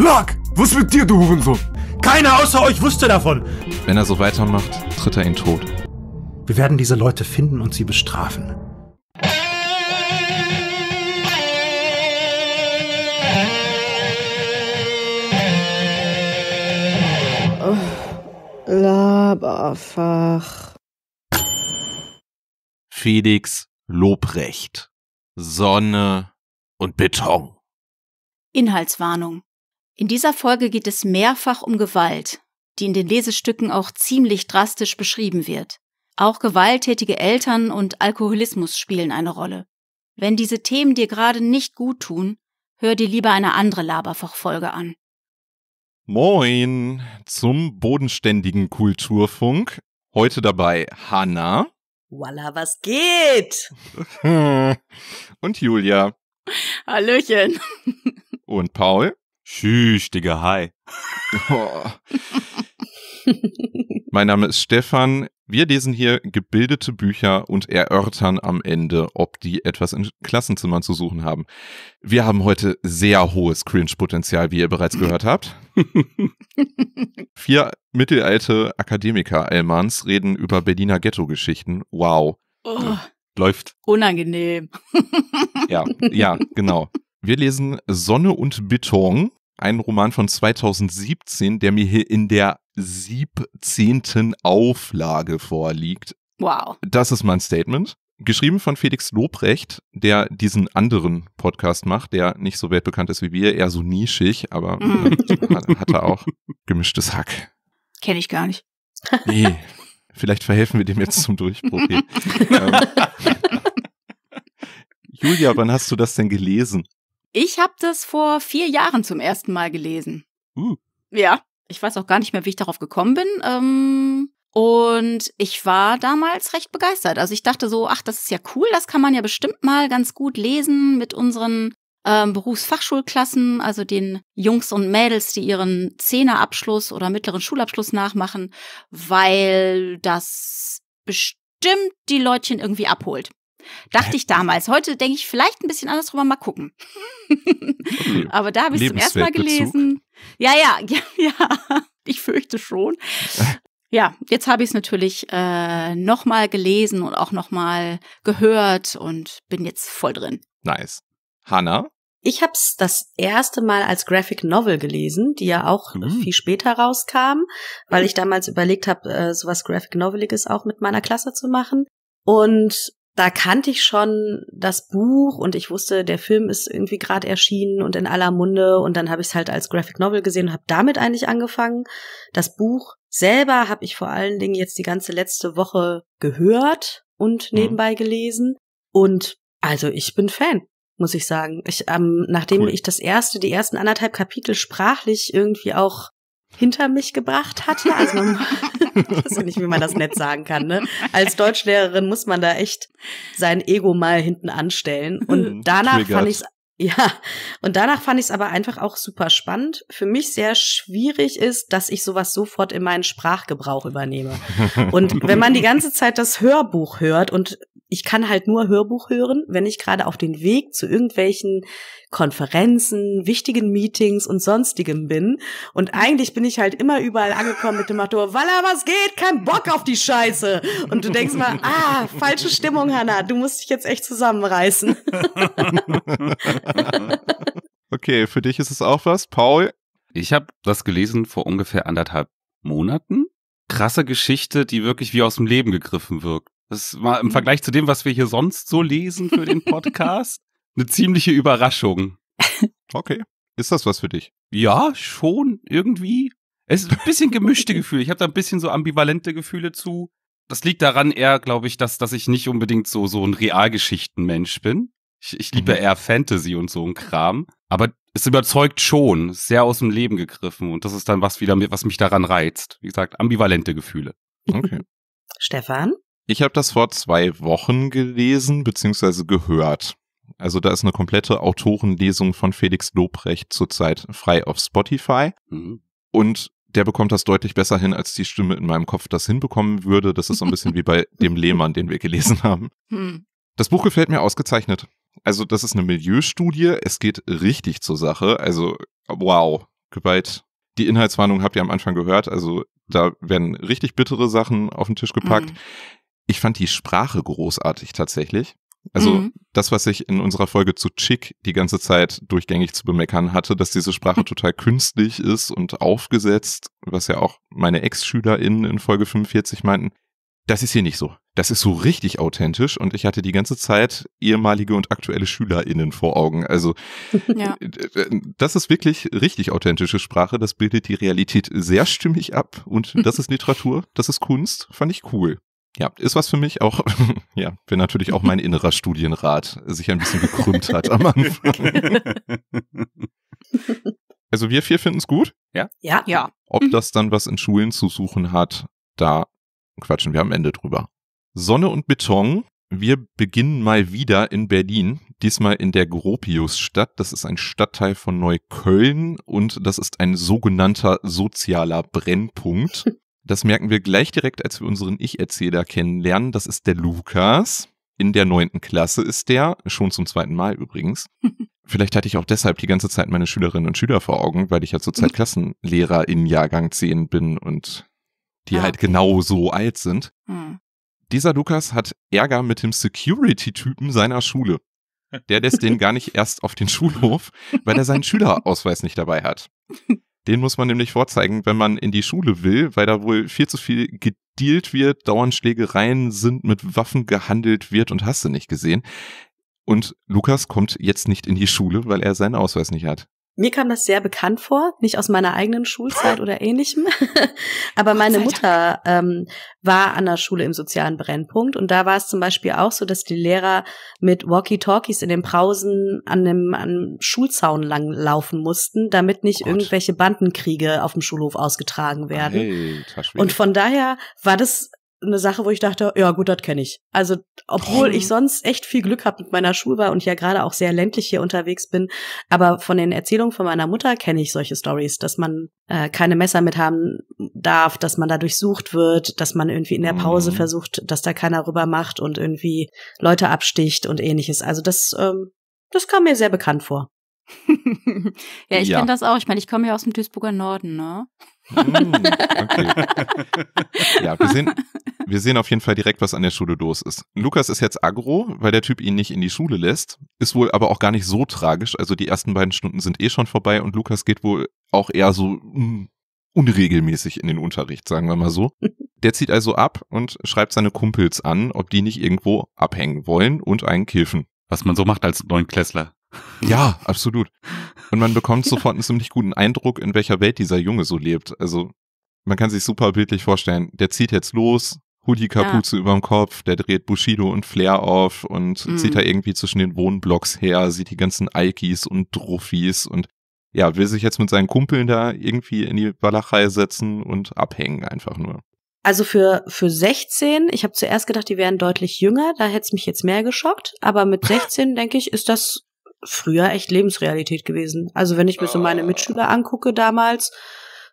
Luck! Was mit dir, du Hurensohn? Keiner außer euch wusste davon! Wenn er so weitermacht, tritt er ihn tot. Wir werden diese Leute finden und sie bestrafen. Oh, Laberfach. Felix Lobrecht. Sonne und Beton. Inhaltswarnung. In dieser Folge geht es mehrfach um Gewalt, die in den Lesestücken auch ziemlich drastisch beschrieben wird. Auch gewalttätige Eltern und Alkoholismus spielen eine Rolle. Wenn diese Themen dir gerade nicht gut tun, hör dir lieber eine andere Laberfachfolge an. Moin zum bodenständigen Kulturfunk. Heute dabei Hanna. Walla, was geht? Und Julia. Hallöchen. Und Paul. Tschüss, Digga, hi. Oh. mein Name ist Stefan. Wir lesen hier gebildete Bücher und erörtern am Ende, ob die etwas in Klassenzimmern zu suchen haben. Wir haben heute sehr hohes Cringe-Potenzial, wie ihr bereits gehört habt. Vier mittelalte Akademiker-Almans reden über Berliner Ghetto-Geschichten. Wow. Oh. Läuft. Unangenehm. ja, ja, genau. Wir lesen Sonne und Beton einen Roman von 2017, der mir hier in der 17. Auflage vorliegt. Wow. Das ist mein Statement. Geschrieben von Felix Lobrecht, der diesen anderen Podcast macht, der nicht so weltbekannt ist wie wir, eher so nischig, aber mhm. äh, hat, hat er auch gemischtes Hack. Kenne ich gar nicht. Nee, vielleicht verhelfen wir dem jetzt zum Durchbruch. Ähm, Julia, wann hast du das denn gelesen? Ich habe das vor vier Jahren zum ersten Mal gelesen. Uh. Ja, ich weiß auch gar nicht mehr, wie ich darauf gekommen bin. Ähm, und ich war damals recht begeistert. Also ich dachte so, ach, das ist ja cool, das kann man ja bestimmt mal ganz gut lesen mit unseren ähm, Berufsfachschulklassen, also den Jungs und Mädels, die ihren Zehnerabschluss oder mittleren Schulabschluss nachmachen, weil das bestimmt die Leutchen irgendwie abholt. Dachte ich damals. Heute denke ich vielleicht ein bisschen anders drüber, mal gucken. Okay. Aber da habe ich es zum ersten Mal gelesen. Ja, ja, ja, ja. Ich fürchte schon. Ja, jetzt habe ich es natürlich äh, nochmal gelesen und auch nochmal gehört und bin jetzt voll drin. Nice. Hanna? Ich habe es das erste Mal als Graphic Novel gelesen, die ja auch mhm. viel später rauskam, weil ich damals überlegt habe, äh, sowas Graphic Noveliges auch mit meiner Klasse zu machen. Und da kannte ich schon das Buch und ich wusste, der Film ist irgendwie gerade erschienen und in aller Munde und dann habe ich es halt als Graphic Novel gesehen und habe damit eigentlich angefangen. Das Buch selber habe ich vor allen Dingen jetzt die ganze letzte Woche gehört und mhm. nebenbei gelesen und also ich bin Fan, muss ich sagen. Ich ähm, nachdem cool. ich das erste, die ersten anderthalb Kapitel sprachlich irgendwie auch hinter mich gebracht hatte. Also man, weiß nicht, wie man das nett sagen kann. Ne? Als Deutschlehrerin muss man da echt sein Ego mal hinten anstellen. Und mhm. danach Triggert. fand ich ja, und danach fand ich es aber einfach auch super spannend. Für mich sehr schwierig ist, dass ich sowas sofort in meinen Sprachgebrauch übernehme. Und wenn man die ganze Zeit das Hörbuch hört und ich kann halt nur Hörbuch hören, wenn ich gerade auf den Weg zu irgendwelchen Konferenzen, wichtigen Meetings und sonstigem bin. Und mhm. eigentlich bin ich halt immer überall angekommen mit dem Motto, Walla, was geht? Kein Bock auf die Scheiße. Und du denkst mal, ah, falsche Stimmung, Hanna, du musst dich jetzt echt zusammenreißen. okay, für dich ist es auch was, Paul? Ich habe das gelesen vor ungefähr anderthalb Monaten. Krasse Geschichte, die wirklich wie aus dem Leben gegriffen wirkt. Das war im Vergleich zu dem, was wir hier sonst so lesen für den Podcast, eine ziemliche Überraschung. Okay. Ist das was für dich? Ja, schon irgendwie. Es ist ein bisschen gemischte Gefühle. Ich habe da ein bisschen so ambivalente Gefühle zu. Das liegt daran eher, glaube ich, dass, dass ich nicht unbedingt so, so ein Realgeschichtenmensch bin. Ich, ich liebe mhm. eher Fantasy und so ein Kram. Aber es überzeugt schon, sehr aus dem Leben gegriffen. Und das ist dann was wieder, was mich daran reizt. Wie gesagt, ambivalente Gefühle. Okay. Stefan? Ich habe das vor zwei Wochen gelesen bzw. gehört. Also da ist eine komplette Autorenlesung von Felix Lobrecht zurzeit frei auf Spotify. Mhm. Und der bekommt das deutlich besser hin, als die Stimme in meinem Kopf das hinbekommen würde. Das ist so ein bisschen wie bei dem Lehmann, den wir gelesen haben. Mhm. Das Buch gefällt mir ausgezeichnet. Also das ist eine Milieustudie. Es geht richtig zur Sache. Also wow, Gewalt. Die Inhaltswarnung habt ihr am Anfang gehört. Also da werden richtig bittere Sachen auf den Tisch gepackt. Mhm. Ich fand die Sprache großartig tatsächlich. Also mhm. das, was ich in unserer Folge zu Chick die ganze Zeit durchgängig zu bemeckern hatte, dass diese Sprache hm. total künstlich ist und aufgesetzt, was ja auch meine Ex-SchülerInnen in Folge 45 meinten, das ist hier nicht so. Das ist so richtig authentisch und ich hatte die ganze Zeit ehemalige und aktuelle SchülerInnen vor Augen. Also ja. Äh, äh, das ist wirklich richtig authentische Sprache. Das bildet die Realität sehr stimmig ab und das ist Literatur, das ist Kunst, fand ich cool ja, ist was für mich auch, ja, wenn natürlich auch mein innerer Studienrat sich ein bisschen gekrümmt hat am Anfang. Also wir vier finden es gut. Ja. Ja. Ja. Ob das dann was in Schulen zu suchen hat, da quatschen wir am Ende drüber. Sonne und Beton. Wir beginnen mal wieder in Berlin, diesmal in der Gropiusstadt. Das ist ein Stadtteil von Neukölln und das ist ein sogenannter sozialer Brennpunkt. Das merken wir gleich direkt, als wir unseren Ich-Erzähler kennenlernen. Das ist der Lukas. In der neunten Klasse ist der, schon zum zweiten Mal übrigens. Vielleicht hatte ich auch deshalb die ganze Zeit meine Schülerinnen und Schüler vor Augen, weil ich ja halt zurzeit Klassenlehrer in Jahrgang 10 bin und die ah, halt genau so alt sind. Hm. Dieser Lukas hat Ärger mit dem Security-Typen seiner Schule. Der lässt den gar nicht erst auf den Schulhof, weil er seinen Schülerausweis nicht dabei hat. Den muss man nämlich vorzeigen, wenn man in die Schule will, weil da wohl viel zu viel gedealt wird, dauernd Schlägereien sind, mit Waffen gehandelt wird und hast du nicht gesehen. Und Lukas kommt jetzt nicht in die Schule, weil er seinen Ausweis nicht hat. Mir kam das sehr bekannt vor, nicht aus meiner eigenen Schulzeit oder ähnlichem. Aber meine Mutter ähm, war an der Schule im sozialen Brennpunkt und da war es zum Beispiel auch so, dass die Lehrer mit Walkie-Talkies in den Brausen an dem, an Schulzaun lang laufen mussten, damit nicht oh irgendwelche Bandenkriege auf dem Schulhof ausgetragen werden. Alter, und von daher war das eine Sache, wo ich dachte, ja gut, das kenne ich. Also, obwohl ich sonst echt viel Glück habe mit meiner Schulwahl und ja gerade auch sehr ländlich hier unterwegs bin, aber von den Erzählungen von meiner Mutter kenne ich solche Stories, dass man äh, keine Messer mit haben darf, dass man da durchsucht wird, dass man irgendwie in der Pause mhm. versucht, dass da keiner rüber macht und irgendwie Leute absticht und ähnliches. Also das, ähm, das kam mir sehr bekannt vor. ja, ich ja. kenne das auch. Ich meine, ich komme ja aus dem Duisburger Norden, ne? Hm, okay. ja, wir sehen, wir sehen auf jeden Fall direkt, was an der Schule los ist. Lukas ist jetzt aggro, weil der Typ ihn nicht in die Schule lässt. Ist wohl aber auch gar nicht so tragisch. Also die ersten beiden Stunden sind eh schon vorbei und Lukas geht wohl auch eher so hm, unregelmäßig in den Unterricht, sagen wir mal so. Der zieht also ab und schreibt seine Kumpels an, ob die nicht irgendwo abhängen wollen und einen kiffen. Was man so macht als Neunklässler. Ja, absolut. Und man bekommt sofort einen ziemlich guten Eindruck, in welcher Welt dieser Junge so lebt. Also man kann sich super bildlich vorstellen, der zieht jetzt los, Hoodie-Kapuze ja. überm Kopf, der dreht Bushido und Flair auf und mhm. zieht da irgendwie zwischen den Wohnblocks her, sieht die ganzen Alkis und Trophys und ja, will sich jetzt mit seinen Kumpeln da irgendwie in die Walachei setzen und abhängen einfach nur. Also für, für 16, ich habe zuerst gedacht, die wären deutlich jünger, da hätte es mich jetzt mehr geschockt, aber mit 16 denke ich, ist das früher echt Lebensrealität gewesen. Also wenn ich mir so meine ah. Mitschüler angucke damals,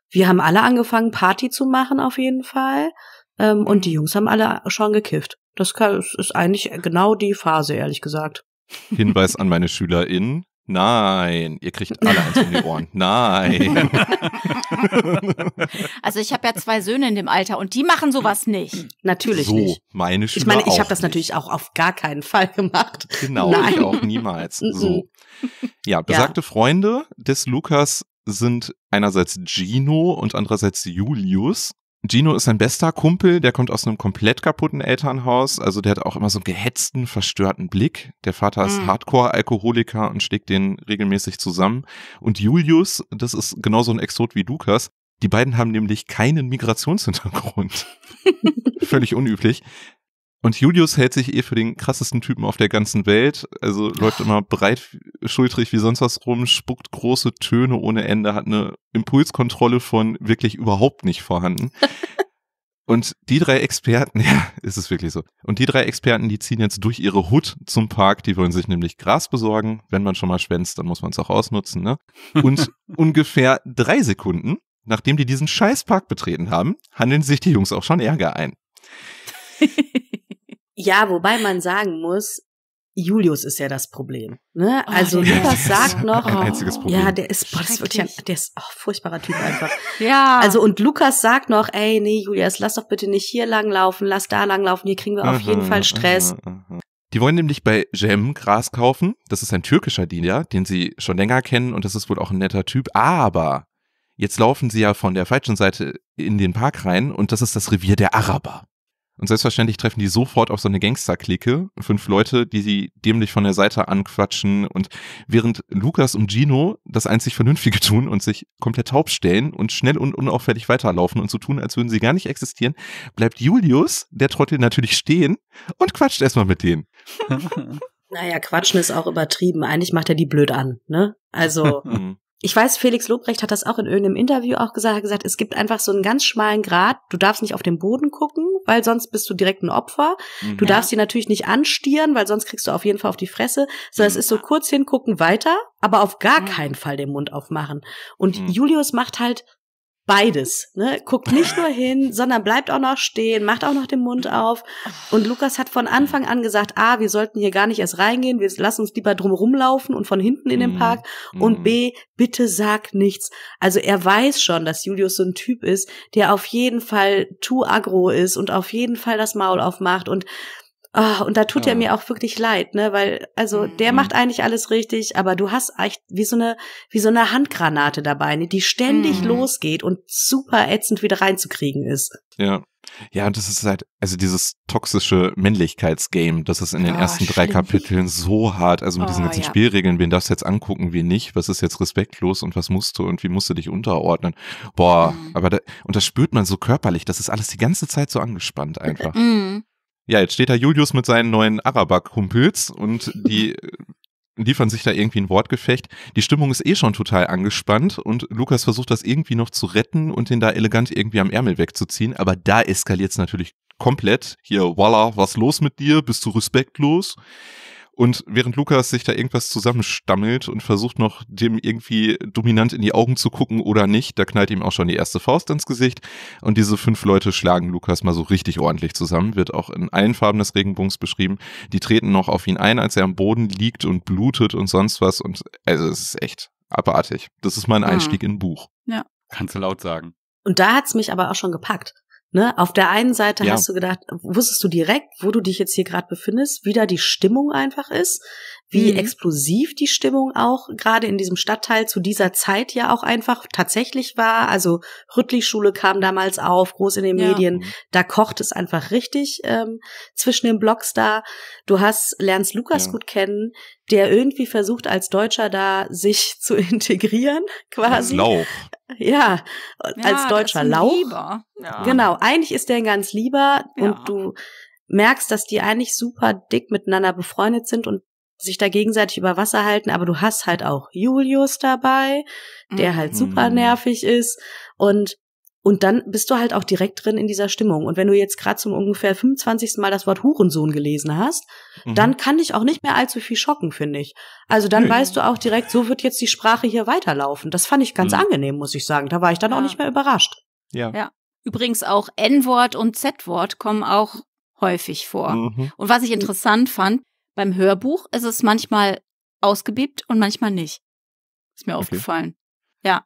wir haben alle angefangen, Party zu machen auf jeden Fall. Ähm, und die Jungs haben alle schon gekifft. Das, das ist eigentlich genau die Phase, ehrlich gesagt. Hinweis an meine SchülerInnen. Nein, ihr kriegt alle eins um die Ohren. Nein. Also ich habe ja zwei Söhne in dem Alter und die machen sowas nicht. Natürlich so, nicht. meine Schüler Ich meine, ich habe das natürlich auch auf gar keinen Fall gemacht. Genau, Nein. ich auch niemals. so. Ja, besagte ja. Freunde des Lukas sind einerseits Gino und andererseits Julius. Gino ist sein bester Kumpel, der kommt aus einem komplett kaputten Elternhaus, also der hat auch immer so einen gehetzten, verstörten Blick. Der Vater mhm. ist Hardcore-Alkoholiker und schlägt den regelmäßig zusammen. Und Julius, das ist genauso ein Exot wie Lukas, die beiden haben nämlich keinen Migrationshintergrund. Völlig unüblich. Und Julius hält sich eh für den krassesten Typen auf der ganzen Welt. Also läuft immer breitschultrig wie sonst was rum, spuckt große Töne ohne Ende, hat eine Impulskontrolle von wirklich überhaupt nicht vorhanden. Und die drei Experten, ja, ist es wirklich so. Und die drei Experten, die ziehen jetzt durch ihre Hut zum Park, die wollen sich nämlich Gras besorgen. Wenn man schon mal schwänzt, dann muss man es auch ausnutzen, ne? Und ungefähr drei Sekunden, nachdem die diesen Scheißpark betreten haben, handeln sich die Jungs auch schon Ärger ein. Ja, wobei man sagen muss, Julius ist ja das Problem. Ne? Oh, also Lukas sagt noch, oh, ja, der ist, boah, das wird ja, der ist oh, furchtbarer Typ einfach. ja. Also und Lukas sagt noch, ey, nee, Julius, lass doch bitte nicht hier langlaufen, lass da langlaufen, hier kriegen wir auf jeden mhm, Fall Stress. Aha, mhm, aha. Mhm, Die wollen nämlich bei Jem Gras kaufen. Das ist ein türkischer Diener, den sie schon länger kennen und das ist wohl auch ein netter Typ. Aber jetzt laufen sie ja von der falschen Seite in den Park rein und das ist das Revier der Araber. Und selbstverständlich treffen die sofort auf so eine Gangster-Clique. Fünf Leute, die sie dämlich von der Seite anquatschen. Und während Lukas und Gino das einzig Vernünftige tun und sich komplett taub stellen und schnell und unauffällig weiterlaufen und so tun, als würden sie gar nicht existieren, bleibt Julius, der Trottel, natürlich stehen und quatscht erstmal mit denen. naja, quatschen ist auch übertrieben. Eigentlich macht er die blöd an, ne? Also. Mhm ich weiß, Felix Lobrecht hat das auch in irgendeinem Interview auch gesagt, hat gesagt, es gibt einfach so einen ganz schmalen Grad. Du darfst nicht auf den Boden gucken, weil sonst bist du direkt ein Opfer. Mhm. Du darfst sie natürlich nicht anstieren, weil sonst kriegst du auf jeden Fall auf die Fresse. So, mhm. es ist so kurz hingucken, weiter, aber auf gar mhm. keinen Fall den Mund aufmachen. Und mhm. Julius macht halt beides. Ne? Guckt nicht nur hin, sondern bleibt auch noch stehen, macht auch noch den Mund auf. Und Lukas hat von Anfang an gesagt, A, wir sollten hier gar nicht erst reingehen, wir lassen uns lieber drum rumlaufen und von hinten in den mhm. Park. Und mhm. B, bitte sag nichts. Also er weiß schon, dass Julius so ein Typ ist, der auf jeden Fall too aggro ist und auf jeden Fall das Maul aufmacht und Oh, und da tut ja. er mir auch wirklich leid, ne, weil also mhm, der mhm. macht eigentlich alles richtig, aber du hast echt wie so eine wie so eine Handgranate dabei, ne, die ständig mhm. losgeht und super ätzend wieder reinzukriegen ist. Ja. Ja, und das ist halt, also dieses toxische Männlichkeitsgame, das ist in den oh, ersten drei Kapiteln so hart, also mit oh, diesen ah, ganzen ja. Spielregeln, wen darfst du jetzt angucken, wen nicht, was ist jetzt respektlos und was musst du und wie musst du dich unterordnen. Boah, mhm. aber da, und das spürt man so körperlich, das ist alles die ganze Zeit so angespannt einfach. Mhm ja, jetzt steht da Julius mit seinen neuen Araber-Kumpels und die äh, liefern sich da irgendwie ein Wortgefecht. Die Stimmung ist eh schon total angespannt und Lukas versucht das irgendwie noch zu retten und den da elegant irgendwie am Ärmel wegzuziehen, aber da eskaliert es natürlich komplett. Hier, voila, was los mit dir? Bist du respektlos? Und während Lukas sich da irgendwas zusammenstammelt und versucht noch dem irgendwie dominant in die Augen zu gucken oder nicht, da knallt ihm auch schon die erste Faust ins Gesicht. Und diese fünf Leute schlagen Lukas mal so richtig ordentlich zusammen, wird auch in allen Farben des Regenbogens beschrieben. Die treten noch auf ihn ein, als er am Boden liegt und blutet und sonst was. Und also es ist echt abartig. Das ist mein Einstieg mhm. in ein Buch. Ja. Kannst du laut sagen. Und da hat's mich aber auch schon gepackt. Ne? Auf der einen Seite ja. hast du gedacht, wusstest du direkt, wo du dich jetzt hier gerade befindest, wie da die Stimmung einfach ist, wie mhm. explosiv die Stimmung auch gerade in diesem Stadtteil zu dieser Zeit ja auch einfach tatsächlich war. Also Rüttlichschule kam damals auf, groß in den ja. Medien. Da kocht es einfach richtig ähm, zwischen den Blocks da. Du hast, lernst Lukas ja. gut kennen, der irgendwie versucht als Deutscher da sich zu integrieren, quasi. Lauch. Ja, als ja, deutscher Lauch. Lieber. Ja. Genau, eigentlich ist der ein ganz lieber und du merkst, dass die eigentlich super dick miteinander befreundet sind und sich da gegenseitig über Wasser halten, aber du hast halt auch Julius dabei, der halt mhm. halt super nervig ist und und dann bist du halt auch direkt drin in dieser Stimmung. Und wenn du jetzt gerade zum ungefähr 25. Mal das Wort Hurensohn gelesen hast, mhm. dann kann dich auch nicht mehr allzu viel schocken, finde ich. Also dann Nö. weißt du auch direkt, so wird jetzt die Sprache hier weiterlaufen. Das fand ich ganz mhm. angenehm, muss ich sagen. Da war ich dann ja. auch nicht mehr überrascht. Ja. ja. Übrigens auch N-Wort und Z-Wort kommen auch häufig vor. Mhm. Und was ich interessant fand, beim Hörbuch ist es manchmal ausgebiebt und manchmal nicht. Ist mir okay. aufgefallen. Ja.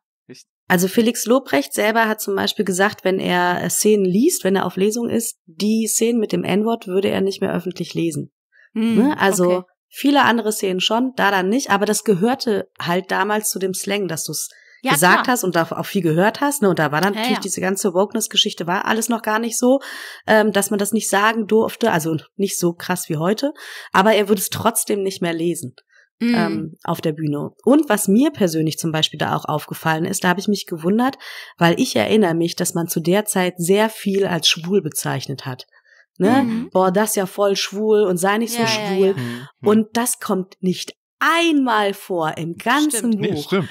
Also Felix Lobrecht selber hat zum Beispiel gesagt, wenn er Szenen liest, wenn er auf Lesung ist, die Szenen mit dem N-Wort würde er nicht mehr öffentlich lesen. Hm, ne? Also okay. viele andere Szenen schon, da dann nicht, aber das gehörte halt damals zu dem Slang, dass du es ja, gesagt klar. hast und da auch viel gehört hast. Ne? Und da war dann ja, natürlich ja. diese ganze Wokeness-Geschichte, war alles noch gar nicht so, ähm, dass man das nicht sagen durfte. Also nicht so krass wie heute. Aber er würde es trotzdem nicht mehr lesen. Mm. Ähm, auf der Bühne. Und was mir persönlich zum Beispiel da auch aufgefallen ist, da habe ich mich gewundert, weil ich erinnere mich, dass man zu der Zeit sehr viel als schwul bezeichnet hat. Ne? Mhm. Boah, das ist ja voll schwul und sei nicht so schwul. Mhm. Und das kommt nicht einmal vor im ganzen stimmt. Buch. Nee,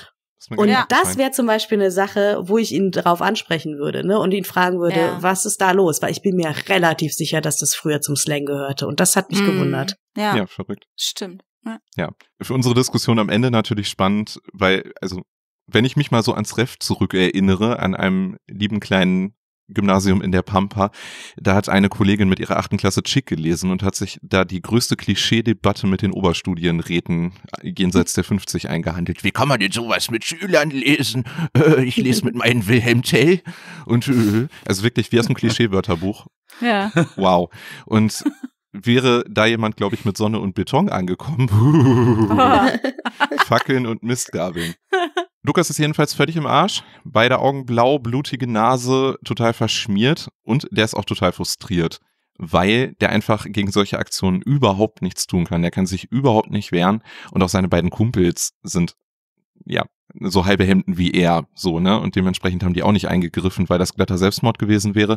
und gedacht, das wäre zum Beispiel eine Sache, wo ich ihn drauf ansprechen würde, ne? Und ihn fragen würde, ja. was ist da los? Weil ich bin mir relativ sicher, dass das früher zum Slang gehörte. Und das hat mich mm. gewundert. Ja. ja, verrückt. Stimmt. Ja. ja. Für unsere Diskussion am Ende natürlich spannend, weil, also, wenn ich mich mal so ans Ref zurückerinnere, an einem lieben kleinen Gymnasium in der Pampa, da hat eine Kollegin mit ihrer achten Klasse Chick gelesen und hat sich da die größte Klischeedebatte mit den Oberstudienräten äh, jenseits der 50 eingehandelt. Wie kann man denn sowas mit Schülern lesen? Äh, ich lese mit meinen Wilhelm Tell. Und äh, also wirklich wie aus einem Klischeewörterbuch. Ja. Wow. Und wäre da jemand, glaube ich, mit Sonne und Beton angekommen. Oh. Fackeln und Mistgabeln. Lukas ist jedenfalls völlig im Arsch, beide Augen blau, blutige Nase, total verschmiert und der ist auch total frustriert, weil der einfach gegen solche Aktionen überhaupt nichts tun kann. Der kann sich überhaupt nicht wehren und auch seine beiden Kumpels sind ja so halbe Hemden wie er, so, ne? Und dementsprechend haben die auch nicht eingegriffen, weil das glatter Selbstmord gewesen wäre.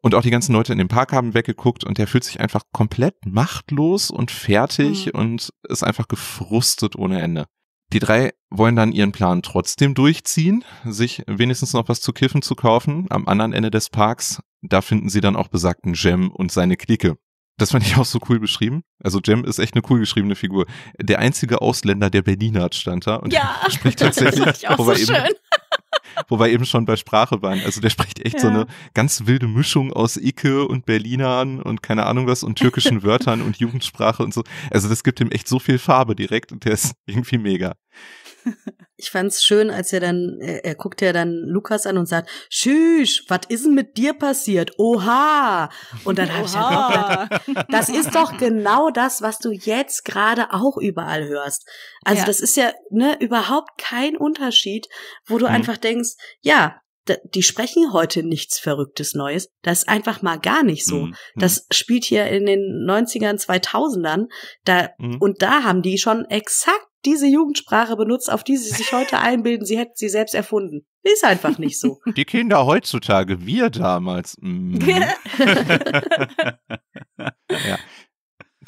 Und auch die ganzen Leute in dem Park haben weggeguckt und der fühlt sich einfach komplett machtlos und fertig mhm. und ist einfach gefrustet ohne Ende. Die drei wollen dann ihren Plan trotzdem durchziehen, sich wenigstens noch was zu kiffen zu kaufen am anderen Ende des Parks. Da finden sie dann auch besagten Jem und seine Clique. Das fand ich auch so cool beschrieben. Also Jem ist echt eine cool geschriebene Figur. Der einzige Ausländer, der Berlin hat, stand da. Und ja, spricht tatsächlich, das auch so eben, schön. Wobei eben schon bei Sprache waren. Also der spricht echt ja. so eine ganz wilde Mischung aus Icke und Berlinern und keine Ahnung was und türkischen Wörtern und Jugendsprache und so. Also das gibt ihm echt so viel Farbe direkt und der ist irgendwie mega ich fand's schön, als er dann, er, er guckt ja dann Lukas an und sagt, Schüsch, was ist denn mit dir passiert? Oha! Und dann habe ich ja gedacht, das ist doch genau das, was du jetzt gerade auch überall hörst. Also ja. das ist ja ne, überhaupt kein Unterschied, wo du mhm. einfach denkst, ja, die sprechen heute nichts Verrücktes Neues. Das ist einfach mal gar nicht so. Mhm. mhm. Das spielt hier in den 90ern, 2000ern. Da, mhm. Und da haben die schon exakt diese Jugendsprache benutzt, auf die sie sich heute einbilden, sie hätten sie selbst erfunden. Ist einfach nicht so. Die Kinder heutzutage, wir damals. Mm. ja.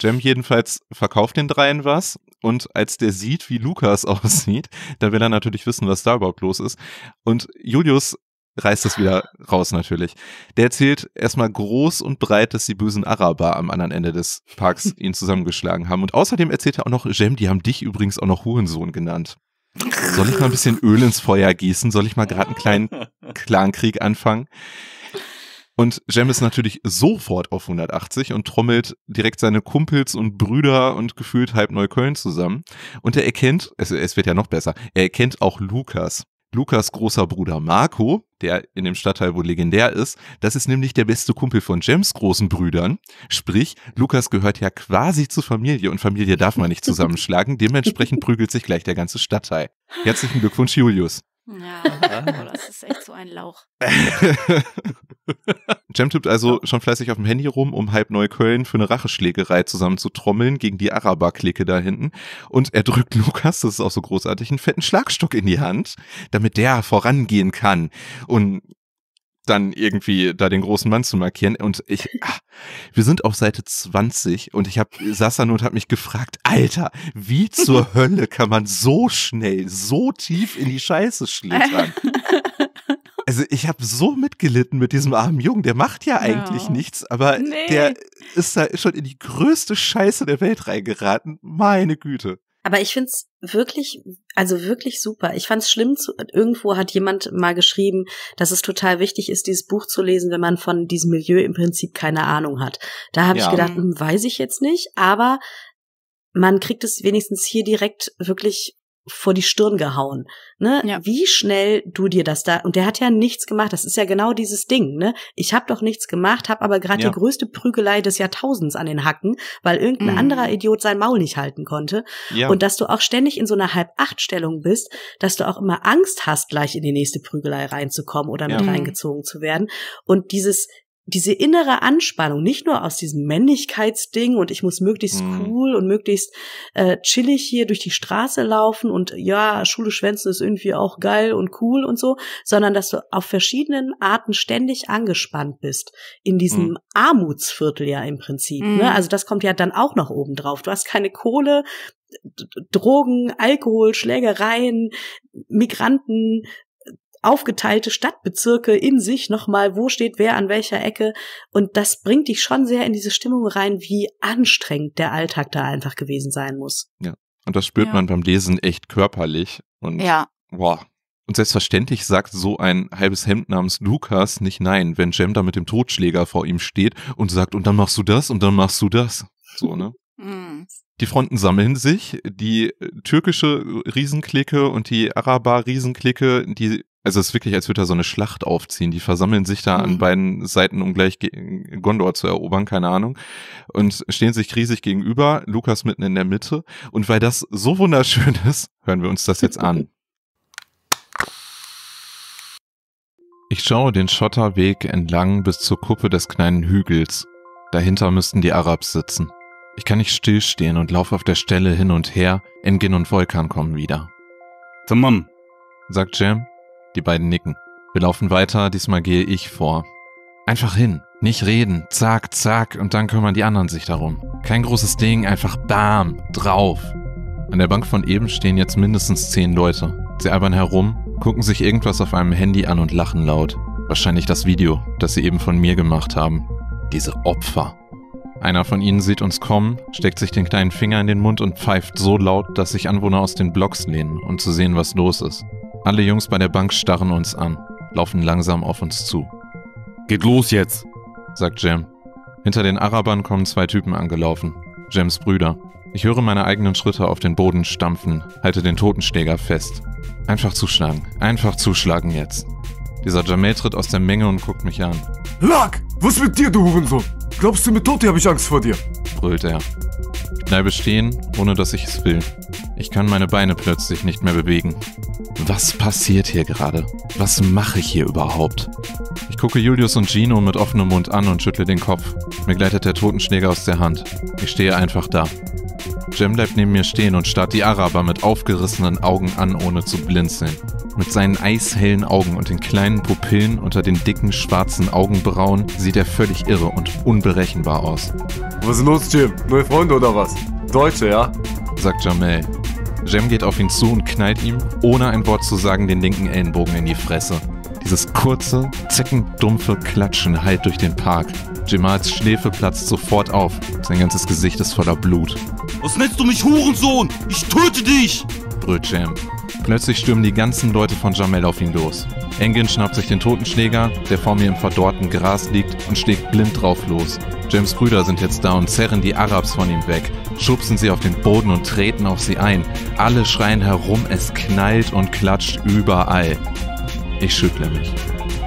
Jem jedenfalls verkauft den dreien was und als der sieht, wie Lukas aussieht, dann will er natürlich wissen, was da überhaupt los ist. Und Julius reißt es wieder raus natürlich. Der erzählt erstmal groß und breit, dass die bösen Araber am anderen Ende des Parks ihn zusammengeschlagen haben. Und außerdem erzählt er auch noch, Jem, die haben dich übrigens auch noch Hurensohn genannt. Soll ich mal ein bisschen Öl ins Feuer gießen? Soll ich mal gerade einen kleinen Clankrieg anfangen? Und Jem ist natürlich sofort auf 180 und trommelt direkt seine Kumpels und Brüder und gefühlt halb Neukölln zusammen. Und er erkennt, es, also es wird ja noch besser, er erkennt auch Lukas. Lukas großer Bruder Marco, der in dem Stadtteil wohl legendär ist. Das ist nämlich der beste Kumpel von Jems großen Brüdern. Sprich, Lukas gehört ja quasi zur Familie und Familie darf man nicht zusammenschlagen. Dementsprechend prügelt sich gleich der ganze Stadtteil. Herzlichen Glückwunsch, Julius. Ja, oh, das ist echt so ein Lauch. Cem tippt also ja. schon fleißig auf dem Handy rum, um halb Neukölln für eine Racheschlägerei zusammenzutrommeln gegen die Araber-Clique da hinten. Und er drückt Lukas, das ist auch so großartig, einen fetten Schlagstock in die Hand, damit der vorangehen kann. Und dann irgendwie da den großen Mann zu markieren. Und ich, ach, wir sind auf Seite 20 und ich hab, saß dann und habe mich gefragt, Alter, wie zur Hölle kann man so schnell, so tief in die Scheiße schlittern? Also ich habe so mitgelitten mit diesem armen Jungen. Der macht ja eigentlich no. nichts, aber nee. der ist da schon in die größte Scheiße der Welt reingeraten. Meine Güte. Aber ich find's wirklich, also wirklich super. Ich fand's schlimm, zu, irgendwo hat jemand mal geschrieben, dass es total wichtig ist, dieses Buch zu lesen, wenn man von diesem Milieu im Prinzip keine Ahnung hat. Da habe ja. ich gedacht, hm, weiß ich jetzt nicht, aber man kriegt es wenigstens hier direkt wirklich vor die Stirn gehauen. Ne? Ja. Wie schnell du dir das da und der hat ja nichts gemacht. Das ist ja genau dieses Ding. Ne? Ich habe doch nichts gemacht, habe aber gerade ja. die größte Prügelei des Jahrtausends an den Hacken, weil irgendein mhm. anderer Idiot sein Maul nicht halten konnte. Ja. Und dass du auch ständig in so einer Halb-Acht-Stellung bist, dass du auch immer Angst hast, gleich in die nächste Prügelei reinzukommen oder mit mhm. reingezogen zu werden. Und dieses diese innere Anspannung, nicht nur aus diesem Männlichkeitsding und ich muss möglichst mhm. cool und möglichst äh, chillig hier durch die Straße laufen und ja, Schule schwänzen ist irgendwie auch geil und cool und so, sondern dass du auf verschiedenen Arten ständig angespannt bist in diesem mhm. Armutsviertel ja im Prinzip. Ne? Mhm. Ne? Also das kommt ja dann auch noch oben drauf. Du hast keine Kohle, Drogen, Alkohol, Schlägereien, Migranten, aufgeteilte Stadtbezirke in sich nochmal, wo steht wer an welcher Ecke. Und das bringt dich schon sehr in diese Stimmung rein, wie anstrengend der Alltag da einfach gewesen sein muss. Ja. Und das spürt ja. man beim Lesen echt körperlich. Und ja. boah, und selbstverständlich sagt so ein halbes Hemd namens Lukas nicht nein, wenn Jem da mit dem Totschläger vor ihm steht und sagt, und dann machst du das und dann machst du das. So, ne? Mhm. Die Fronten sammeln sich, die türkische Riesenklicke und die Araber-Riesenklicke, die also es ist wirklich, als würde da so eine Schlacht aufziehen. Die versammeln sich da mhm. an beiden Seiten, um gleich Gondor zu erobern, keine Ahnung. Und stehen sich riesig gegenüber, Lukas mitten in der Mitte. Und weil das so wunderschön ist, hören wir uns das jetzt an. Ich schaue den Schotterweg entlang bis zur Kuppe des kleinen Hügels. Dahinter müssten die Arabs sitzen. Ich kann nicht stillstehen und laufe auf der Stelle hin und her. Engin und Volkan kommen wieder. Tamam, sagt Jam die beiden nicken. Wir laufen weiter, diesmal gehe ich vor. Einfach hin, nicht reden, zack, zack, und dann kümmern die anderen sich darum. Kein großes Ding, einfach bam, drauf. An der Bank von eben stehen jetzt mindestens zehn Leute. Sie albern herum, gucken sich irgendwas auf einem Handy an und lachen laut. Wahrscheinlich das Video, das sie eben von mir gemacht haben. Diese Opfer. Einer von ihnen sieht uns kommen, steckt sich den kleinen Finger in den Mund und pfeift so laut, dass sich Anwohner aus den Blocks lehnen, um zu sehen, was los ist. Alle Jungs bei der Bank starren uns an, laufen langsam auf uns zu. Geht los jetzt, sagt Jam. Hinter den Arabern kommen zwei Typen angelaufen, Jams Brüder. Ich höre meine eigenen Schritte auf den Boden stampfen, halte den Totenschläger fest. Einfach zuschlagen, einfach zuschlagen jetzt. Dieser Jamel tritt aus der Menge und guckt mich an. Lack, was mit dir, du Hurensohn? Glaubst du, mit Toti habe ich Angst vor dir? brüllt er. Ich bleibe stehen, ohne dass ich es will. Ich kann meine Beine plötzlich nicht mehr bewegen. Was passiert hier gerade? Was mache ich hier überhaupt? Ich gucke Julius und Gino mit offenem Mund an und schüttle den Kopf. Mir gleitet der Totenschläger aus der Hand. Ich stehe einfach da. Jem bleibt neben mir stehen und starrt die Araber mit aufgerissenen Augen an, ohne zu blinzeln. Mit seinen eishellen Augen und den kleinen Pupillen unter den dicken schwarzen Augenbrauen sieht er völlig irre und unberechenbar aus. Was ist los, Jim? Neue Freunde oder was? Deutsche, ja? sagt Jamel. Jem geht auf ihn zu und knallt ihm, ohne ein Wort zu sagen, den linken Ellenbogen in die Fresse. Dieses kurze, zeckendumpfe Klatschen heilt durch den Park. Jamals Schläfe platzt sofort auf. Sein ganzes Gesicht ist voller Blut. Was nennst du mich Hurensohn? Ich töte dich! Brötchen. Plötzlich stürmen die ganzen Leute von Jamel auf ihn los. Engin schnappt sich den Totenschläger, der vor mir im verdorrten Gras liegt, und schlägt blind drauf los. James Brüder sind jetzt da und zerren die Arabs von ihm weg, schubsen sie auf den Boden und treten auf sie ein. Alle schreien herum, es knallt und klatscht überall. Ich schüttle mich.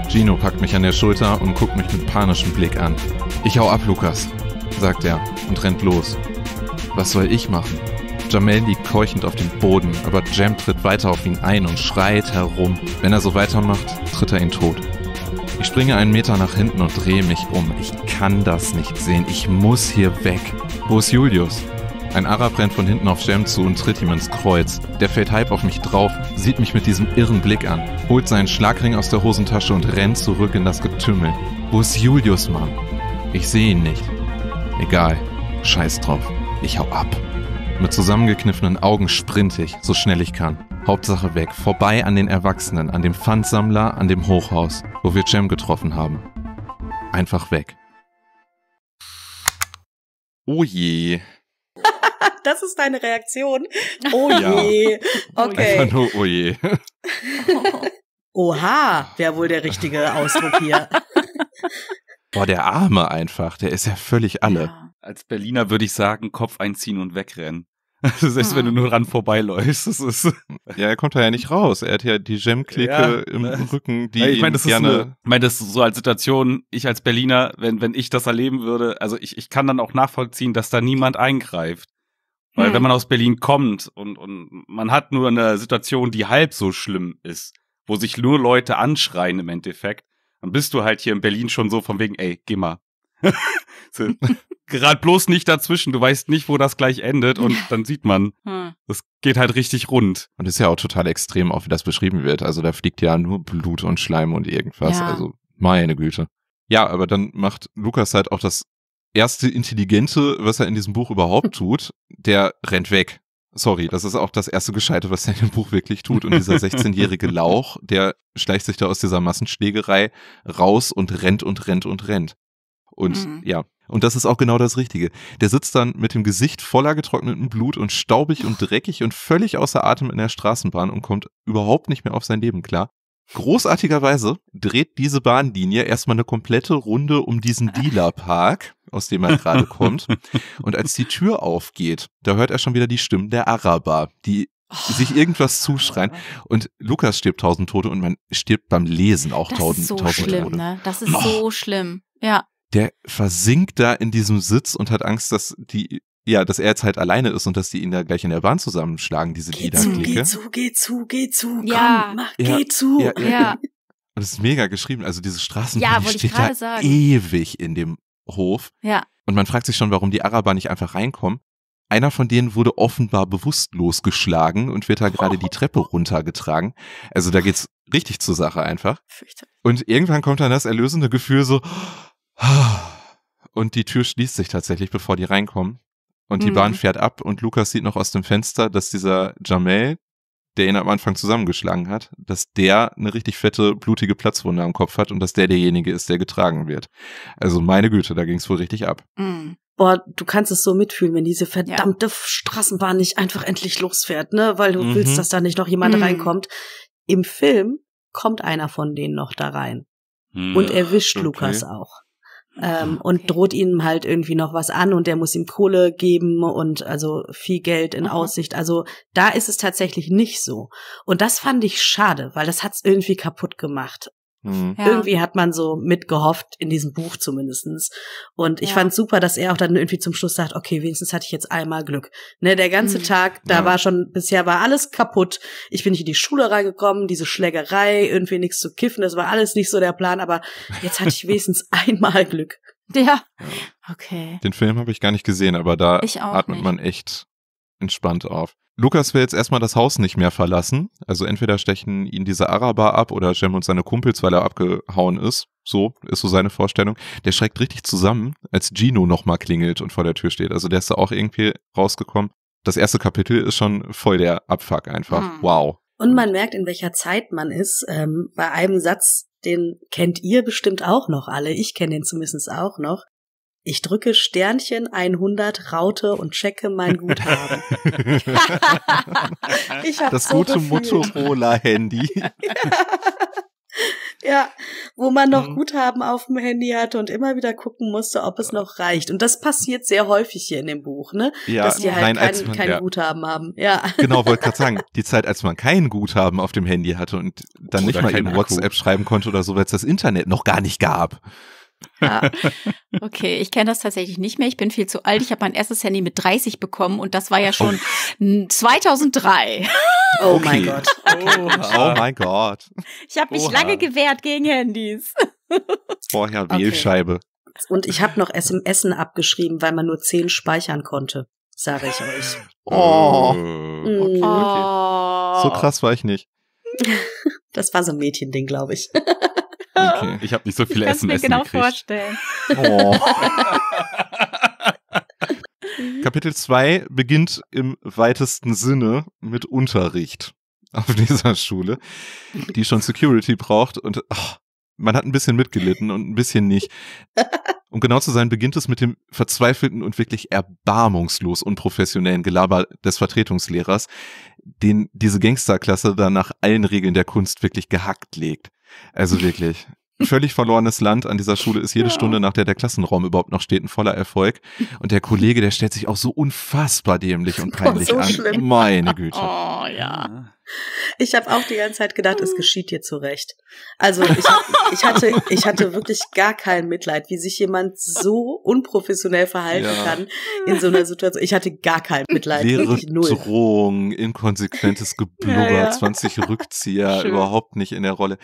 Gino packt mich an der Schulter und guckt mich mit panischem Blick an. Ich hau ab, Lukas, sagt er und rennt los. Was soll ich machen? Jamel liegt keuchend auf dem Boden, aber Jam tritt weiter auf ihn ein und schreit herum. Wenn er so weitermacht, tritt er ihn tot. Ich springe einen Meter nach hinten und drehe mich um. Ich kann das nicht sehen. Ich muss hier weg. Wo ist Julius? Ein Arab rennt von hinten auf Jam zu und tritt ihm ins Kreuz. Der fällt halb auf mich drauf, sieht mich mit diesem irren Blick an, holt seinen Schlagring aus der Hosentasche und rennt zurück in das Getümmel. Wo ist Julius, Mann? Ich sehe ihn nicht. Egal. Scheiß drauf. Ich hau ab. Mit zusammengekniffenen Augen sprinte ich, so schnell ich kann. Hauptsache weg, vorbei an den Erwachsenen, an dem Pfandsammler, an dem Hochhaus, wo wir Cem getroffen haben. Einfach weg. Oh je. das ist deine Reaktion. Oh, oh je. Ja. Okay. Einfach nur oh je. Oha, wäre wohl der richtige Ausdruck hier. Boah, der Arme einfach, der ist ja völlig alle. Ja als Berliner würde ich sagen, Kopf einziehen und wegrennen. Also selbst hm. wenn du mhm. nur dran vorbeiläufst, das ist. Ja, er kommt da ja nicht raus. Er hat ja die Gem-Clique ja, im das, Rücken, die ich mein, das gerne. ich meine, das ist so als Situation, ich als Berliner, wenn, wenn ich das erleben würde, also ich, ich kann dann auch nachvollziehen, dass da niemand eingreift. Weil hm. wenn mhm. man aus Berlin kommt und, und man hat nur eine Situation, die halb so schlimm ist, wo sich nur Leute anschreien im Endeffekt, dann bist du halt hier in Berlin schon so von wegen, ey, geh mal, so, gerade bloß nicht dazwischen. Du weißt nicht, wo das gleich endet und dann sieht man, hm. das geht halt richtig rund. Und ist ja auch total extrem, auch wie das beschrieben wird. Also da fliegt ja nur Blut und Schleim und irgendwas. Ja. Also meine Güte. Ja, aber dann macht Lukas halt auch das erste Intelligente, was er in diesem Buch überhaupt tut. Der rennt weg. Sorry, das ist auch das erste Gescheite, was er in dem Buch wirklich tut. Und dieser 16-jährige Lauch, der schleicht sich da aus dieser Massenschlägerei raus und rennt und rennt und rennt. Und mhm. ja, und das ist auch genau das Richtige. Der sitzt dann mit dem Gesicht voller getrocknetem Blut und staubig und dreckig und völlig außer Atem in der Straßenbahn und kommt überhaupt nicht mehr auf sein Leben klar. Großartigerweise dreht diese Bahnlinie erstmal eine komplette Runde um diesen Dealerpark, aus dem er gerade kommt. Und als die Tür aufgeht, da hört er schon wieder die Stimmen der Araber, die sich oh. irgendwas zuschreien. Und Lukas stirbt tausend Tote und man stirbt beim Lesen auch das tausend, ist so tausend schlimm, Tote. Ne? Das ist so schlimm. Ja der versinkt da in diesem Sitz und hat Angst, dass die ja, dass er jetzt halt alleine ist und dass die ihn da gleich in der Bahn zusammenschlagen, diese geh Lieder. Geh zu, geh zu, geh zu, komm, ja. mach, ja, geh zu. Ja, ja, ja. Und es ist mega geschrieben. Also diese Straßen ja, die steht da ewig in dem Hof. Ja. Und man fragt sich schon, warum die Araber nicht einfach reinkommen. Einer von denen wurde offenbar bewusstlos geschlagen und wird da gerade oh. die Treppe runtergetragen. Also da geht's richtig zur Sache einfach. Und irgendwann kommt dann das erlösende Gefühl so, und die Tür schließt sich tatsächlich, bevor die reinkommen. Und die mhm. Bahn fährt ab und Lukas sieht noch aus dem Fenster, dass dieser Jamel, der ihn am Anfang zusammengeschlagen hat, dass der eine richtig fette, blutige Platzwunde am Kopf hat und dass der derjenige ist, der getragen wird. Also meine Güte, da ging es wohl richtig ab. Mhm. Boah, du kannst es so mitfühlen, wenn diese verdammte ja. Straßenbahn nicht einfach endlich losfährt, ne? Weil du mhm. willst, dass da nicht noch jemand mhm. reinkommt. Im Film kommt einer von denen noch da rein. Und erwischt okay. Lukas auch. Ah, ähm, okay. und droht ihm halt irgendwie noch was an und er muss ihm Kohle geben und also viel Geld in okay. Mhm. Aussicht. Also da ist es tatsächlich nicht so. Und das fand ich schade, weil das hat's irgendwie kaputt gemacht. Mhm. Ja. Irgendwie hat man so mitgehofft, in diesem Buch zumindestens. Und ich ja. fand super, dass er auch dann irgendwie zum Schluss sagt, okay, wenigstens hatte ich jetzt einmal Glück. Ne, der ganze mhm. Tag, da ja. war schon, bisher war alles kaputt. Ich bin nicht in die Schule reingekommen, diese Schlägerei, irgendwie nichts zu kiffen, das war alles nicht so der Plan, aber jetzt hatte ich wenigstens einmal Glück. Ja. Okay. Den Film habe ich gar nicht gesehen, aber da atmet nicht. man echt entspannt auf. Lukas will jetzt erstmal das Haus nicht mehr verlassen. Also entweder stechen ihn diese Araber ab oder Jem und seine Kumpels, weil er abgehauen ist. So ist so seine Vorstellung. Der schreckt richtig zusammen, als Gino nochmal klingelt und vor der Tür steht. Also der ist da auch irgendwie rausgekommen. Das erste Kapitel ist schon voll der Abfuck einfach. Hm. Wow. Und man merkt, in welcher Zeit man ist. Ähm, bei einem Satz, den kennt ihr bestimmt auch noch alle. Ich kenne den zumindest auch noch ich drücke Sternchen 100, raute und checke mein Guthaben. ich hab das so gute Motorola-Handy. ja. ja, wo man noch mhm. Guthaben auf dem Handy hatte und immer wieder gucken musste, ob es noch reicht. Und das passiert sehr häufig hier in dem Buch, ne? Ja, Dass die halt nein, kein, man, kein ja. Guthaben haben. Ja. Genau, wollte gerade sagen, die Zeit, als man kein Guthaben auf dem Handy hatte und dann oder nicht mal in WhatsApp schreiben konnte oder so, weil es das Internet noch gar nicht gab. Ja. Okay, ich kenne das tatsächlich nicht mehr. Ich bin viel zu alt. Ich habe mein erstes Handy mit 30 bekommen und das war ja schon oh. 2003. Oh okay. mein Gott. Oha. Oh mein Gott. Ich habe mich Oha. lange gewehrt gegen Handys. Vorher Wählscheibe. Okay. Und ich habe noch SMS abgeschrieben, weil man nur 10 speichern konnte, sage ich euch. Oh. oh. Okay, mhm. okay. oh. So krass war ich nicht. Das war so ein Mädchending, glaube ich. Okay. Ich habe nicht so viel ich Essen. Ich genau gekriegt. vorstellen. Oh. Kapitel 2 beginnt im weitesten Sinne mit Unterricht auf dieser Schule, die schon Security braucht und oh, man hat ein bisschen mitgelitten und ein bisschen nicht. Um genau zu sein, beginnt es mit dem verzweifelten und wirklich erbarmungslos unprofessionellen Gelaber des Vertretungslehrers, den diese Gangsterklasse dann nach allen Regeln der Kunst wirklich gehackt legt. Also wirklich. Völlig verlorenes Land an dieser Schule ist jede ja. Stunde, nach der der Klassenraum überhaupt noch steht, ein voller Erfolg. Und der Kollege, der stellt sich auch so unfassbar dämlich und peinlich oh, so an. Schlimm. Meine Güte. Oh ja. Ich habe auch die ganze Zeit gedacht, es hm. geschieht dir zurecht. Also ich, ich, hatte, ich hatte wirklich gar kein Mitleid, wie sich jemand so unprofessionell verhalten ja. kann in so einer Situation. Ich hatte gar kein Mitleid. Leere Drohung, inkonsequentes Geblubber, ja, ja. 20 Rückzieher, Schön. überhaupt nicht in der Rolle.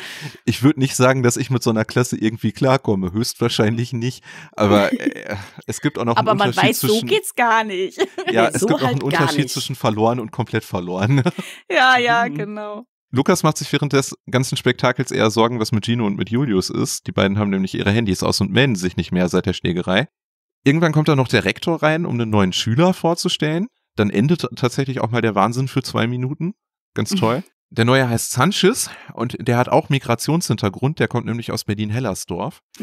Ich würde nicht sagen, dass ich mit so einer Klasse irgendwie klarkomme, höchstwahrscheinlich nicht. Aber äh, es gibt auch noch aber einen Unterschied. Aber man weiß, zwischen, so geht's gar nicht. Ja, es so gibt halt auch einen Unterschied zwischen verloren und komplett verloren. Ja, ja Ja, mhm. genau. Lukas macht sich während des ganzen Spektakels eher Sorgen, was mit Gino und mit Julius ist. Die beiden haben nämlich ihre Handys aus und melden sich nicht mehr seit der Schlägerei. Irgendwann kommt dann noch der Rektor rein, um einen neuen Schüler vorzustellen. Dann endet tatsächlich auch mal der Wahnsinn für zwei Minuten. Ganz toll. Der neue heißt Sanchez und der hat auch Migrationshintergrund. Der kommt nämlich aus Berlin-Hellersdorf.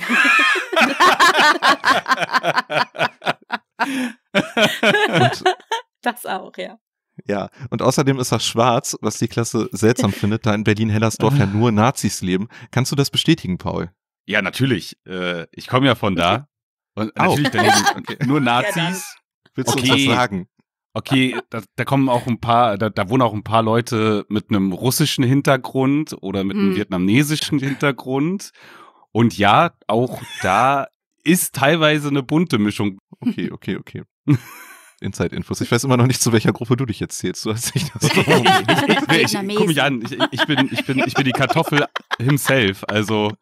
das auch, ja. Ja, und außerdem ist das schwarz, was die Klasse seltsam findet, da in Berlin-Hellersdorf ja nur Nazis leben. Kannst du das bestätigen, Paul? Ja, natürlich. Äh, ich komme ja von da. Und oh. natürlich daneben okay. nur Nazis. Ja, Willst du okay. uns was sagen? Okay, da, da kommen auch ein paar, da, da wohnen auch ein paar Leute mit einem russischen Hintergrund oder mit einem mm. vietnamesischen Hintergrund. Und ja, auch da ist teilweise eine bunte Mischung. Okay, okay, okay. Inside-Infos. Ich weiß immer noch nicht, zu welcher Gruppe du dich jetzt zählst. Du hast dich das so ich, ich, Guck mich an, ich, ich, bin, ich, bin, ich bin die Kartoffel himself, also.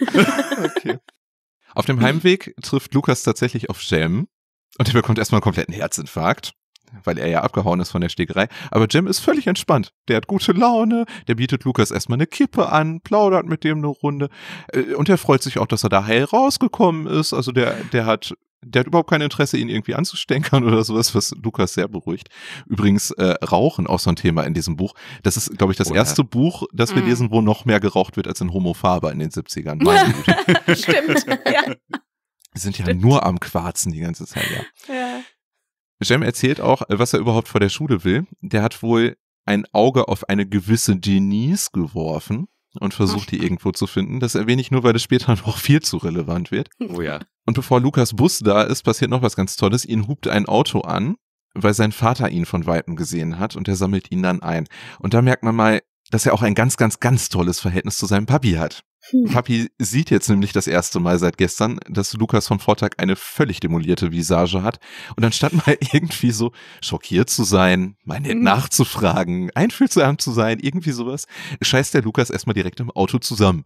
okay. Auf dem Heimweg trifft Lukas tatsächlich auf Jem und er bekommt erstmal einen kompletten Herzinfarkt, weil er ja abgehauen ist von der Stegerei. Aber Jem ist völlig entspannt. Der hat gute Laune, der bietet Lukas erstmal eine Kippe an, plaudert mit dem eine Runde äh, und er freut sich auch, dass er da heil rausgekommen ist. Also der, der hat der hat überhaupt kein Interesse, ihn irgendwie anzustänkern oder sowas, was Lukas sehr beruhigt. Übrigens, äh, Rauchen auch so ein Thema in diesem Buch. Das ist, glaube ich, das oh, erste Buch, das wir mm. lesen, wo noch mehr geraucht wird als in Homo Faber in den 70ern. Stimmt, ja. Wir sind ja nur am Quarzen die ganze Zeit, ja. ja. Jem erzählt auch, äh, was er überhaupt vor der Schule will. Der hat wohl ein Auge auf eine gewisse Denise geworfen und versucht, die irgendwo zu finden. Das erwähne ich nur, weil das später noch viel zu relevant wird. Oh ja. Und bevor Lukas Bus da ist, passiert noch was ganz Tolles. Ihn hupt ein Auto an, weil sein Vater ihn von Weitem gesehen hat und er sammelt ihn dann ein. Und da merkt man mal, dass er auch ein ganz, ganz, ganz tolles Verhältnis zu seinem Papi hat. Hm. Papi sieht jetzt nämlich das erste Mal seit gestern, dass Lukas vom Vortag eine völlig demolierte Visage hat. Und anstatt mal irgendwie so schockiert zu sein, mal nett hm. nachzufragen, einfühlsam zu sein, irgendwie sowas, scheißt der Lukas erstmal direkt im Auto zusammen.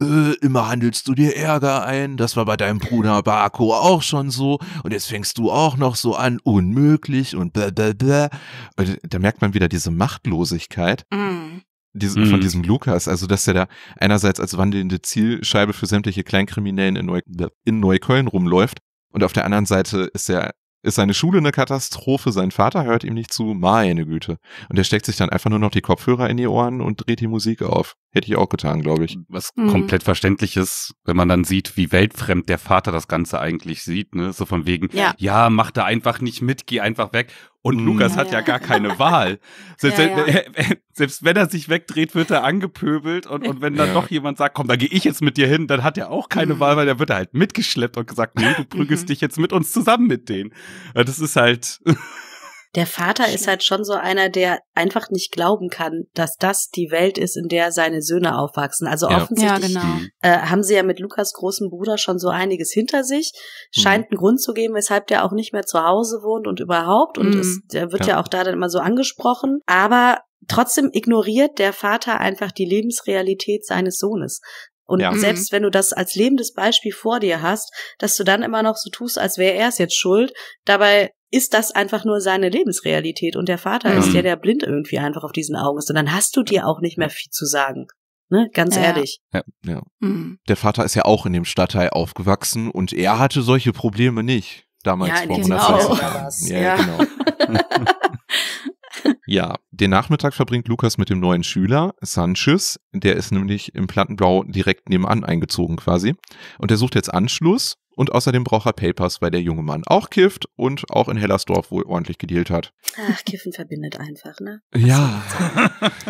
Äh, immer handelst du dir Ärger ein, das war bei deinem Bruder Barco auch schon so. Und jetzt fängst du auch noch so an, unmöglich und blablabla. Und da merkt man wieder diese Machtlosigkeit. Hm diesen, mhm. von diesem Lukas, also dass er da einerseits als wandelnde Zielscheibe für sämtliche Kleinkriminellen in, Neu in Neukölln rumläuft und auf der anderen Seite ist er ist seine Schule eine Katastrophe, sein Vater hört ihm nicht zu, meine Güte. Und er steckt sich dann einfach nur noch die Kopfhörer in die Ohren und dreht die Musik auf. Hätte ich auch getan, glaube ich. Was mhm. komplett verständlich ist, wenn man dann sieht, wie weltfremd der Vater das Ganze eigentlich sieht, ne? So von wegen, ja, ja mach da einfach nicht mit, geh einfach weg. Und mhm. Lukas ja, hat ja, ja, gar keine Wahl. Selbst, ja, wenn, selbst, wenn, er sich wegdreht, wird er angepöbelt. Und, und wenn dann doch jemand sagt, komm, da gehe ich jetzt mit dir hin, dann hat er auch keine mhm. Wahl, weil er wird halt mitgeschleppt und gesagt, nee, du prügelst mhm. dich jetzt mit uns zusammen mit denen. Das ist halt. Der Vater ist halt schon so einer, der einfach nicht glauben kann, dass das die Welt ist, in der seine Söhne aufwachsen. Also ja. offensichtlich ja, genau. Mhm. äh, haben sie ja mit Lukas großen Bruder schon so einiges hinter sich. Mhm. Scheint mhm. einen Grund zu geben, weshalb der auch nicht mehr zu Hause wohnt und überhaupt. Und mhm. es, der wird ja. ja auch da dann immer so angesprochen. Aber Trotzdem ignoriert der Vater einfach die Lebensrealität seines Sohnes. Und ja. selbst mhm. wenn du das als lebendes Beispiel vor dir hast, dass du dann immer noch so tust, als wäre er es jetzt schuld, dabei ist das einfach nur seine Lebensrealität und der Vater mhm. ist ja der blind irgendwie einfach auf diesen Augen ist und dann hast du dir auch nicht mehr viel zu sagen. Ne? Ganz ja. ehrlich. Ja, ja. Mhm. Der Vater ist ja auch in dem Stadtteil aufgewachsen und er hatte solche Probleme nicht damals ja, vor genau. 120 Jahren. Ja, genau. ja, den Nachmittag verbringt Lukas mit dem neuen Schüler, Sanchez. Der ist nämlich im Plattenbau direkt nebenan eingezogen quasi. Und er sucht jetzt Anschluss und außerdem braucht er Papers, weil der junge Mann auch kifft und auch in Hellersdorf wohl ordentlich gedealt hat. Ach, Kiffen verbindet einfach, ne? Ja.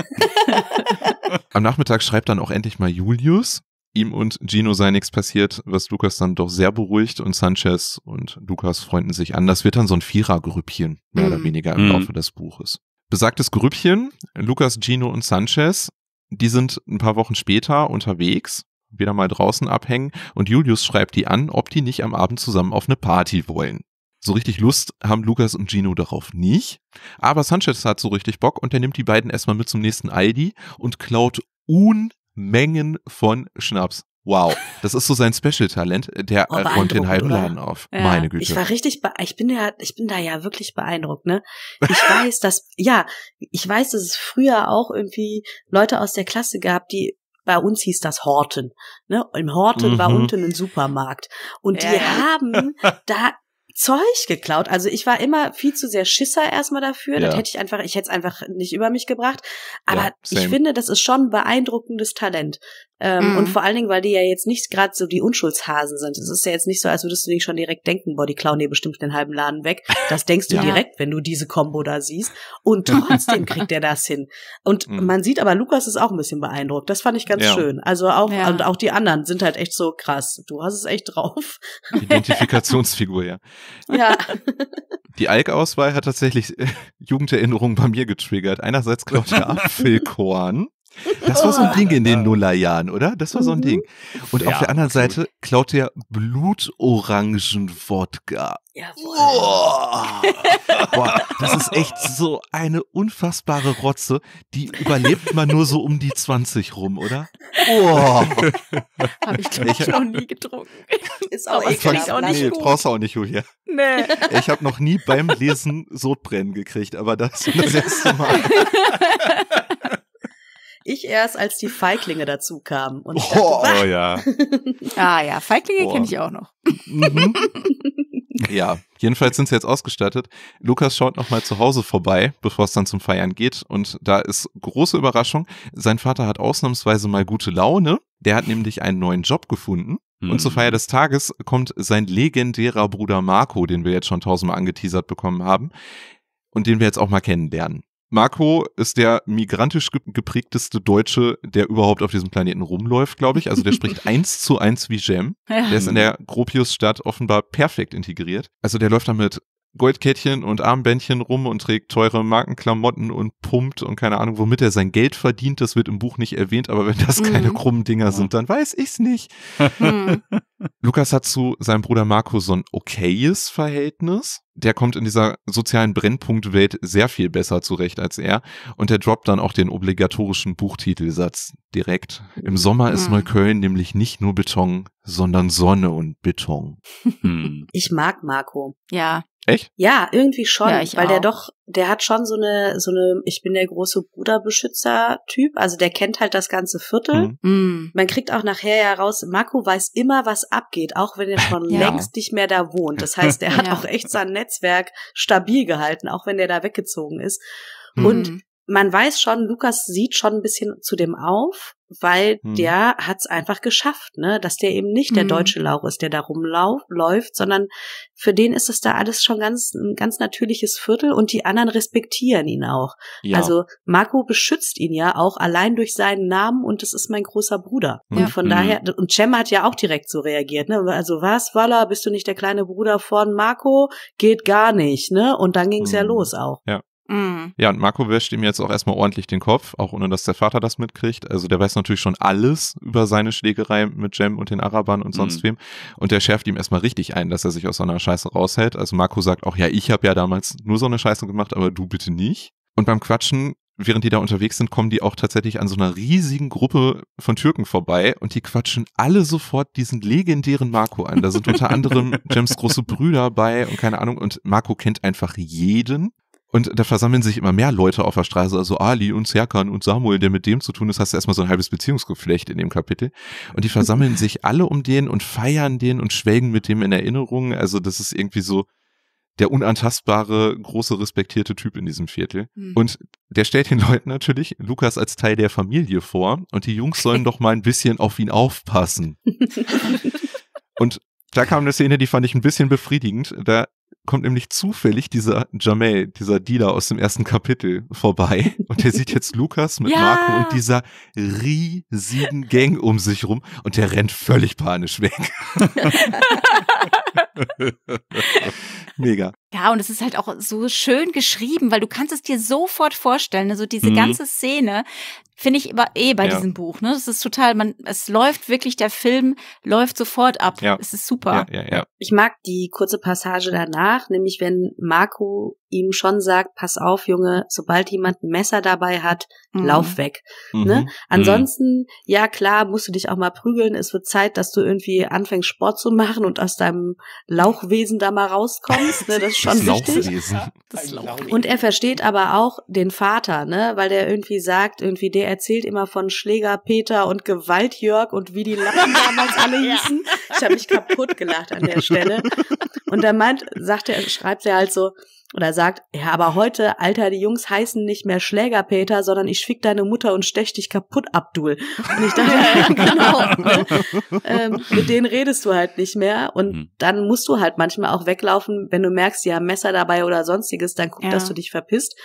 Am Nachmittag schreibt dann auch endlich mal Julius. Ihm und Gino sei nichts passiert, was Lukas dann doch sehr beruhigt und Sanchez und Lukas freunden sich an. Das wird dann so ein Vierergrüppchen, mehr oder mhm. weniger im Laufe mhm. des Buches. Besagtes Grüppchen, Lukas, Gino und Sanchez, die sind ein paar Wochen später unterwegs wieder mal draußen abhängen und Julius schreibt die an, ob die nicht am Abend zusammen auf eine Party wollen. So richtig Lust haben Lukas und Gino darauf nicht, aber Sanchez hat so richtig Bock und er nimmt die beiden erstmal mit zum nächsten Aldi und klaut Unmengen von Schnaps. Wow, das ist so sein Special-Talent. Der oh, äh, räumt den halben Laden auf. Ja. Meine Güte. Ich war richtig, ich bin ja, ich bin da ja wirklich beeindruckt, ne? Ich weiß, dass, ja, ich weiß, dass es früher auch irgendwie Leute aus der Klasse gab, die bei uns hieß das Horten. Ne? Im Horten mhm. war unten ein Supermarkt. Und die haben da Zeug geklaut. Also ich war immer viel zu sehr Schisser erstmal dafür. Ja. Das hätte ich einfach, ich hätte es einfach nicht über mich gebracht. Aber ja, ich finde, das ist schon ein beeindruckendes Talent. Ähm, mm. Und mhm. vor allen Dingen, weil die ja jetzt nicht gerade so die Unschuldshasen sind. Es ist ja jetzt nicht so, als würdest du dich schon direkt denken, boah, die klauen dir bestimmt den halben Laden weg. Das denkst du ja. direkt, wenn du diese Combo da siehst. Und trotzdem kriegt er das hin. Und mm. man sieht aber, Lukas ist auch ein bisschen beeindruckt. Das fand ich ganz ja. schön. Also auch, ja. und auch die anderen sind halt echt so krass. Du hast es echt drauf. Identifikationsfigur, ja. Ja. Die Alk-Auswahl hat tatsächlich äh, Jugenderinnerungen bei mir getriggert. Einerseits Claudia Apfelkorn. Das war so ein Ding in den Nullerjahren, oder? Das war so ein Ding. Mhm. Und ja, auf der anderen Seite klaut er Blutorangen-Wodka. Boah. Boah, das ist echt so eine unfassbare Rotze. Die überlebt man nur so um die 20 rum, oder? Boah. Habe ich, glaub, ich noch nie getrunken. Ist auch, ich fand, auch nicht ne? nee, gut. brauchst auch nicht, Julia. Nee. Ich habe noch nie beim Lesen Sodbrennen gekriegt, aber das ist das erste Mal. Ich erst, als die Feiglinge dazu kamen. Und dachte, oh, oh, ja. ah ja, Feiglinge oh. kenne ich auch noch. Mhm. ja, jedenfalls sind sie jetzt ausgestattet. Lukas schaut nochmal zu Hause vorbei, bevor es dann zum Feiern geht. Und da ist große Überraschung. Sein Vater hat ausnahmsweise mal gute Laune. Der hat nämlich einen neuen Job gefunden. Und zur mhm. Feier des Tages kommt sein legendärer Bruder Marco, den wir jetzt schon tausendmal angeteasert bekommen haben und den wir jetzt auch mal kennenlernen. Marco ist der migrantisch geprägteste Deutsche, der überhaupt auf diesem Planeten rumläuft, glaube ich. Also der spricht eins zu eins wie Jam. Ja. Der ist in der Gropius-Stadt offenbar perfekt integriert. Also der läuft damit Goldkettchen und Armbändchen rum und trägt teure Markenklamotten und pumpt und keine Ahnung, womit er sein Geld verdient, das wird im Buch nicht erwähnt, aber wenn das mhm. keine krummen Dinger sind, dann weiß ich's nicht. Hm. Lukas hat zu seinem Bruder Marco so ein okayes Verhältnis der kommt in dieser sozialen Brennpunktwelt sehr viel besser zurecht als er. Und der droppt dann auch den obligatorischen Buchtitelsatz direkt. Im Sommer ist hm. Neukölln nämlich nicht nur Beton, sondern Sonne und Beton. Hm. Ich mag Marco. Ja. Echt? Ja, irgendwie schon, ja, weil auch. der doch der hat schon so eine, so eine, ich bin der große Bruderbeschützer-Typ. Also der kennt halt das ganze Viertel. Mhm. mhm. Man kriegt auch nachher ja raus, Marco weiß immer, was abgeht, auch wenn er schon ja. längst nicht mehr da wohnt. Das heißt, er hat ja. auch echt sein Netzwerk stabil gehalten, auch wenn der da weggezogen ist. Mhm. Und mhm man weiß schon, Lukas sieht schon ein bisschen zu dem auf, weil hm. der hat's einfach geschafft, ne? Dass der eben nicht der hm. deutsche Lauch ist, der da rumläuft, sondern für den ist es da alles schon ganz ein ganz natürliches Viertel und die anderen respektieren ihn auch. Ja. Also Marco beschützt ihn ja auch allein durch seinen Namen und das ist mein großer Bruder. Ja. Und von mhm. daher, und Cem hat ja auch direkt so reagiert, ne? Also was, Walla, bist du nicht der kleine Bruder von Marco? Geht gar nicht, ne? Und dann ging's mhm. ja los auch. Ja. Mhm. Ja, und Marco wäscht ihm jetzt auch erstmal ordentlich den Kopf, auch ohne dass der Vater das mitkriegt. Also der weiß natürlich schon alles über seine Schlägerei mit Jem und den Arabern und sonst mhm. wem. Und der schärft ihm erstmal richtig ein, dass er sich aus so einer Scheiße raushält. Also Marco sagt auch, ja, ich habe ja damals nur so eine Scheiße gemacht, aber du bitte nicht. Und beim Quatschen während die da unterwegs sind, kommen die auch tatsächlich an so einer riesigen Gruppe von Türken vorbei und die quatschen alle sofort diesen legendären Marco an. Da sind unter anderem Jems große Brüder bei und keine Ahnung. Und Marco kennt einfach jeden. Und da versammeln sich immer mehr Leute auf der Straße, also Ali und Serkan und Samuel, der mit dem zu tun ist, hast du erstmal so ein halbes Beziehungsgeflecht in dem Kapitel. Und die versammeln sich alle um den und feiern den und schwelgen mit dem in Erinnerungen. Also das ist irgendwie so der unantastbare, große, respektierte Typ in diesem Viertel. Mhm. Und der stellt den Leuten natürlich Lukas als Teil der Familie vor und die Jungs sollen doch mal ein bisschen auf ihn aufpassen. und da kam eine Szene, die fand ich ein bisschen befriedigend. Da kommt nämlich zufällig dieser Jamel, dieser Dealer aus dem ersten Kapitel vorbei und der sieht jetzt Lukas mit ja! Marco und dieser riesigen Gang um sich rum und der rennt völlig panisch weg. Mega. Ja, und es ist halt auch so schön geschrieben, weil du kannst es dir sofort vorstellen. Also diese mhm. ganze Szene finde ich immer eh bei ja. diesem Buch. Ne, das ist total. Man, es läuft wirklich der Film läuft sofort ab. Ja. Es ist super. Ja, ja, ja. Ich mag die kurze Passage danach, nämlich wenn Marco ihm schon sagt: Pass auf, Junge, sobald jemand ein Messer dabei hat, mhm. lauf weg. Ne? Mhm. Ne? Ansonsten, ja klar, musst du dich auch mal prügeln. Es wird Zeit, dass du irgendwie anfängst Sport zu machen und aus deinem Lauchwesen da mal rauskommst. Ne? Das ist schon das wichtig. Ja, das Lauchwesen. Und er versteht aber auch den Vater, ne, weil der irgendwie sagt, irgendwie, der erzählt immer von Schläger Peter und Gewalt Jörg und wie die Lappen damals alle hießen. Ich habe mich kaputt gelacht an der Stelle. Und dann meint, sagt er, schreibt er halt so, oder sagt, ja, aber heute, Alter, die Jungs heißen nicht mehr Schlägerpeter, sondern ich fick deine Mutter und stech dich kaputt, Abdul. Und ich dachte, ja, genau, ne? ähm, mit denen redest du halt nicht mehr und mhm. dann musst du halt manchmal auch weglaufen, wenn du merkst, die haben Messer dabei oder sonstiges, dann guck, ja. dass du dich verpisst.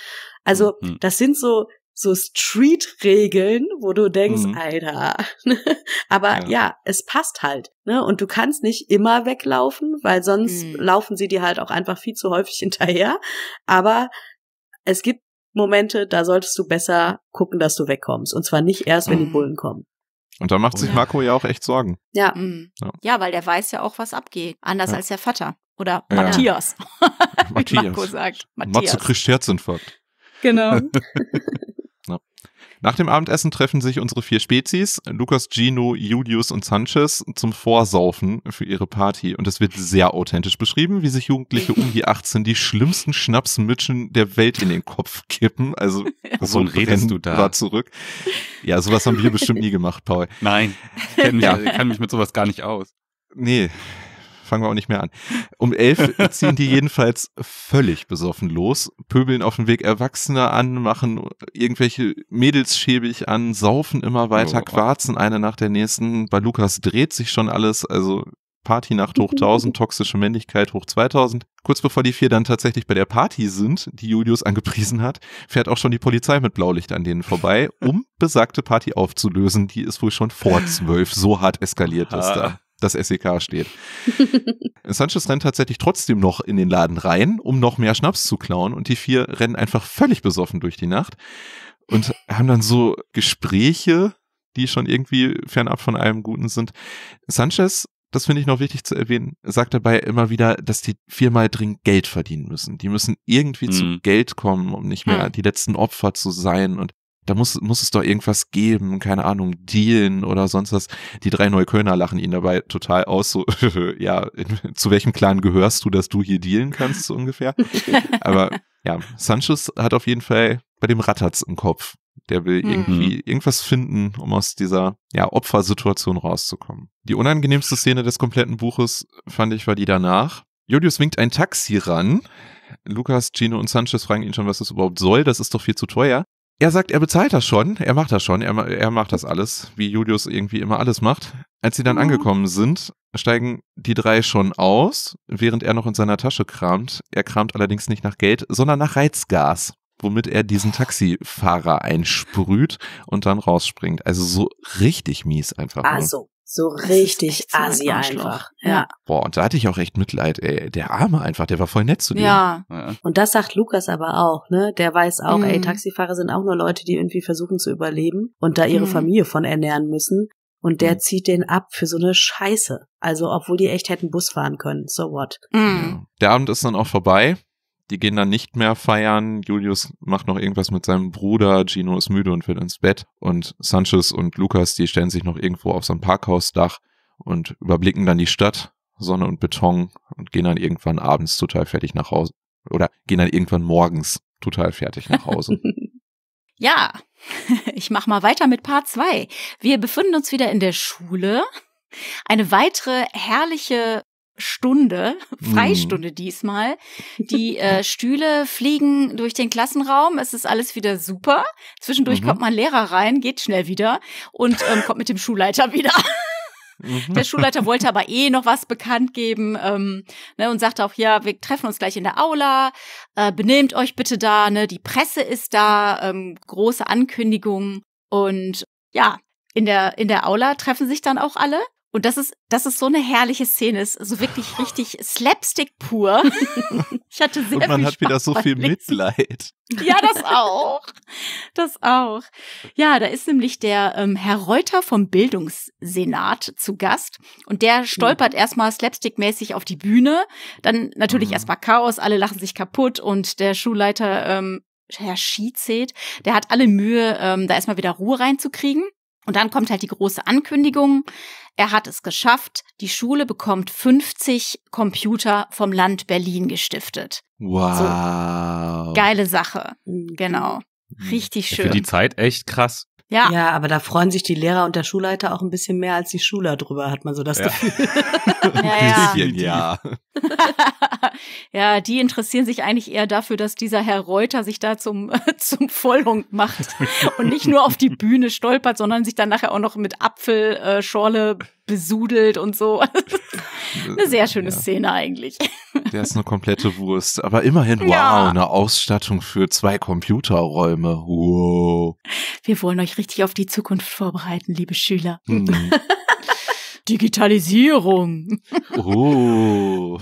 Also, mhm. das sind so so Street-Regeln, wo du denkst, mhm. Alter. Ne? Aber ja. ja. es passt halt. Ne? Und du kannst nicht immer weglaufen, weil sonst mhm. laufen sie dir halt auch einfach viel zu häufig hinterher. Aber es gibt Momente, da solltest du besser gucken, dass du wegkommst. Und zwar nicht erst, wenn die mhm. Bullen kommen. Und da macht sich Marco ja auch echt Sorgen. Ja. Mhm. ja. ja. weil der weiß ja auch, was abgeht. Anders ja. als der Vater. Oder ja. Matthias. Matthias. Wie Marco sagt. Matthias. Matze kriegt Herzinfarkt. Genau. Ja. Ne? Nach dem Abendessen treffen sich unsere vier Spezies, Lukas, Gino, Julius und Sanchez, zum Vorsaufen für ihre Party. Und es wird sehr authentisch beschrieben, wie sich Jugendliche um die 18 die schlimmsten Schnapsmütchen der Welt in den Kopf kippen. Also, so redest du da? zurück. Ja, sowas haben wir bestimmt nie gemacht, Paul. Nein, ich, mich, ja. ich kann mich mit sowas gar nicht aus. Nee, fangen wir auch nicht mehr an. Um elf ziehen die jedenfalls völlig besoffen los, pöbeln auf dem Weg Erwachsene an, machen irgendwelche Mädels schäbig an, saufen immer weiter, oh, quarzen eine nach der nächsten. Bei Lukas dreht sich schon alles, also Partynacht hoch 1000, toxische Männlichkeit hoch 2000. Kurz bevor die vier dann tatsächlich bei der Party sind, die Julius angepriesen hat, fährt auch schon die Polizei mit Blaulicht an denen vorbei, um besagte Party aufzulösen. Die ist wohl schon vor zwölf, so hart eskaliert ist da das SEK steht. Sanchez rennt tatsächlich trotzdem noch in den Laden rein, um noch mehr Schnaps zu klauen und die vier rennen einfach völlig besoffen durch die Nacht und haben dann so Gespräche, die schon irgendwie fernab von allem Guten sind. Sanchez das finde ich noch wichtig zu erwähnen, sagt dabei immer wieder, dass die viermal dringend Geld verdienen müssen. Die müssen irgendwie hm. zu mhm. Geld kommen, um nicht mehr die letzten Opfer zu sein. Und da muss, muss es doch irgendwas geben, keine Ahnung, Dealen oder sonst was. Die drei Neuköllner lachen ihn dabei total aus, so, ja, in, zu welchem Clan gehörst du, dass du hier dealen kannst, so ungefähr. Aber ja, Sanchez hat auf jeden Fall bei dem Rattatz im Kopf. Der will mhm. irgendwie mhm. irgendwas finden, um aus dieser ja, Opfersituation rauszukommen. Die unangenehmste Szene des kompletten Buches, fand ich, war die danach. Julius winkt ein Taxi ran. Lukas, Gino und Sanchez fragen ihn schon, was das überhaupt soll. Das ist doch viel zu teuer. Er sagt, er bezahlt das schon, er macht das schon, er, er macht das alles, wie Julius irgendwie immer alles macht. Als sie dann mhm. angekommen sind, steigen die drei schon aus, während er noch in seiner Tasche kramt. Er kramt allerdings nicht nach Geld, sondern nach Reizgas, womit er diesen Taxifahrer einsprüht und dann rausspringt. Also so richtig mies einfach. Also, so richtig assi einfach. Ja. Boah, und da hatte ich auch echt Mitleid. Ey, der Arme einfach, der war voll nett zu dir. Ja. ja. Und das sagt Lukas aber auch, ne? Der weiß auch, mhm. ey, Taxifahrer sind auch nur Leute, die irgendwie versuchen zu überleben und da ihre mhm. Familie von ernähren müssen. Und der mhm. zieht den ab für so eine Scheiße. Also, obwohl die echt hätten Bus fahren können. So what? Mhm. Ja. Der Abend ist dann auch vorbei. Die gehen dann nicht mehr feiern. Julius macht noch irgendwas mit seinem Bruder. Gino ist müde und will ins Bett. Und Sanchez und Lukas, die stellen sich noch irgendwo auf so ein Parkhausdach und überblicken dann die Stadt, Sonne und Beton und gehen dann irgendwann abends total fertig nach Hause. Oder gehen dann irgendwann morgens total fertig nach Hause. ja, ich mach mal weiter mit Part 2. Wir befinden uns wieder in der Schule. Eine weitere herrliche Stunde, Freistunde mhm. diesmal. Die äh, Stühle fliegen durch den Klassenraum. Es ist alles wieder super. Zwischendurch mhm. kommt mal Lehrer rein, geht schnell wieder und ähm, kommt mit dem Schulleiter wieder. Mhm. Der Schulleiter wollte aber eh noch was bekannt geben ähm, ne, und sagte auch, ja, wir treffen uns gleich in der Aula, äh, benehmt euch bitte da, ne, die Presse ist da, ähm, große Ankündigung. und ja, in der, in der Aula treffen sich dann auch alle und das ist, das ist so eine herrliche Szene, ist so also wirklich richtig Slapstick pur. Ich hatte sehr Und man viel hat wieder so viel Mitleid. Ja, das auch. Das auch. Ja, da ist nämlich der ähm, Herr Reuter vom Bildungssenat zu Gast und der hm. stolpert mhm. erstmal Slapstick-mäßig auf die Bühne. Dann natürlich mhm. erstmal Chaos, alle lachen sich kaputt und der Schulleiter ähm, Herr Schiezet, der hat alle Mühe, ähm, da erstmal wieder Ruhe reinzukriegen. Und dann kommt halt die große Ankündigung. Er hat es geschafft. Die Schule bekommt 50 Computer vom Land Berlin gestiftet. Wow. So. Geile Sache. Mhm. Genau. Mhm. Richtig schön. Für die Zeit echt krass. Ja. ja, aber da freuen sich die Lehrer und der Schulleiter auch ein bisschen mehr als die Schüler drüber, hat man so das ja. Gefühl. ja, ja. ja. ja, die interessieren sich eigentlich eher dafür, dass dieser Herr Reuter sich da zum, zum Vollhung macht und nicht nur auf die Bühne stolpert, sondern sich dann nachher auch noch mit Apfelschorle besudelt und so. Eine sehr schöne ja. Szene eigentlich. Der ist eine komplette Wurst. Aber immerhin, wow, ja. eine Ausstattung für zwei Computerräume. Wow. Wir wollen euch richtig auf die Zukunft vorbereiten, liebe Schüler. Hm. Digitalisierung. Oh.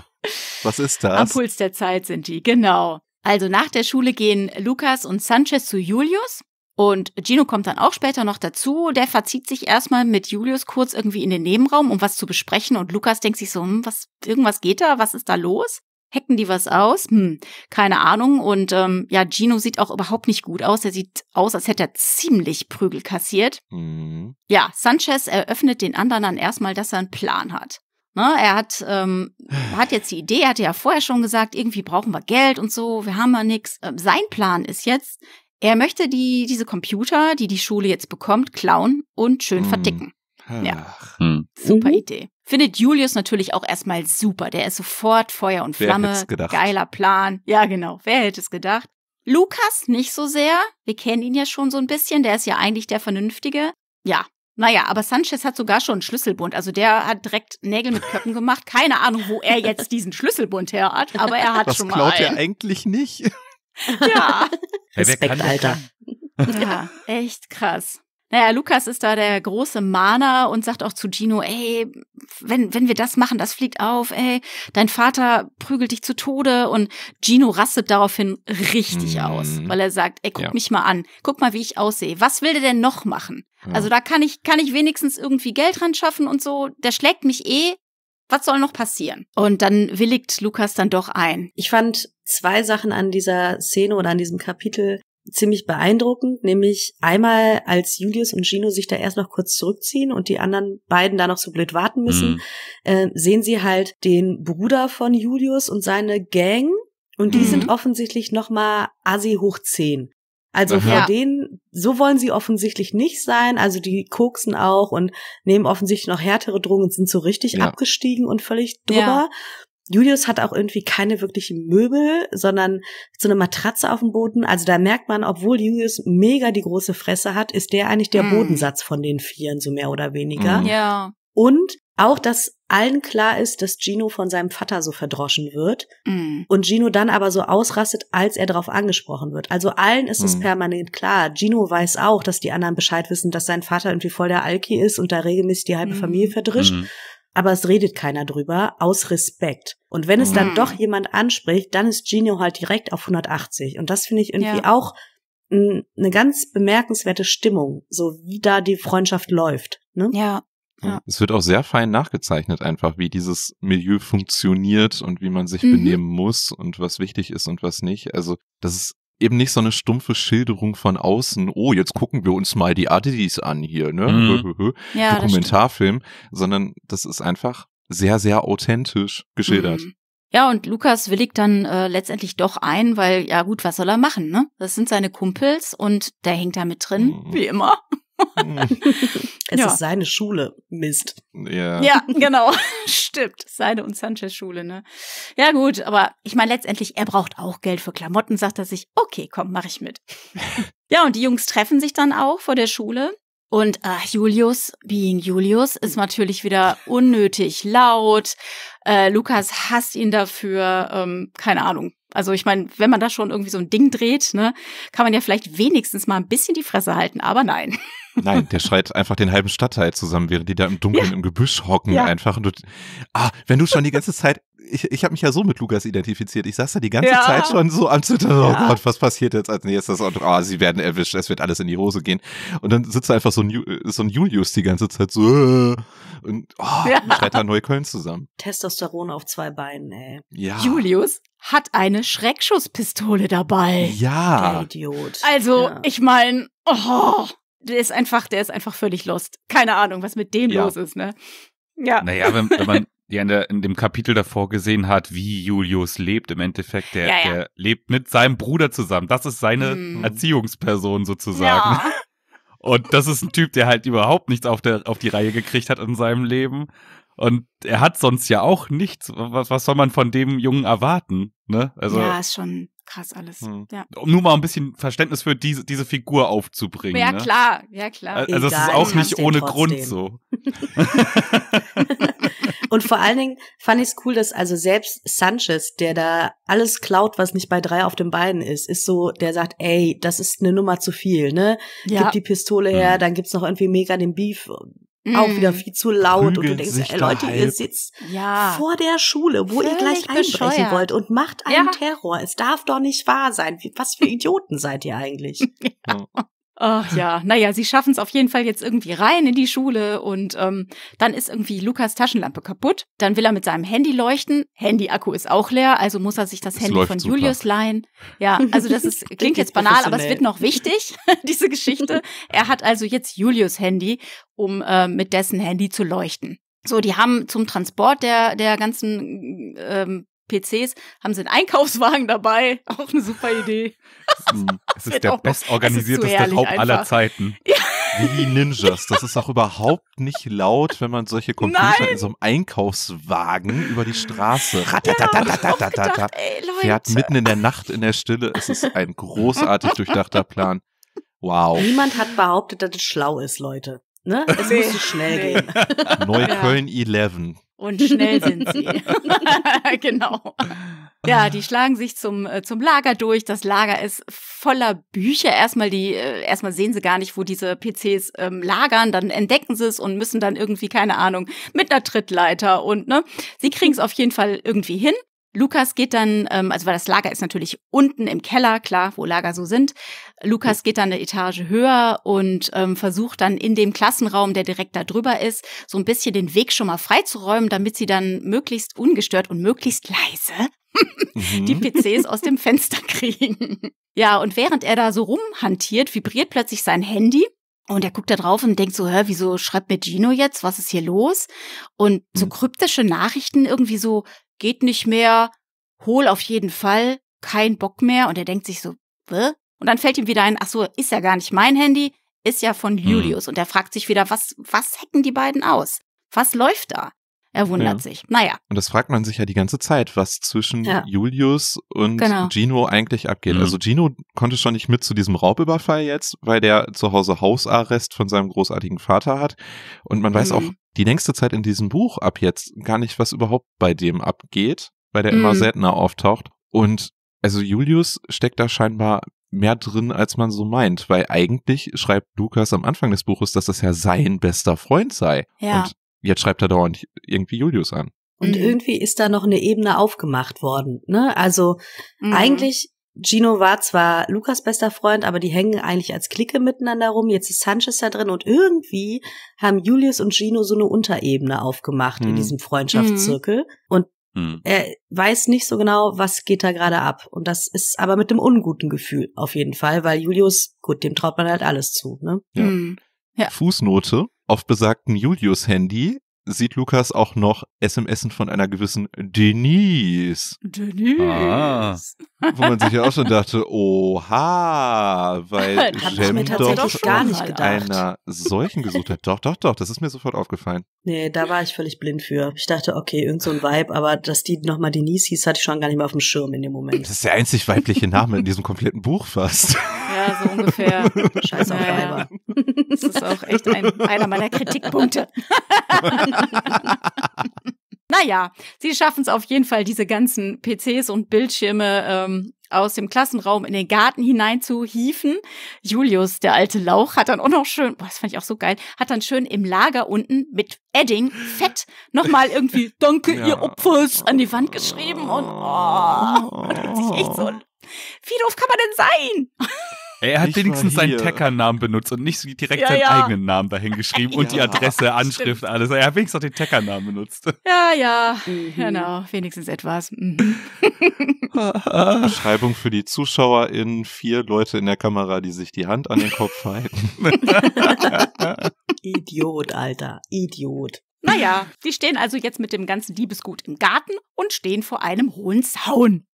Was ist das? Am Puls der Zeit sind die, genau. Also nach der Schule gehen Lukas und Sanchez zu Julius, und Gino kommt dann auch später noch dazu. Der verzieht sich erstmal mit Julius kurz irgendwie in den Nebenraum, um was zu besprechen. Und Lukas denkt sich so, hm, was, irgendwas geht da, was ist da los? Hacken die was aus? Hm, keine Ahnung. Und ähm, ja, Gino sieht auch überhaupt nicht gut aus. Er sieht aus, als hätte er ziemlich Prügel kassiert. Mhm. Ja, Sanchez eröffnet den anderen dann erstmal, dass er einen Plan hat. Ne, er hat, ähm, hat jetzt die Idee, er hatte ja vorher schon gesagt, irgendwie brauchen wir Geld und so, wir haben ja nichts. Ähm, sein Plan ist jetzt, er möchte die, diese Computer, die die Schule jetzt bekommt, klauen und schön hm. verticken. Ja. Hm. Super uh. Idee. Findet Julius natürlich auch erstmal super. Der ist sofort Feuer und Flamme. Wer hätte gedacht? Geiler Plan. Ja, genau. Wer hätte es gedacht? Lukas nicht so sehr. Wir kennen ihn ja schon so ein bisschen. Der ist ja eigentlich der Vernünftige. Ja. Naja, aber Sanchez hat sogar schon einen Schlüsselbund. Also der hat direkt Nägel mit Köppen gemacht. Keine Ahnung, wo er jetzt diesen Schlüsselbund her hat, aber er hat das schon mal. Das klaut einen. er eigentlich nicht. Ja. Respekt, Alter. Ja, echt krass. Naja, Lukas ist da der große Mahner und sagt auch zu Gino, ey, wenn, wenn wir das machen, das fliegt auf, ey, dein Vater prügelt dich zu Tode und Gino rastet daraufhin richtig mhm. aus, weil er sagt, ey, guck ja. mich mal an, guck mal, wie ich aussehe. Was will der denn noch machen? Ja. Also da kann ich, kann ich wenigstens irgendwie Geld ran schaffen und so, der schlägt mich eh, was soll noch passieren? Und dann willigt Lukas dann doch ein. Ich fand zwei Sachen an dieser Szene oder an diesem Kapitel ziemlich beeindruckend, nämlich einmal, als Julius und Gino sich da erst noch kurz zurückziehen und die anderen beiden da noch so blöd warten müssen, mhm. äh, sehen sie halt den Bruder von Julius und seine Gang und die mhm. sind offensichtlich nochmal Asi hoch 10. Also Aha. vor denen, so wollen sie offensichtlich nicht sein. Also die koksen auch und nehmen offensichtlich noch härtere Drogen und sind so richtig ja. abgestiegen und völlig drüber. Ja. Julius hat auch irgendwie keine wirklichen Möbel, sondern so eine Matratze auf dem Boden. Also da merkt man, obwohl Julius mega die große Fresse hat, ist der eigentlich der mm. Bodensatz von den Vieren, so mehr oder weniger. Mm. Ja. Und auch, dass allen klar ist, dass Gino von seinem Vater so verdroschen wird mm. und Gino dann aber so ausrastet, als er darauf angesprochen wird. Also allen ist mm. es mhm. permanent klar. Gino weiß auch, dass die anderen Bescheid wissen, dass sein Vater irgendwie voll der Alki ist und da regelmäßig die halbe mm. Familie verdrischt. Mhm. Aber es redet keiner drüber, aus Respekt. Und wenn es dann mhm. doch jemand anspricht, dann ist Gino halt direkt auf 180. Und das finde ich irgendwie ja. auch eine ganz bemerkenswerte Stimmung, so wie da die Freundschaft läuft. Ne? Ja, ja. Es wird auch sehr fein nachgezeichnet, einfach, wie dieses Milieu funktioniert und wie man sich mhm. benehmen muss und was wichtig ist und was nicht. Also, das ist eben nicht so eine stumpfe Schilderung von außen, oh, jetzt gucken wir uns mal die Adidis an hier, ne? Mhm. ja, Dokumentarfilm, das sondern das ist einfach sehr, sehr authentisch geschildert. Mhm. Ja, und Lukas willigt dann äh, letztendlich doch ein, weil, ja gut, was soll er machen, ne? Das sind seine Kumpels und der hängt da mit drin, mhm. wie immer. es ja. ist seine Schule, Mist. Ja, Ja, genau. Stimmt. Seine und Sanchez Schule, ne? Ja, gut, aber ich meine, letztendlich, er braucht auch Geld für Klamotten, sagt er sich, okay, komm, mach ich mit. ja, und die Jungs treffen sich dann auch vor der Schule. Und äh, Julius, being Julius, ist natürlich wieder unnötig laut. Äh, Lukas hasst ihn dafür. Ähm, keine Ahnung. Also ich meine, wenn man da schon irgendwie so ein Ding dreht, ne, kann man ja vielleicht wenigstens mal ein bisschen die Fresse halten, aber nein. Nein, der schreit einfach den halben Stadtteil zusammen, während die da im Dunkeln ja. im Gebüsch hocken ja. einfach. Und du, ah, wenn du schon die ganze Zeit, ich, ich habe mich ja so mit Lukas identifiziert. Ich saß da die ganze ja. Zeit schon so am Zittern. Oh Gott, was passiert jetzt als nächstes? Und ah, oh, sie werden erwischt, es wird alles in die Hose gehen. Und dann sitzt da einfach so ein, so ein Julius die ganze Zeit so äh, und oh, schreit da Neukölln zusammen. Testosteron auf zwei Beinen, ey. Ja. Julius hat eine Schreckschusspistole dabei. Ja. Der Idiot. Also, ich meine, oh der ist einfach, der ist einfach völlig lost. Keine Ahnung, was mit dem ja. los ist, ne? Ja. Naja, wenn, wenn man ja in, der, in dem Kapitel davor gesehen hat, wie Julius lebt im Endeffekt, der, ja, ja. der lebt mit seinem Bruder zusammen. Das ist seine hm. Erziehungsperson sozusagen. Ja. Und das ist ein Typ, der halt überhaupt nichts auf, der, auf die Reihe gekriegt hat in seinem Leben. Und er hat sonst ja auch nichts. Was, was soll man von dem Jungen erwarten? Ne? Also, ja, ist schon, krass alles. Hm. Ja. Um nur mal ein bisschen Verständnis für diese, diese Figur aufzubringen. Ja, ne? klar, ja, klar. Äh, also, es ist auch nicht ohne trotzdem. Grund so. Und vor allen Dingen fand ich es cool, dass also selbst Sanchez, der da alles klaut, was nicht bei drei auf den Beinen ist, ist so, der sagt, ey, das ist eine Nummer zu viel, ne? Ja. Gib die Pistole her, hm. dann gibt's noch irgendwie mega den Beef Mm. Auch wieder mhm. viel zu laut Prügeln und du denkst, ey, Leute, ihr sitzt ja. vor der Schule, wo Völlig ihr gleich einbrechen bescheuert. wollt und macht einen ja. Terror. Es darf doch nicht wahr sein. Was für Idioten seid ihr eigentlich? Ja. Ach ja, naja, sie schaffen es auf jeden Fall jetzt irgendwie rein in die Schule und ähm, dann ist irgendwie Lukas Taschenlampe kaputt. Dann will er mit seinem Handy leuchten. Handy-Akku ist auch leer, also muss er sich das, das Handy von super. Julius leihen. Ja, also das ist, klingt jetzt banal, aber es wird noch wichtig, diese Geschichte. Er hat also jetzt Julius Handy, um äh, mit dessen Handy zu leuchten. So, die haben zum Transport der, der ganzen ähm, PCs, haben sie einen Einkaufswagen dabei. Auch eine super Idee. Es hm, ist der bestorganisierteste Raub aller Zeiten. Wie die Ninjas. Das ist auch überhaupt nicht laut, wenn man solche Computer Nein. in so einem Einkaufswagen über die Straße fährt mitten in der Nacht in der Stille. Es ist ein großartig durchdachter Plan. Wow. Niemand hat behauptet, dass es schlau ist, Leute. Ne? Es nee. musste schnell nee. gehen. Neukölln ja. 11. Und schnell sind sie. genau. Ja, die schlagen sich zum, äh, zum Lager durch. Das Lager ist voller Bücher. Erstmal, die, äh, erstmal sehen sie gar nicht, wo diese PCs ähm, lagern. Dann entdecken sie es und müssen dann irgendwie, keine Ahnung, mit einer Trittleiter und, ne? Sie kriegen es auf jeden Fall irgendwie hin. Lukas geht dann, ähm, also weil das Lager ist natürlich unten im Keller, klar, wo Lager so sind. Lukas geht dann eine Etage höher und ähm, versucht dann in dem Klassenraum, der direkt da drüber ist, so ein bisschen den Weg schon mal freizuräumen, damit sie dann möglichst ungestört und möglichst leise mhm. die PCs aus dem Fenster kriegen. Ja, und während er da so rumhantiert, vibriert plötzlich sein Handy und er guckt da drauf und denkt so, hör, wieso schreibt mir Gino jetzt? Was ist hier los? Und so mhm. kryptische Nachrichten irgendwie so, geht nicht mehr, hol auf jeden Fall, kein Bock mehr. Und er denkt sich so, Wä? Und dann fällt ihm wieder ein, ach so, ist ja gar nicht mein Handy, ist ja von hm. Julius. Hm. Und er fragt sich wieder, was, was hacken die beiden aus? Was läuft da? Er wundert ja. sich. Naja. Und das fragt man sich ja die ganze Zeit, was zwischen ja. Julius und genau. Gino eigentlich abgeht. Mhm. Also Gino konnte schon nicht mit zu diesem Raubüberfall jetzt, weil der zu Hause Hausarrest von seinem großartigen Vater hat. Und man mhm. weiß auch die längste Zeit in diesem Buch ab jetzt gar nicht, was überhaupt bei dem abgeht, weil der mhm. immer seltener auftaucht. Und also Julius steckt da scheinbar mehr drin, als man so meint, weil eigentlich schreibt Lukas am Anfang des Buches, dass das ja sein bester Freund sei. Ja. Und jetzt schreibt er dauernd irgendwie Julius an. Und mhm. irgendwie ist da noch eine Ebene aufgemacht worden. Ne? Also mhm. eigentlich, Gino war zwar Lukas bester Freund, aber die hängen eigentlich als Clique miteinander rum. Jetzt ist Sanchez da drin und irgendwie haben Julius und Gino so eine Unterebene aufgemacht mhm. in diesem Freundschaftszirkel. Mhm. Und mhm. er weiß nicht so genau, was geht da gerade ab. Und das ist aber mit einem unguten Gefühl auf jeden Fall, weil Julius, gut, dem traut man halt alles zu. Ne? Ja. Mhm. Ja. Fußnote, auf besagten Julius Handy sieht Lukas auch noch SMSen von einer gewissen Denise. Denise. Ah, wo man sich ja auch schon dachte, oha, weil Jem doch gar nicht gedacht. einer solchen gesucht hat. Doch, doch, doch, das ist mir sofort aufgefallen. Nee, da war ich völlig blind für. Ich dachte, okay, irgend so ein Vibe, aber dass die nochmal Denise hieß, hatte ich schon gar nicht mehr auf dem Schirm in dem Moment. Das ist der einzig weibliche Name in diesem kompletten Buch fast. so ungefähr. Scheiß auf Weiber. Das ist auch echt ein, einer meiner Kritikpunkte. naja, sie schaffen es auf jeden Fall, diese ganzen PCs und Bildschirme ähm, aus dem Klassenraum in den Garten hinein zu hieven. Julius, der alte Lauch, hat dann auch noch schön, boah, das fand ich auch so geil, hat dann schön im Lager unten mit Edding, Fett, nochmal irgendwie Danke, ja. ihr Opfers, an die Wand geschrieben und oh, oh. das sich echt so. Wie doof kann man denn sein? Er hat nicht wenigstens seinen Tacker-Namen benutzt und nicht direkt ja, seinen ja. eigenen Namen dahingeschrieben ja. und die Adresse, Anschrift, Stimmt. alles. Er hat wenigstens auch den Tacker-Namen benutzt. Ja, ja, mhm. genau, wenigstens etwas. Mhm. Beschreibung für die ZuschauerInnen, vier Leute in der Kamera, die sich die Hand an den Kopf halten. Idiot, Alter, Idiot. Naja, die stehen also jetzt mit dem ganzen Diebesgut im Garten und stehen vor einem hohen Zaun.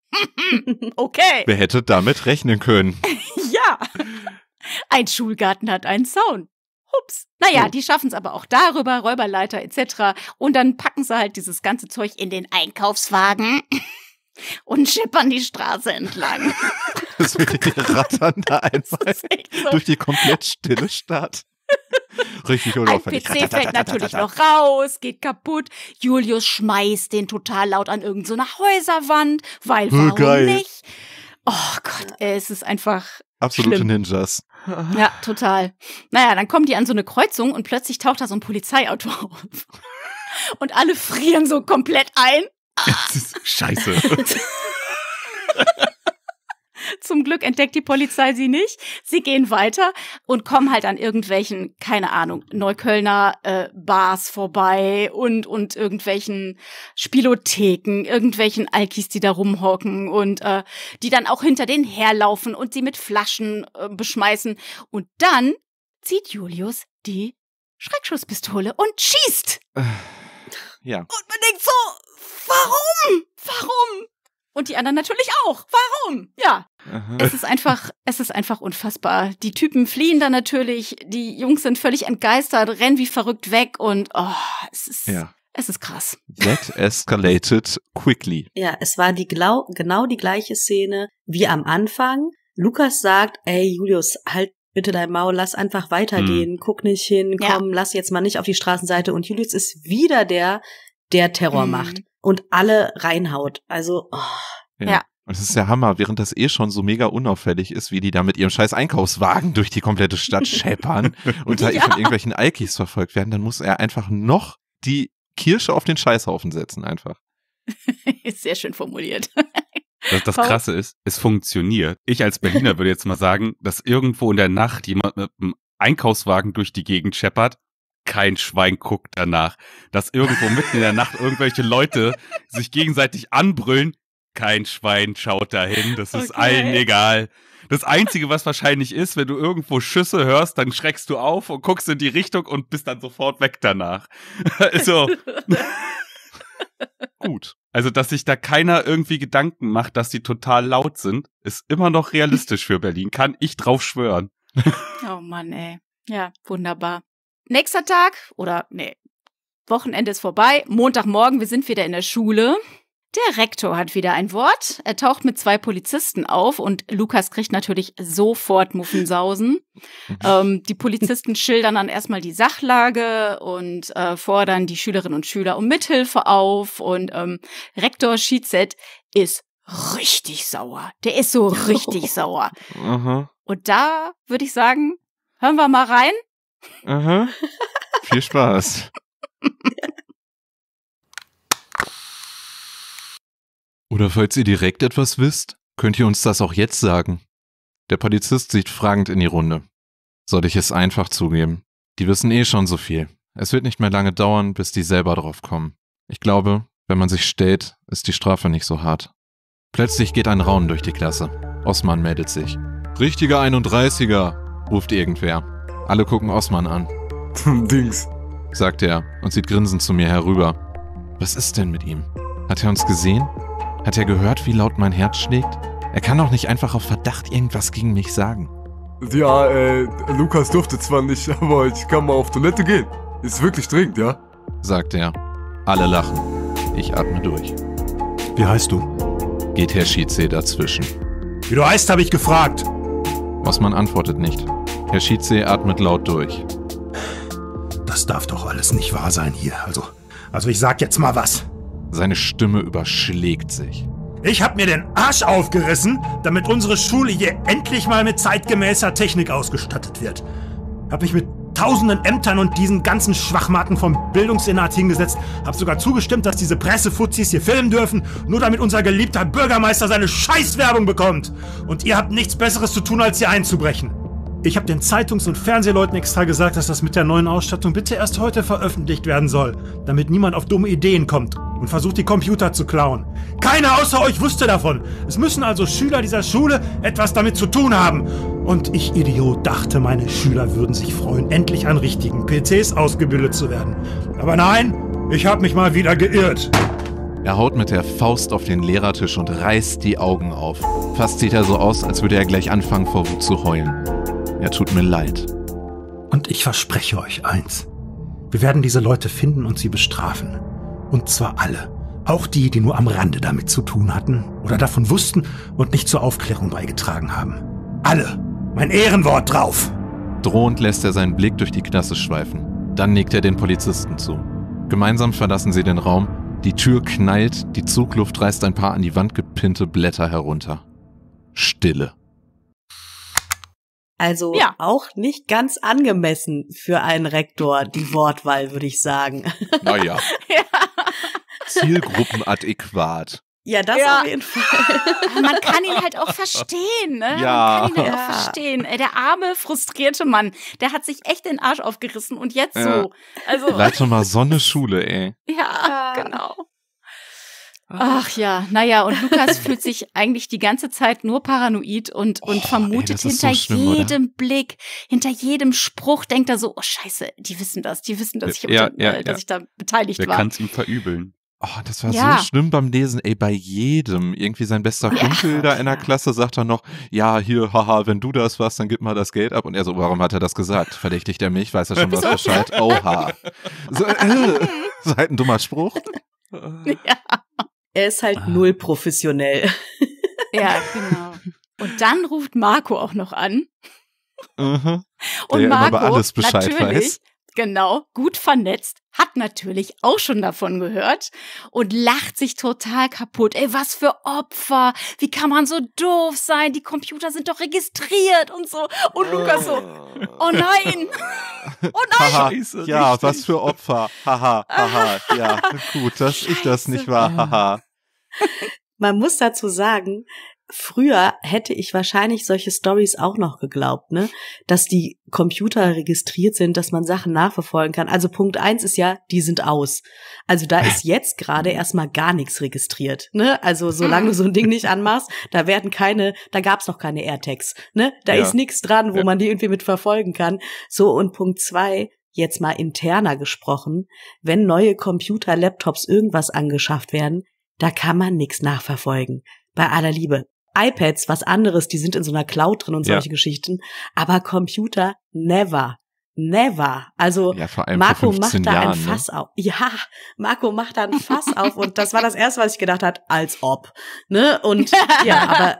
okay. Wer hätte damit rechnen können? Ein Schulgarten hat einen Zaun. Hups. Naja, die schaffen es aber auch darüber, Räuberleiter etc. Und dann packen sie halt dieses ganze Zeug in den Einkaufswagen und schippern die Straße entlang. so rattern da einfach so. durch die komplett stille Stadt. Richtig unauffällig. Der PC fällt natürlich noch raus, geht kaputt. Julius schmeißt den total laut an irgendeine so Häuserwand, weil warum Geil. nicht? Oh Gott, es ist einfach Absolute Schlimm. Ninjas. Ja, total. Naja, dann kommen die an so eine Kreuzung und plötzlich taucht da so ein Polizeiauto auf. Und alle frieren so komplett ein. Ah. Scheiße. Zum Glück entdeckt die Polizei sie nicht. Sie gehen weiter und kommen halt an irgendwelchen, keine Ahnung, Neuköllner äh, Bars vorbei und, und irgendwelchen Spielotheken, irgendwelchen Alkis, die da rumhocken und äh, die dann auch hinter denen herlaufen und sie mit Flaschen äh, beschmeißen. Und dann zieht Julius die Schreckschusspistole und schießt. Äh, ja. Und man denkt so, warum? Warum? Und die anderen natürlich auch. Warum? Ja. Aha. Es ist einfach, es ist einfach unfassbar. Die Typen fliehen da natürlich, die Jungs sind völlig entgeistert, rennen wie verrückt weg und oh, es ist, ja. es ist krass. That escalated quickly. Ja, es war die glau genau die gleiche Szene wie am Anfang. Lukas sagt, ey Julius, halt bitte dein Maul, lass einfach weitergehen, hm. guck nicht hin, komm, ja. lass jetzt mal nicht auf die Straßenseite. Und Julius ist wieder der, der Terror hm. macht und alle reinhaut. Also, oh. ja. Und es ist ja Hammer, während das eh schon so mega unauffällig ist, wie die da mit ihrem scheiß Einkaufswagen durch die komplette Stadt scheppern und da ja. von irgendwelchen Alkis verfolgt werden, dann muss er einfach noch die Kirsche auf den Scheißhaufen setzen, einfach. Ist Sehr schön formuliert. Das, das Krasse ist, es funktioniert. Ich als Berliner würde jetzt mal sagen, dass irgendwo in der Nacht jemand mit einem Einkaufswagen durch die Gegend scheppert kein Schwein guckt danach, dass irgendwo mitten in der Nacht irgendwelche Leute sich gegenseitig anbrüllen. Kein Schwein schaut dahin, das ist okay. allen egal. Das Einzige, was wahrscheinlich ist, wenn du irgendwo Schüsse hörst, dann schreckst du auf und guckst in die Richtung und bist dann sofort weg danach. so. Also, gut. Also, dass sich da keiner irgendwie Gedanken macht, dass die total laut sind, ist immer noch realistisch für Berlin. Kann ich drauf schwören. Oh Mann, ey. Ja, wunderbar. Nächster Tag oder nee, Wochenende ist vorbei. Montagmorgen, wir sind wieder in der Schule. Der Rektor hat wieder ein Wort. Er taucht mit zwei Polizisten auf und Lukas kriegt natürlich sofort Muffensausen. Mhm. ähm, die Polizisten schildern dann erstmal die Sachlage und äh, fordern die Schülerinnen und Schüler um Mithilfe auf. Und ähm, Rektor Schiedset ist richtig sauer. Der ist so richtig sauer. Uh Und da würde ich sagen, hören wir mal rein Aha. Viel Spaß. Oder falls ihr direkt etwas wisst, könnt ihr uns das auch jetzt sagen. Der Polizist sieht fragend in die Runde. Soll ich es einfach zugeben? Die wissen eh schon so viel. Es wird nicht mehr lange dauern, bis die selber drauf kommen. Ich glaube, wenn man sich stellt, ist die Strafe nicht so hart. Plötzlich geht ein Raunen durch die Klasse. Osman meldet sich. Richtiger 31er, ruft irgendwer. Alle gucken Osman an. Dings, sagt er und sieht grinsend zu mir herüber. Was ist denn mit ihm? Hat er uns gesehen? Hat er gehört, wie laut mein Herz schlägt? Er kann doch nicht einfach auf Verdacht irgendwas gegen mich sagen. Ja, äh, Lukas durfte zwar nicht, aber ich kann mal auf Toilette gehen. Ist wirklich dringend, ja? sagt er. Alle lachen. Ich atme durch. Wie heißt du? geht Herr Schiedse dazwischen. Wie du heißt, habe ich gefragt. Osman antwortet nicht. Herr Schiedse atmet laut durch. Das darf doch alles nicht wahr sein hier. Also, also ich sag jetzt mal was. Seine Stimme überschlägt sich. Ich hab mir den Arsch aufgerissen, damit unsere Schule hier endlich mal mit zeitgemäßer Technik ausgestattet wird. Hab mich mit tausenden Ämtern und diesen ganzen Schwachmarken vom Bildungssenat hingesetzt, hab sogar zugestimmt, dass diese Pressefuzis hier filmen dürfen, nur damit unser geliebter Bürgermeister seine Scheißwerbung bekommt. Und ihr habt nichts Besseres zu tun, als hier einzubrechen. Ich habe den Zeitungs- und Fernsehleuten extra gesagt, dass das mit der neuen Ausstattung bitte erst heute veröffentlicht werden soll, damit niemand auf dumme Ideen kommt und versucht, die Computer zu klauen. Keiner außer euch wusste davon. Es müssen also Schüler dieser Schule etwas damit zu tun haben. Und ich, Idiot, dachte, meine Schüler würden sich freuen, endlich an richtigen PCs ausgebildet zu werden. Aber nein, ich habe mich mal wieder geirrt. Er haut mit der Faust auf den Lehrertisch und reißt die Augen auf. Fast sieht er so aus, als würde er gleich anfangen, vor Wut zu heulen. Er tut mir leid. Und ich verspreche euch eins. Wir werden diese Leute finden und sie bestrafen. Und zwar alle. Auch die, die nur am Rande damit zu tun hatten oder davon wussten und nicht zur Aufklärung beigetragen haben. Alle. Mein Ehrenwort drauf. Drohend lässt er seinen Blick durch die Knasse schweifen. Dann nickt er den Polizisten zu. Gemeinsam verlassen sie den Raum. Die Tür knallt, die Zugluft reißt ein paar an die Wand gepinnte Blätter herunter. Stille. Also ja. auch nicht ganz angemessen für einen Rektor, die Wortwahl, würde ich sagen. Naja. ja. Zielgruppenadäquat. Ja, das ja. auf jeden Fall. Man kann ihn halt auch verstehen, ne? Ja. Man kann ihn halt auch verstehen. Äh, der arme, frustrierte Mann, der hat sich echt den Arsch aufgerissen und jetzt ja. so. Also. Leite mal Sonne Schule, ey. Ja, genau. Ach ja, naja, und Lukas fühlt sich eigentlich die ganze Zeit nur paranoid und, und oh, vermutet ey, hinter so schlimm, jedem oder? Blick, hinter jedem Spruch denkt er so, oh scheiße, die wissen das, die wissen, dass ich, ja, dem, ja, dass ich da beteiligt Wer war. Der kann es ihm verübeln. Oh, das war ja. so schlimm beim Lesen, ey, bei jedem. Irgendwie sein bester Kumpel ja. da in der Klasse sagt dann noch, ja, hier, haha, wenn du das warst, dann gib mal das Geld ab. Und er so, warum hat er das gesagt? Verdächtigt er mich? Weiß er schon was Bescheid? Oha. So, äh, so halt ein dummer Spruch. Ja. Er ist halt ah. null professionell. Ja, genau. Und dann ruft Marco auch noch an. Mhm. Und Der Marco, natürlich, weiß genau, gut vernetzt, hat natürlich auch schon davon gehört und lacht sich total kaputt. Ey, was für Opfer! Wie kann man so doof sein? Die Computer sind doch registriert und so. Und Lukas so, oh nein! Oh nein! Scheiße, ja, was für Opfer. Haha, haha, ja, gut, dass Scheiße. ich das nicht war. Haha. Man muss dazu sagen, früher hätte ich wahrscheinlich solche Stories auch noch geglaubt, ne? Dass die Computer registriert sind, dass man Sachen nachverfolgen kann. Also Punkt eins ist ja, die sind aus. Also da ist jetzt gerade erstmal gar nichts registriert, ne? Also solange ah. du so ein Ding nicht anmachst, da werden keine, da gab's noch keine AirTags, ne? Da ja. ist nichts dran, wo ja. man die irgendwie mit verfolgen kann. So und Punkt zwei, jetzt mal interner gesprochen, wenn neue Computer, Laptops, irgendwas angeschafft werden, da kann man nichts nachverfolgen bei aller Liebe. iPads, was anderes, die sind in so einer Cloud drin und solche ja. Geschichten. Aber Computer, never. Never. Also ja, Marco macht da Jahren, ein ne? Fass ne? auf. Ja, Marco macht da ein Fass auf und das war das erste, was ich gedacht hat, als ob. Ne? Und ja, aber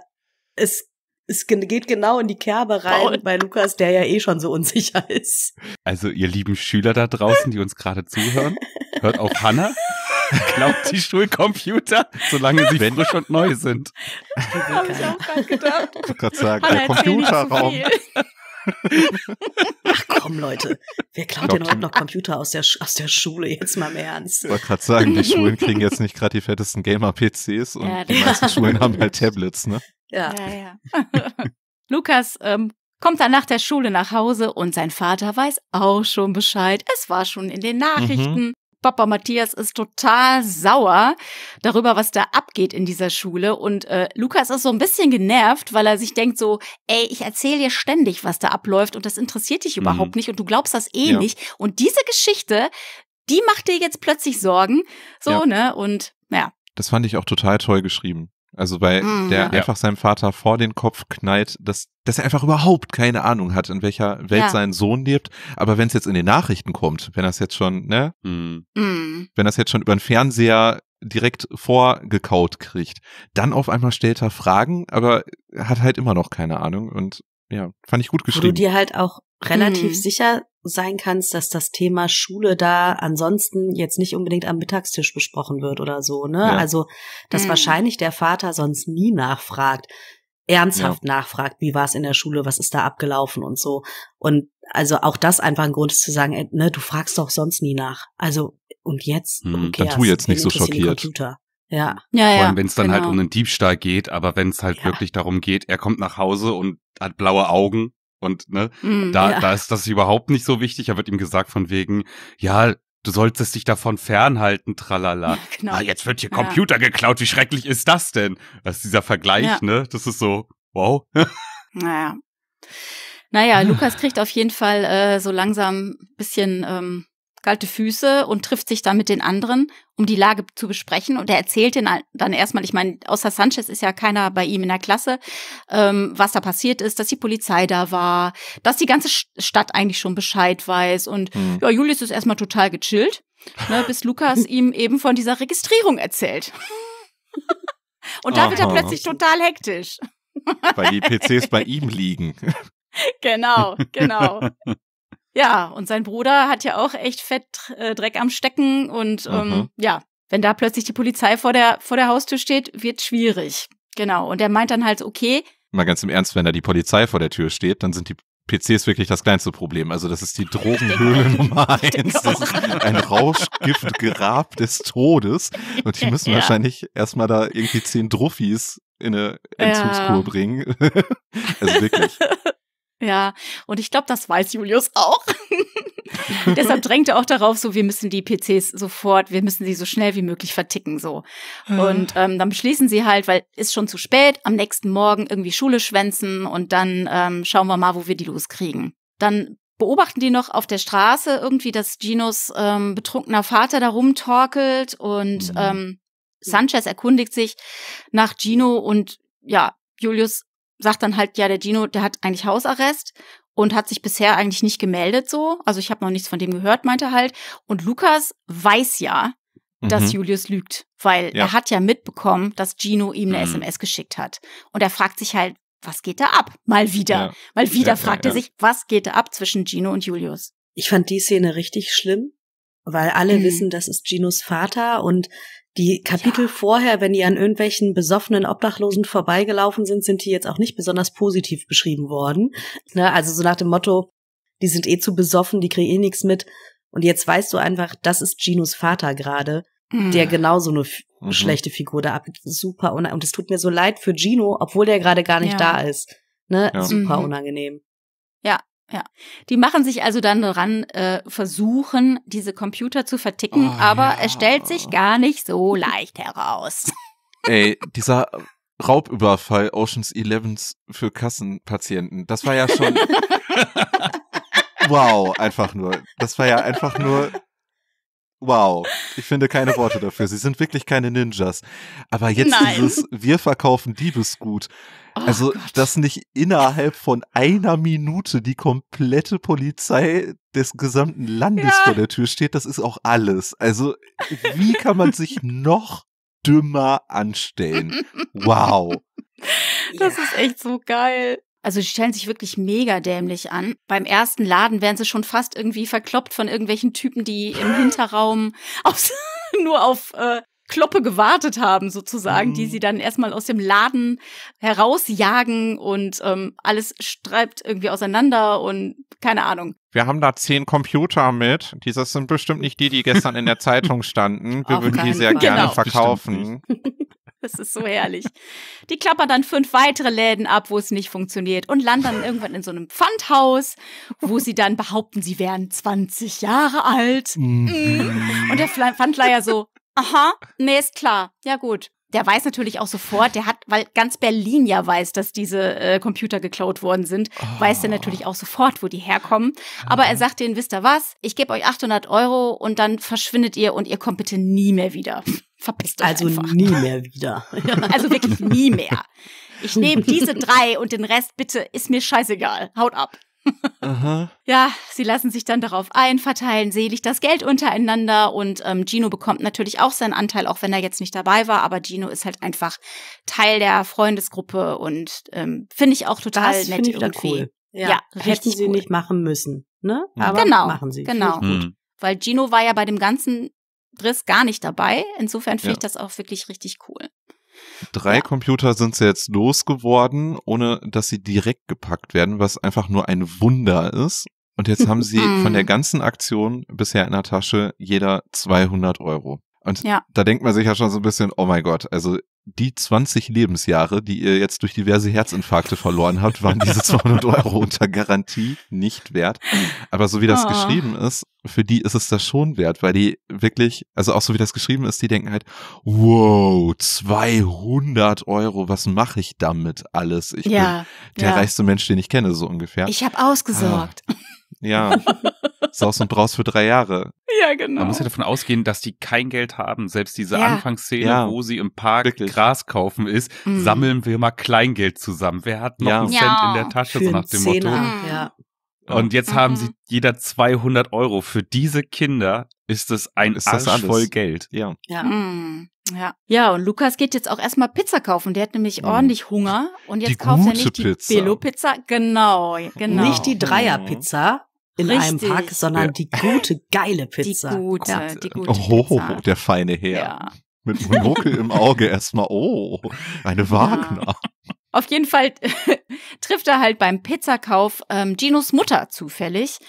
es, es geht genau in die Kerbe rein Paul. bei Lukas, der ja eh schon so unsicher ist. Also ihr lieben Schüler da draußen, die uns gerade zuhören, hört auf Hanna. Glaubt die Schulcomputer, solange sie Wenn. frisch und neu sind. Habe ich auch gerade gedacht. Ich wollte gerade sagen, der Computerraum. Ach komm, Leute, wer klaut denn heute noch Computer aus der, aus der Schule? Jetzt mal im Ernst. Ich wollte gerade sagen, die Schulen kriegen jetzt nicht gerade die fettesten Gamer-PCs und ja, die meisten Schulen haben halt Tablets, ne? Ja, ja. ja. Lukas ähm, kommt dann nach der Schule nach Hause und sein Vater weiß auch schon Bescheid. Es war schon in den mhm. Nachrichten. Mhm. Papa Matthias ist total sauer darüber, was da abgeht in dieser Schule. Und äh, Lukas ist so ein bisschen genervt, weil er sich denkt so, ey, ich erzähle dir ständig, was da abläuft und das interessiert dich überhaupt mhm. nicht und du glaubst das eh ja. nicht. Und diese Geschichte, die macht dir jetzt plötzlich Sorgen. So, ja. ne? Und ja. Das fand ich auch total toll geschrieben. Also weil mm, der ja. einfach seinem Vater vor den Kopf knallt, dass, dass er einfach überhaupt keine Ahnung hat, in welcher Welt ja. sein Sohn lebt. Aber wenn es jetzt in den Nachrichten kommt, wenn das jetzt schon, ne? Mm. Wenn das jetzt schon über den Fernseher direkt vorgekaut kriegt, dann auf einmal stellt er Fragen, aber hat halt immer noch keine Ahnung. Und ja, fand ich gut geschrieben. Wo du dir halt auch relativ mhm. sicher sein kannst, dass das Thema Schule da ansonsten jetzt nicht unbedingt am Mittagstisch besprochen wird oder so, ne? Ja. Also, dass mhm. wahrscheinlich der Vater sonst nie nachfragt, ernsthaft ja. nachfragt, wie war es in der Schule, was ist da abgelaufen und so. Und also auch das einfach ein Grund ist zu sagen, ey, ne, du fragst doch sonst nie nach. Also, und jetzt? Hm, okay, dann tu jetzt nicht so schockiert. Ja. ja, ja. Vor allem, wenn es dann halt genau. halt um den Diebstahl geht, aber wenn es halt ja. wirklich darum geht, er kommt nach Hause und hat blaue Augen und ne, mm, da, ja. da ist das überhaupt nicht so wichtig. Da wird ihm gesagt von wegen, ja, du solltest dich davon fernhalten, tralala. genau. Ah, jetzt wird hier Computer ja. geklaut, wie schrecklich ist das denn? Das ist dieser Vergleich, ja. ne? Das ist so, wow. naja. Naja, Lukas kriegt auf jeden Fall äh, so langsam bisschen ähm, kalte Füße und trifft sich dann mit den anderen, um die Lage zu besprechen. Und er erzählt ihnen dann erstmal, ich meine, außer Sanchez ist ja keiner bei ihm in der Klasse, ähm, was da passiert ist, dass die Polizei da war, dass die ganze Stadt eigentlich schon Bescheid weiß. Und mhm. ja, Julius ist erstmal total gechillt, ne, bis Lukas ihm eben von dieser Registrierung erzählt. und da wird er plötzlich total hektisch. Weil die PCs bei ihm liegen. Genau, genau. Ja, und sein Bruder hat ja auch echt fett äh, Dreck am Stecken und ähm, mhm. ja, wenn da plötzlich die Polizei vor der, vor der Haustür steht, wird schwierig. Genau. Und er meint dann halt, okay. Mal ganz im Ernst, wenn da die Polizei vor der Tür steht, dann sind die PCs wirklich das kleinste Problem. Also das ist die Drogenhöhle Nummer eins. Das ist ein Rauschgiftgrab des Todes. Und die müssen ja. wahrscheinlich erstmal da irgendwie zehn Druffis in eine Entzugskur ja. bringen. also wirklich. Ja, und ich glaube, das weiß Julius auch. Deshalb drängt er auch darauf, so wir müssen die PCs sofort, wir müssen sie so schnell wie möglich verticken so. Hm. Und ähm, dann beschließen sie halt, weil ist schon zu spät, am nächsten Morgen irgendwie Schule schwänzen und dann ähm, schauen wir mal, wo wir die loskriegen. Dann beobachten die noch auf der Straße irgendwie, dass Ginos ähm, betrunkener Vater da rumtorkelt und mhm. ähm, Sanchez erkundigt sich nach Gino und ja, Julius sagt dann halt, ja, der Gino, der hat eigentlich Hausarrest und hat sich bisher eigentlich nicht gemeldet so. Also ich habe noch nichts von dem gehört, meinte halt. Und Lukas weiß ja, dass mhm. Julius lügt, weil ja. er hat ja mitbekommen, dass Gino ihm eine mhm. SMS geschickt hat. Und er fragt sich halt, was geht da ab? Mal wieder. Ja. Mal wieder ja, fragt er sich, was geht da ab zwischen Gino und Julius? Ich fand die Szene richtig schlimm, weil alle mhm. wissen, das ist Ginos Vater und die Kapitel ja. vorher, wenn die an irgendwelchen besoffenen Obdachlosen vorbeigelaufen sind, sind die jetzt auch nicht besonders positiv beschrieben worden. Ne? Also so nach dem Motto, die sind eh zu besoffen, die kriegen eh nichts mit. Und jetzt weißt du einfach, das ist Ginos Vater gerade, mhm. der genauso eine mhm. schlechte Figur da ab. Super unangenehm. Und es tut mir so leid für Gino, obwohl der gerade gar nicht ja. da ist. Ne? Ja. Super mhm. unangenehm. Ja, ja. Die machen sich also dann daran, äh, versuchen, diese Computer zu verticken, oh, aber ja. es stellt sich gar nicht so leicht heraus. Ey, dieser Raubüberfall Oceans 11 für Kassenpatienten, das war ja schon. wow, einfach nur. Das war ja einfach nur Wow, ich finde keine Worte dafür. Sie sind wirklich keine Ninjas. Aber jetzt Nein. dieses Wir verkaufen Diebesgut. Oh also, Gott. dass nicht innerhalb von einer Minute die komplette Polizei des gesamten Landes ja. vor der Tür steht, das ist auch alles. Also, wie kann man sich noch dümmer anstellen? Wow. Das ja. ist echt so geil. Also die stellen sich wirklich mega dämlich an. Beim ersten Laden werden sie schon fast irgendwie verkloppt von irgendwelchen Typen, die im Hinterraum auf, nur auf äh, Kloppe gewartet haben, sozusagen, mhm. die sie mhm. dann erstmal aus dem Laden herausjagen und ähm, alles streibt irgendwie auseinander und keine Ahnung. Wir haben da zehn Computer mit. Dieses sind bestimmt nicht die, die gestern in der Zeitung standen. Wir würden die sehr gerne genau. verkaufen. Das ist so herrlich. Die klappern dann fünf weitere Läden ab, wo es nicht funktioniert und landen dann irgendwann in so einem Pfandhaus, wo sie dann behaupten, sie wären 20 Jahre alt. Mhm. mhm. Und der Pfandleier so, Aha, nee, ist klar. Ja, gut. Der weiß natürlich auch sofort, der hat, weil ganz Berlin ja weiß, dass diese äh, Computer geklaut worden sind, oh. weiß der oh. natürlich auch sofort, wo die herkommen. Aber er sagt denen, wisst ihr was, ich gebe euch 800 Euro und dann verschwindet ihr und ihr kommt bitte nie mehr wieder. Verpisst euch Also einfach. nie mehr wieder. also wirklich nie mehr. Ich nehme diese drei und den Rest bitte, ist mir scheißegal. Haut ab. Aha. Ja, sie lassen sich dann darauf ein, verteilen selig das Geld untereinander und ähm, Gino bekommt natürlich auch seinen Anteil, auch wenn er jetzt nicht dabei war, aber Gino ist halt einfach Teil der Freundesgruppe und ähm, finde ich auch total das nett ich irgendwie. Cool. Ja, ja hätten sie cool. nicht machen müssen, ne? Ja. Mhm. Aber genau, machen sie. Genau. Mhm. Weil Gino war ja bei dem ganzen Driss gar nicht dabei. Insofern finde ja. ich das auch wirklich richtig cool. Drei ja. Computer sind sie jetzt losgeworden, ohne dass sie direkt gepackt werden, was einfach nur ein Wunder ist. Und jetzt haben sie von der mm. ganzen Aktion bisher in der Tasche jeder 200 Euro. Und ja. da denkt man sich ja schon so ein bisschen, oh mein Gott, also die 20 Lebensjahre, die ihr jetzt durch diverse Herzinfarkte verloren habt, waren diese 200 Euro unter Garantie nicht wert. Aber so wie das oh. geschrieben ist, für die ist es das schon wert, weil die wirklich, also auch so wie das geschrieben ist, die denken halt, wow, 200 Euro, was mache ich damit alles? Ich ja, bin der ja. reichste Mensch, den ich kenne, so ungefähr. Ich habe ausgesorgt. Ah. Ja, saust und braust für drei Jahre. Ja, genau. Man muss ja davon ausgehen, dass die kein Geld haben. Selbst diese ja. Anfangsszene, ja. wo sie im Park Wirklich. Gras kaufen ist, mhm. sammeln wir mal Kleingeld zusammen. Wer hat noch ja. einen Cent in der Tasche, für so nach dem Zehner. Motto. Mhm. Ja. Und jetzt mhm. haben sie mhm. jeder 200 Euro. Für diese Kinder ist das ein ist Arsch voll Geld. Ja. Ja. Mhm. mhm. ja. Ja, und Lukas geht jetzt auch erstmal Pizza kaufen. Der hat nämlich mhm. ordentlich Hunger. Und jetzt die kauft er nicht die belo pizza Genau, genau. Nicht genau. die Dreier-Pizza, in Richtig. einem Pack, sondern ja. die gute, geile Pizza. Die gute, ja, die gute oh, Pizza. der feine Herr. Ja. Mit Monokel im Auge erstmal, oh, eine Wagner. Auf jeden Fall trifft er halt beim Pizzakauf ähm, Ginos Mutter zufällig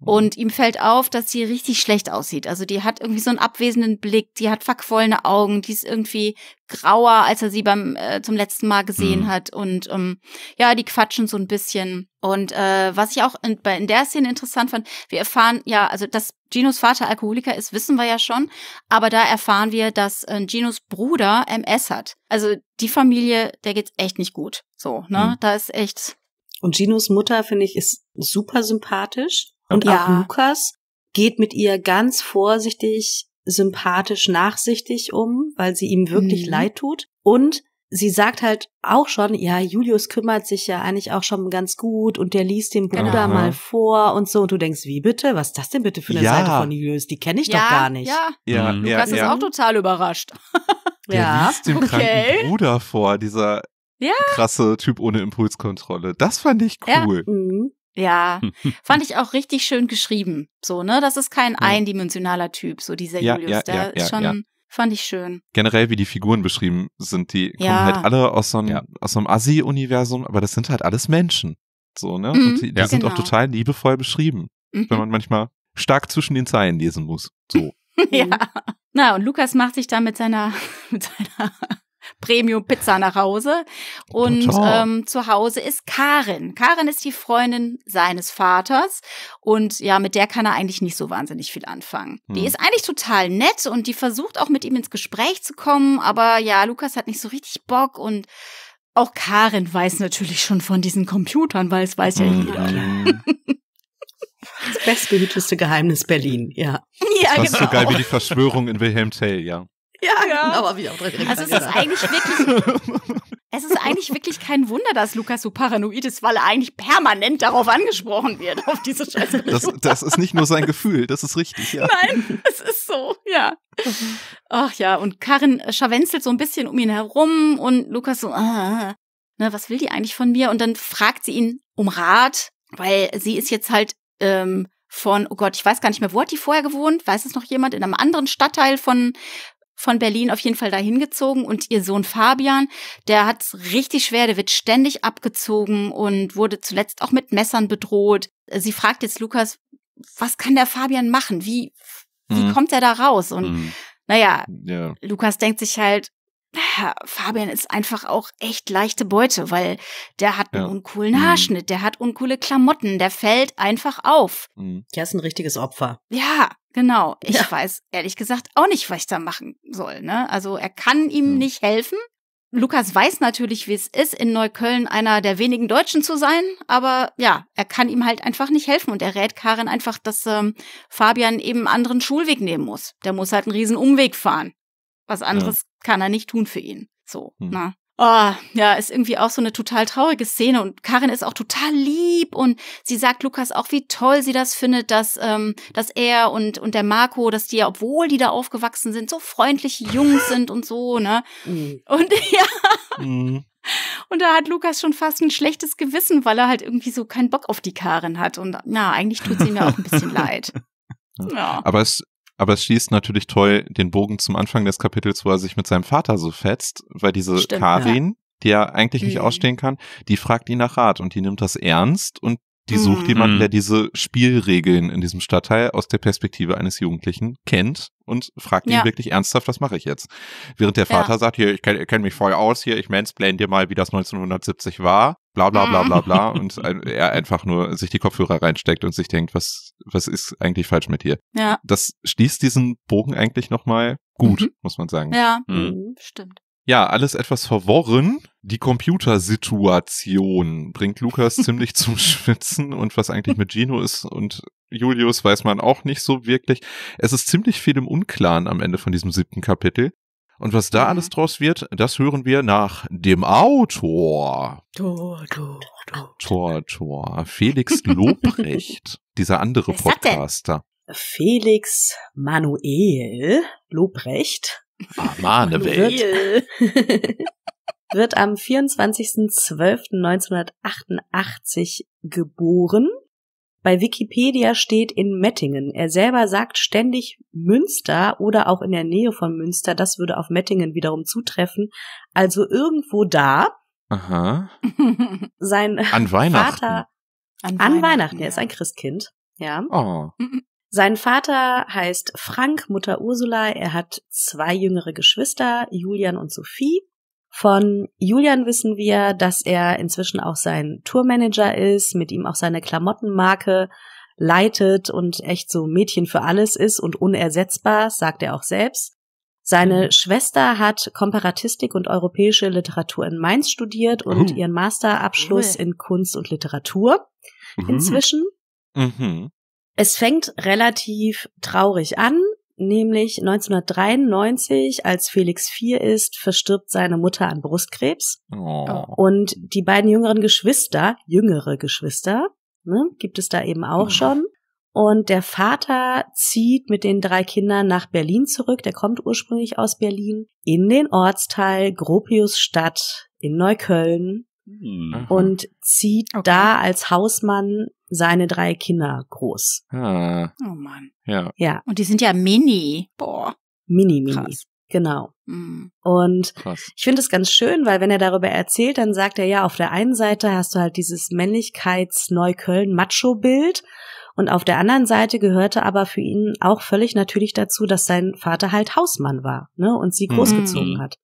mhm. und ihm fällt auf, dass sie richtig schlecht aussieht. Also die hat irgendwie so einen abwesenden Blick, die hat verquollene Augen, die ist irgendwie grauer, als er sie beim äh, zum letzten Mal gesehen mhm. hat und ähm, ja, die quatschen so ein bisschen. Und äh, was ich auch in, bei, in der Szene interessant fand, wir erfahren ja, also dass Ginos Vater Alkoholiker ist, wissen wir ja schon, aber da erfahren wir, dass äh, Ginos Bruder MS hat. Also die Familie, der geht's echt nicht gut. So, ne? Mhm. Da ist echt. Und Ginos Mutter, finde ich, ist super sympathisch. Und ja. auch Lukas geht mit ihr ganz vorsichtig, sympathisch, nachsichtig um, weil sie ihm wirklich mhm. leid tut. Und sie sagt halt auch schon, ja, Julius kümmert sich ja eigentlich auch schon ganz gut und der liest dem Bruder genau. mal vor und so. Und du denkst, wie bitte? Was ist das denn bitte für eine ja. Seite von Julius? Die kenne ich ja, doch gar nicht. Ja, ja. Mhm. Lukas ja. ist auch total überrascht. Der ja. liest dem okay. kranken Bruder vor, dieser ja. krasse Typ ohne Impulskontrolle. Das fand ich cool. Mhm. Ja. Ja, fand ich auch richtig schön geschrieben. So, ne? Das ist kein ja. eindimensionaler Typ, so dieser ja, Julius. Ja, der ist schon, fand ich schön. Generell, wie die Figuren beschrieben sind, die kommen halt alle aus so einem, aus einem Assi-Universum, aber das sind halt alles Menschen. So, ne? Mhm, Und die, die sind genau. auch total liebevoll beschrieben. Mhm. Wenn man manchmal stark zwischen den Zeilen lesen muss. So. ja. Mhm. Na, und Lukas macht sich dann mit seiner, mit seiner Premium-Pizza nach Hause. Und ähm, zu Hause ist Karin. Karin ist die Freundin seines Vaters. Und ja, mit der kann er eigentlich nicht so wahnsinnig viel anfangen. Hm. Die mhm. ist eigentlich total nett und die versucht auch mit ihm ins Gespräch zu kommen. Aber ja, Lukas hat nicht so richtig Bock und auch Karin weiß natürlich schon von diesen Computern, weil es weiß ja mhm. jeder. Das bestgehüteste Geheimnis Berlin, ja. Ja, das ist genau. so geil wie die Verschwörung in Wilhelm Tell, ja. Ja, ja, genau, aber wie auch direkt Also es ist eigentlich wirklich es ist eigentlich wirklich kein Wunder, dass Lukas so paranoid ist, weil er eigentlich permanent darauf angesprochen wird, auf diese Scheiße. Das, das ist nicht nur sein Gefühl, das ist richtig, ja. Nein, es ist so, ja. Ach ja, und Karin scharwenzelt so ein bisschen um ihn herum und Lukas so, ah, ah, ah. na, was will die eigentlich von mir? Und dann fragt sie ihn um Rat, weil sie ist jetzt halt ähm, von, oh Gott, ich weiß gar nicht mehr, wo hat die vorher gewohnt? Weiß es noch jemand? In einem anderen Stadtteil von, von Berlin auf jeden Fall dahin gezogen und ihr Sohn Fabian, der hat's richtig schwer, der wird ständig abgezogen und wurde zuletzt auch mit Messern bedroht. Sie fragt jetzt Lukas, was kann der Fabian machen? Wie, wie mhm. kommt er da raus? Und mhm. naja, ja. Lukas denkt sich halt, Fabian ist einfach auch echt leichte Beute, weil der hat einen ja. uncoolen mhm. Haarschnitt, der hat uncoole Klamotten, der fällt einfach auf. Der mhm. ist ein richtiges Opfer. Ja, genau. Ich ja. weiß ehrlich gesagt auch nicht, was ich da machen soll. Ne? Also er kann ihm ja. Mhm. nicht helfen. Lukas weiß natürlich, wie es ist, in Neukölln einer der wenigen Deutschen zu sein, aber ja, er kann ihm halt einfach nicht helfen und er rät Karin einfach, dass ähm, Fabian eben einen anderen Schulweg nehmen muss. Der muss halt einen riesen Umweg fahren. Was anderes ja. kann er nicht tun für ihn. So, hm. na. Ne? Oh, ja, ist irgendwie auch so eine total traurige Szene und Karin ist auch total lieb und sie sagt Lukas auch, wie toll sie das findet, dass, ähm, dass er und, und der Marco, dass die ja, obwohl die da aufgewachsen sind, so freundliche Jungs sind und so, ne? Mhm. Und ja. Mhm. Und da hat Lukas schon fast ein schlechtes Gewissen, weil er halt irgendwie so keinen Bock auf die Karin hat. Und na, eigentlich tut sie mir auch ein bisschen leid. Ja. Aber es aber es schließt natürlich toll den Bogen zum Anfang des Kapitels, wo er sich mit seinem Vater so fetzt, weil diese Stimmt, Karin, ja. die er eigentlich mhm. nicht ausstehen kann, die fragt ihn nach Rat und die nimmt das ernst und die sucht mhm. jemanden, der mhm. diese Spielregeln in diesem Stadtteil aus der Perspektive eines Jugendlichen kennt und fragt ja. ihn wirklich ernsthaft, was mache ich jetzt? Während der Vater ja. sagt, hier, ich kenne kenn mich voll aus, hier, ich mansplain dir mal, wie das 1970 war bla bla bla mhm. bla bla und er einfach nur sich die Kopfhörer reinsteckt und sich denkt, was, was ist eigentlich falsch mit dir? Ja. Das schließt diesen Bogen eigentlich nochmal gut, mhm. muss man sagen. Ja, mhm. mhm. stimmt. Ja, alles etwas verworren. Die Computersituation bringt Lukas ziemlich zum Schwitzen und was eigentlich mit Gino ist und Julius weiß man auch nicht so wirklich. Es ist ziemlich viel im Unklaren am Ende von diesem siebten Kapitel. Und was da mhm. alles draus wird, das hören wir nach dem Autor. Tor, Tor, Tor. Tor, Tor. Felix Lobrecht, dieser andere was Podcaster. Felix Manuel Lobrecht. Manuel. wird am 24.12.1988 geboren bei Wikipedia steht in Mettingen. Er selber sagt ständig Münster oder auch in der Nähe von Münster. Das würde auf Mettingen wiederum zutreffen. Also irgendwo da. Aha. Sein An Weihnachten. Vater. An, an Weihnachten. Er ist ein Christkind. Ja. Oh. Sein Vater heißt Frank, Mutter Ursula. Er hat zwei jüngere Geschwister, Julian und Sophie. Von Julian wissen wir, dass er inzwischen auch sein Tourmanager ist, mit ihm auch seine Klamottenmarke leitet und echt so Mädchen für alles ist und unersetzbar, sagt er auch selbst. Seine mhm. Schwester hat Komparatistik und europäische Literatur in Mainz studiert und mhm. ihren Masterabschluss in Kunst und Literatur mhm. inzwischen. Mhm. Es fängt relativ traurig an nämlich 1993, als Felix vier ist, verstirbt seine Mutter an Brustkrebs. Oh. Und die beiden jüngeren Geschwister, jüngere Geschwister, ne, gibt es da eben auch mhm. schon. Und der Vater zieht mit den drei Kindern nach Berlin zurück. Der kommt ursprünglich aus Berlin in den Ortsteil Gropiusstadt in Neukölln hm. und zieht okay. da als Hausmann seine drei Kinder groß. Ah. Oh Mann. Ja. Ja. Und die sind ja mini. Boah. Mini, mini. Krass. Genau. Mm. Und Krass. ich finde es ganz schön, weil wenn er darüber erzählt, dann sagt er ja, auf der einen Seite hast du halt dieses Männlichkeits-Neukölln-Macho-Bild und auf der anderen Seite gehörte aber für ihn auch völlig natürlich dazu, dass sein Vater halt Hausmann war ne, und sie mhm. großgezogen mhm. hat.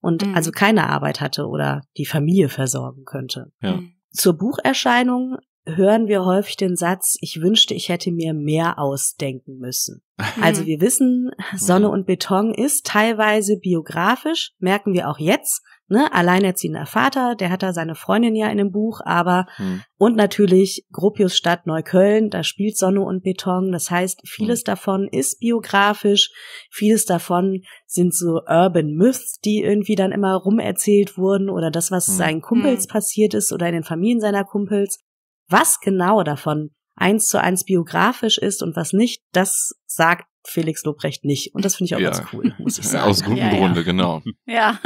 Und mhm. also keine Arbeit hatte oder die Familie versorgen könnte. Ja. Mhm. Zur Bucherscheinung hören wir häufig den Satz, ich wünschte, ich hätte mir mehr ausdenken müssen. Mhm. Also wir wissen, Sonne mhm. und Beton ist teilweise biografisch, merken wir auch jetzt. Ne? Alleinerziehender Vater, der hat da seine Freundin ja in dem Buch, aber hm. und natürlich Gropius Stadt Neukölln, da spielt Sonne und Beton. Das heißt, vieles hm. davon ist biografisch, vieles davon sind so Urban Myths, die irgendwie dann immer rumerzählt wurden oder das, was hm. seinen Kumpels mhm. passiert ist oder in den Familien seiner Kumpels. Was genau davon eins zu eins biografisch ist und was nicht, das sagt Felix Lobrecht nicht. Und das finde ich auch ja. ganz cool, muss ich sagen. Aus gutem Grunde, genau. ja.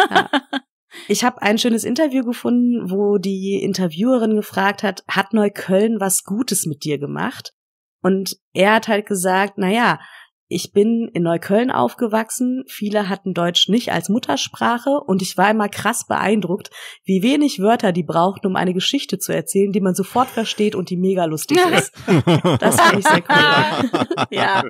Ich habe ein schönes Interview gefunden, wo die Interviewerin gefragt hat, hat Neukölln was Gutes mit dir gemacht? Und er hat halt gesagt, na ja, ich bin in Neukölln aufgewachsen. Viele hatten Deutsch nicht als Muttersprache und ich war immer krass beeindruckt, wie wenig Wörter die brauchten, um eine Geschichte zu erzählen, die man sofort versteht und die mega lustig ist. Das finde ich sehr cool. ja.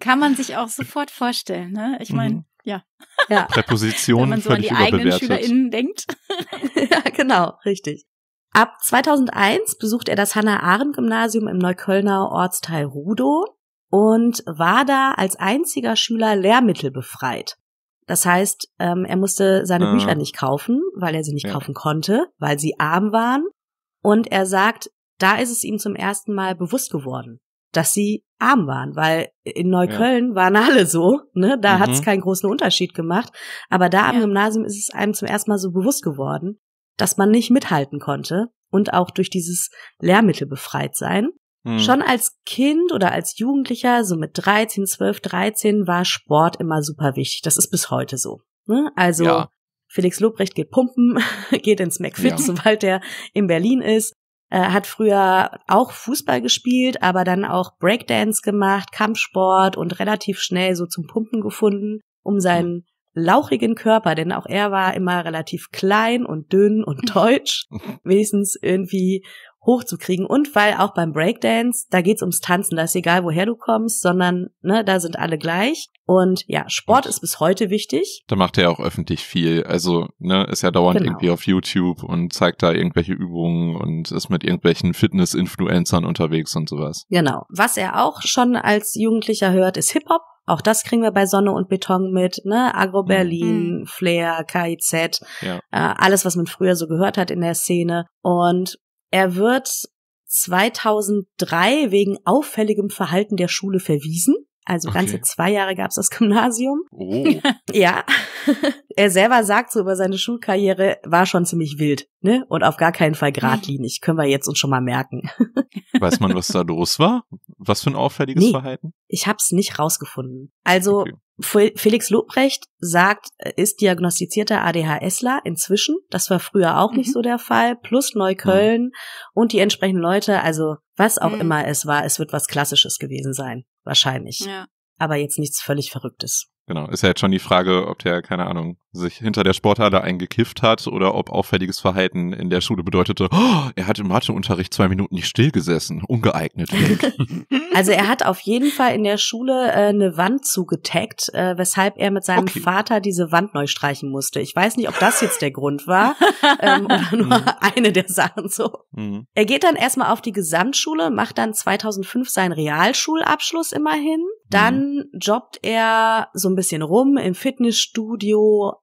Kann man sich auch sofort vorstellen, ne? Ich meine, mhm. ja. ja. Präpositionen Wenn man so an die eigenen SchülerInnen denkt. ja, genau, richtig. Ab 2001 besucht er das hannah ahren gymnasium im Neuköllner Ortsteil Rudow und war da als einziger Schüler lehrmittelbefreit. Das heißt, ähm, er musste seine ah. Bücher nicht kaufen, weil er sie nicht ja. kaufen konnte, weil sie arm waren. Und er sagt, da ist es ihm zum ersten Mal bewusst geworden, dass sie arm waren, weil in Neukölln ja. waren alle so, ne? Da mhm. hat es keinen großen Unterschied gemacht. Aber da am Gymnasium ist es einem zum ersten Mal so bewusst geworden, dass man nicht mithalten konnte und auch durch dieses Lehrmittel befreit sein. Hm. Schon als Kind oder als Jugendlicher, so mit 13, 12, 13, war Sport immer super wichtig. Das ist bis heute so. Ne? Also ja. Felix Lobrecht geht pumpen, geht ins McFit, ja. sobald er in Berlin ist. Äh, hat früher auch Fußball gespielt, aber dann auch Breakdance gemacht, Kampfsport und relativ schnell so zum Pumpen gefunden, um seinen hm. lauchigen Körper, denn auch er war immer relativ klein und dünn und deutsch, wenigstens irgendwie hochzukriegen. Und weil auch beim Breakdance, da geht's ums Tanzen, da ist egal, woher du kommst, sondern ne, da sind alle gleich. Und ja, Sport ist bis heute wichtig. Da macht er ja auch öffentlich viel. Also, ne, ist ja dauernd genau. irgendwie auf YouTube und zeigt da irgendwelche Übungen und ist mit irgendwelchen Fitness-Influencern unterwegs und sowas. Genau. Was er auch schon als Jugendlicher hört, ist Hip-Hop. Auch das kriegen wir bei Sonne und Beton mit, ne? Agro mhm. Berlin, mhm. Flair, KIZ, ja. äh, alles, was man früher so gehört hat in der Szene. Und er wird 2003 wegen auffälligem Verhalten der Schule verwiesen. Also okay. ganze zwei Jahre gab's das Gymnasium. Oh. ja. er selber sagt so über seine Schulkarriere, war schon ziemlich wild, ne? Und auf gar keinen Fall geradlinig. Können wir jetzt uns schon mal merken. Weiß man, was da los war? Was für ein auffälliges nee, Verhalten? Ich hab's nicht rausgefunden. Also okay. Felix Lobrecht sagt, äh, ist diagnostizierter ADHSler inzwischen. Das war früher auch mhm. nicht so der Fall. Plus Neukölln mhm. und die entsprechenden Leute. Also was auch mhm. immer es war, es wird was Klassisches gewesen sein. Wahrscheinlich. Ja. Aber jetzt nichts völlig Verrücktes. Genau, ist ja jetzt schon die Frage, ob der, keine Ahnung, sich hinter der Sporthalle eingekifft hat oder ob auffälliges Verhalten in der Schule bedeutete, oh, er hat im Matheunterricht zwei Minuten nicht stillgesessen, ungeeignet. also er hat auf jeden Fall in der Schule äh, eine Wand zugetaggt, äh, weshalb er mit seinem okay. Vater diese Wand neu streichen musste. Ich weiß nicht, ob das jetzt der Grund war ähm, oder nur mhm. eine der Sachen so. Mhm. Er geht dann erstmal auf die Gesamtschule, macht dann 2005 seinen Realschulabschluss immerhin. Dann mhm. jobbt er so ein ein bisschen rum im Fitnessstudio,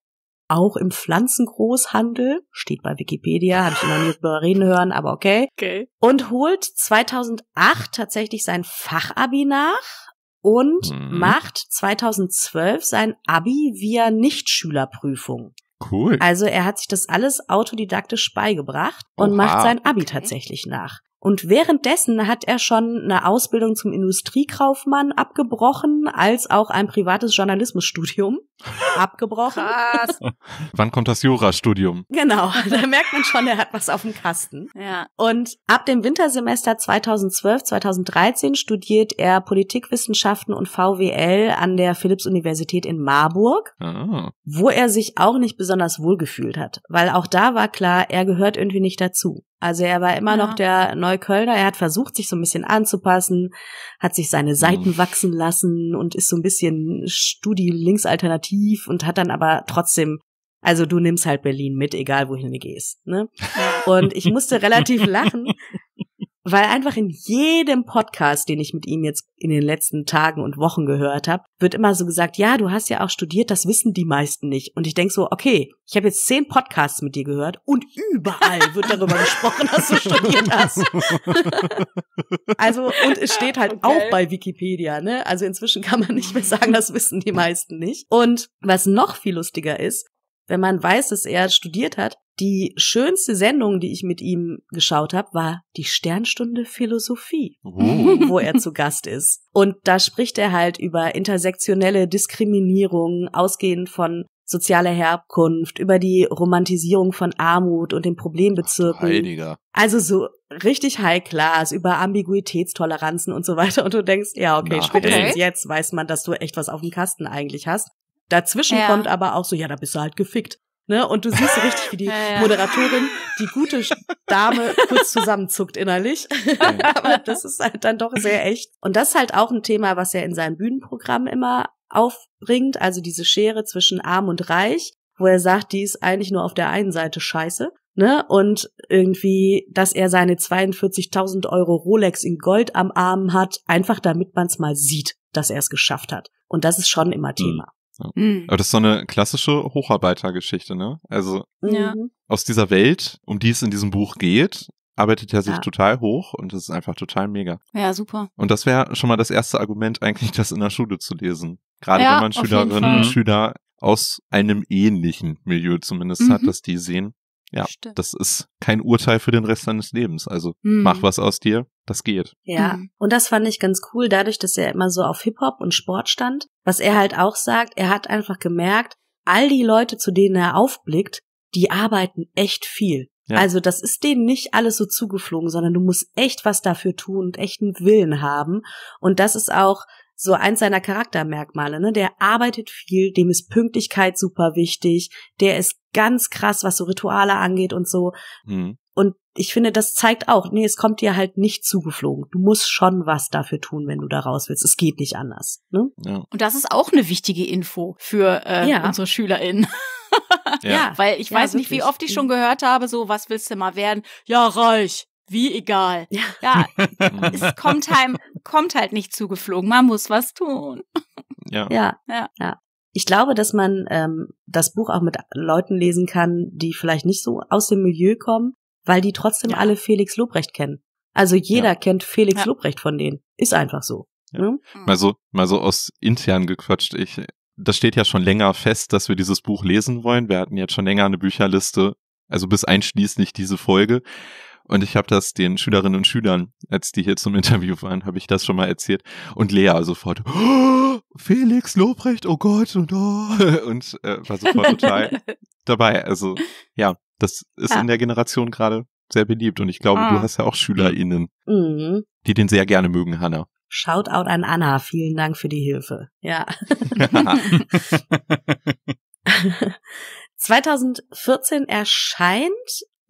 auch im Pflanzengroßhandel, steht bei Wikipedia, habe ich noch nie drüber reden hören, aber okay. okay. Und holt 2008 tatsächlich sein Fachabi nach und mhm. macht 2012 sein Abi via Nichtschülerprüfung. Cool. Also er hat sich das alles autodidaktisch beigebracht und Oha. macht sein Abi okay. tatsächlich nach. Und währenddessen hat er schon eine Ausbildung zum Industriekaufmann abgebrochen, als auch ein privates Journalismusstudium abgebrochen. Krass. Wann kommt das Jurastudium? Genau, da merkt man schon, er hat was auf dem Kasten. Ja. Und ab dem Wintersemester 2012, 2013 studiert er Politikwissenschaften und VWL an der philips universität in Marburg, ah. wo er sich auch nicht besonders wohl gefühlt hat, weil auch da war klar, er gehört irgendwie nicht dazu. Also er war immer ja. noch der Neuköllner. Er hat versucht, sich so ein bisschen anzupassen, hat sich seine Seiten wachsen lassen und ist so ein bisschen Studi-Links-Alternativ und hat dann aber trotzdem also du nimmst halt Berlin mit, egal wohin du gehst. Ne? Und ich musste relativ lachen, Weil einfach in jedem Podcast, den ich mit ihm jetzt in den letzten Tagen und Wochen gehört habe, wird immer so gesagt, ja, du hast ja auch studiert, das wissen die meisten nicht. Und ich denk so, okay, ich habe jetzt zehn Podcasts mit dir gehört und überall wird darüber gesprochen, dass du studiert hast. also, und es steht halt okay. auch bei Wikipedia, ne? Also inzwischen kann man nicht mehr sagen, das wissen die meisten nicht. Und was noch viel lustiger ist, wenn man weiß, dass er studiert hat, die schönste Sendung, die ich mit ihm geschaut habe, war die Sternstunde Philosophie, oh. wo er zu Gast ist. Und da spricht er halt über intersektionelle Diskriminierung, ausgehend von sozialer Herkunft, über die Romantisierung von Armut und den Problembezirken. Heiliger. Also so richtig High Class über Ambiguitätstoleranzen und so weiter. Und du denkst, ja, okay, Nein. spätestens jetzt weiß man, dass du echt was auf dem Kasten eigentlich hast. Dazwischen ja. kommt aber auch so, ja, da bist du halt gefickt. Ne? Und du siehst so richtig, wie die ja, ja. Moderatorin, die gute Dame, kurz zusammenzuckt innerlich. aber das ist halt dann doch sehr echt. Und das ist halt auch ein Thema, was er in seinem Bühnenprogramm immer aufbringt, also diese Schere zwischen arm und reich, wo er sagt, die ist eigentlich nur auf der einen Seite scheiße. Ne? Und irgendwie, dass er seine 42.000 Euro Rolex in Gold am Arm hat, einfach damit man es mal sieht, dass er es geschafft hat. Und das ist schon immer hm. Thema. Mhm. Aber das ist so eine klassische Hocharbeitergeschichte, ne? Also ja. aus dieser Welt, um die es in diesem Buch geht, arbeitet er sich ja. total hoch und das ist einfach total mega. Ja, super. Und das wäre schon mal das erste Argument eigentlich, das in der Schule zu lesen. Gerade ja, wenn man Schülerinnen und Schüler aus einem ähnlichen Milieu zumindest mhm. hat, dass die sehen, ja, Stimmt. das ist kein Urteil für den Rest deines Lebens. Also mhm. mach was aus dir, das geht. Ja, mhm. und das fand ich ganz cool, dadurch, dass er immer so auf Hip-Hop und Sport stand. Was er halt auch sagt, er hat einfach gemerkt, all die Leute, zu denen er aufblickt, die arbeiten echt viel. Ja. Also das ist denen nicht alles so zugeflogen, sondern du musst echt was dafür tun und echten Willen haben. Und das ist auch so eins seiner Charaktermerkmale. Ne? Der arbeitet viel, dem ist Pünktlichkeit super wichtig, der ist ganz krass, was so Rituale angeht und so. Mhm. Und ich finde, das zeigt auch, nee, es kommt dir halt nicht zugeflogen. Du musst schon was dafür tun, wenn du da raus willst. Es geht nicht anders. Ne? Ja. Und das ist auch eine wichtige Info für äh, ja. unsere SchülerInnen. ja. ja. weil ich weiß nicht, wie oft ich schon mhm. gehört habe, so, was willst du mal werden? Ja, reich. Wie egal. Ja, es kommt, heim, kommt halt nicht zugeflogen. Man muss was tun. Ja. Ja. ja ich glaube, dass man ähm, das Buch auch mit Leuten lesen kann, die vielleicht nicht so aus dem Milieu kommen, weil die trotzdem ja. alle Felix Lobrecht kennen. Also jeder ja. kennt Felix ja. Lobrecht von denen. Ist einfach so. Mhm. Mal so, mal so aus intern gequatscht. Ich, das steht ja schon länger fest, dass wir dieses Buch lesen wollen. Wir hatten jetzt schon länger eine Bücherliste, also bis einschließlich diese Folge. Und ich habe das den Schülerinnen und Schülern, als die hier zum Interview waren, habe ich das schon mal erzählt. Und Lea sofort, oh, Felix Lobrecht, oh Gott, und, oh, und äh, war sofort total dabei. Also ja, das ist ja. in der Generation gerade sehr beliebt. Und ich glaube, ah. du hast ja auch SchülerInnen, mhm. die den sehr gerne mögen, Hanna. Shoutout an Anna, vielen Dank für die Hilfe. Ja. ja. 2014 erscheint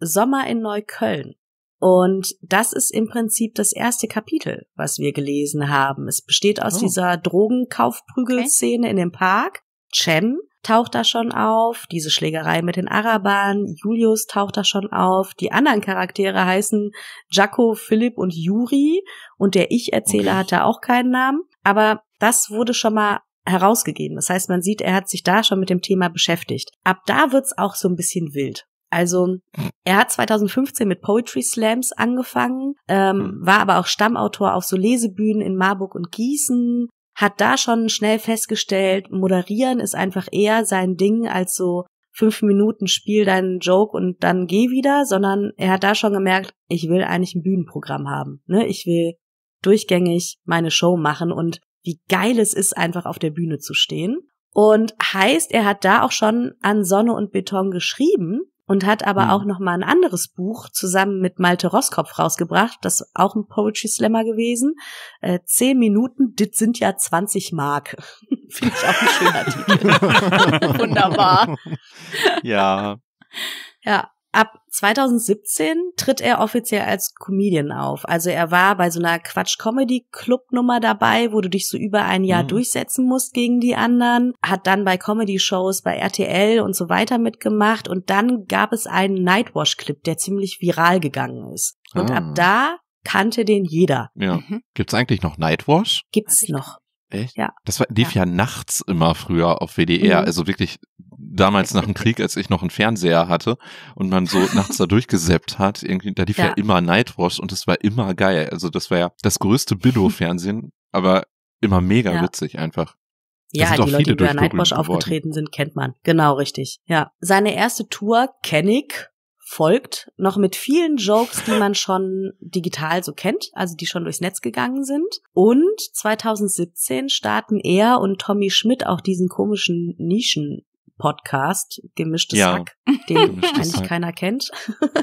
Sommer in Neukölln. Und das ist im Prinzip das erste Kapitel, was wir gelesen haben. Es besteht aus oh. dieser Drogenkaufprügelszene okay. in dem Park. Cem taucht da schon auf, diese Schlägerei mit den Arabern, Julius taucht da schon auf, die anderen Charaktere heißen Jaco, Philipp und Juri und der Ich-Erzähler okay. da auch keinen Namen, aber das wurde schon mal herausgegeben. Das heißt, man sieht, er hat sich da schon mit dem Thema beschäftigt. Ab da wird's auch so ein bisschen wild. Also er hat 2015 mit Poetry Slams angefangen, ähm, hm. war aber auch Stammautor auf so Lesebühnen in Marburg und Gießen, hat da schon schnell festgestellt, moderieren ist einfach eher sein Ding als so fünf Minuten spiel deinen Joke und dann geh wieder, sondern er hat da schon gemerkt, ich will eigentlich ein Bühnenprogramm haben. Ne? Ich will durchgängig meine Show machen und wie geil es ist, einfach auf der Bühne zu stehen. Und heißt, er hat da auch schon an Sonne und Beton geschrieben und hat aber mhm. auch noch mal ein anderes Buch zusammen mit Malte Roskopf rausgebracht, das ist auch ein Poetry Slammer gewesen. Äh, zehn Minuten, dit sind ja 20 Mark. Finde ich auch ein schöner Titel. Wunderbar. Ja. ja ab 2017 tritt er offiziell als Comedian auf. Also er war bei so einer Quatsch-Comedy-Club-Nummer dabei, wo du dich so über ein Jahr mhm. durchsetzen musst gegen die anderen, hat dann bei Comedy-Shows bei RTL und so weiter mitgemacht und dann gab es einen Nightwash-Clip, der ziemlich viral gegangen ist. Und ah. ab da kannte den jeder. Ja. Mhm. Gibt's eigentlich noch Nightwash? Gibt's noch. Echt? Ja. Das war, lief ja. ja nachts immer früher auf WDR, mhm. also wirklich damals nach dem Krieg, als ich noch einen Fernseher hatte und man so nachts da durchgesäppt hat, irgendwie, da lief ja, ja immer Nightwatch und es war immer geil. Also das war ja das größte Billo-Fernsehen, aber immer mega ja. witzig einfach. Ja, die Leute, die bei Nightwatch aufgetreten sind, kennt man. Genau, richtig. Ja. Seine erste Tour, Kennig, folgt, noch mit vielen Jokes, die man schon digital so kennt, also die schon durchs Netz gegangen sind. Und 2017 starten er und Tommy Schmidt auch diesen komischen Nischen Podcast, gemischtes ja, Hack, den gemischtes eigentlich Hack. keiner kennt.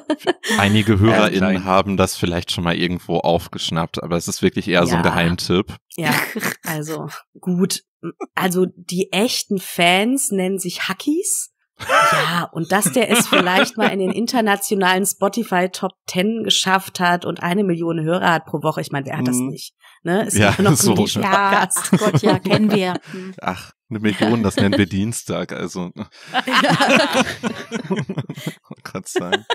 Einige ähm, HörerInnen haben das vielleicht schon mal irgendwo aufgeschnappt, aber es ist wirklich eher ja, so ein Geheimtipp. Ja, also gut. Also die echten Fans nennen sich Hackies ja, und dass der es vielleicht mal in den internationalen Spotify Top Ten geschafft hat und eine Million Hörer hat pro Woche. Ich meine, wer hat das mhm. nicht? Ne? Ist ja, ja noch so, ja, ach Gott, ja, kennen wir. Ach, eine Million, das nennen wir Dienstag. Also ja. Gott Dank.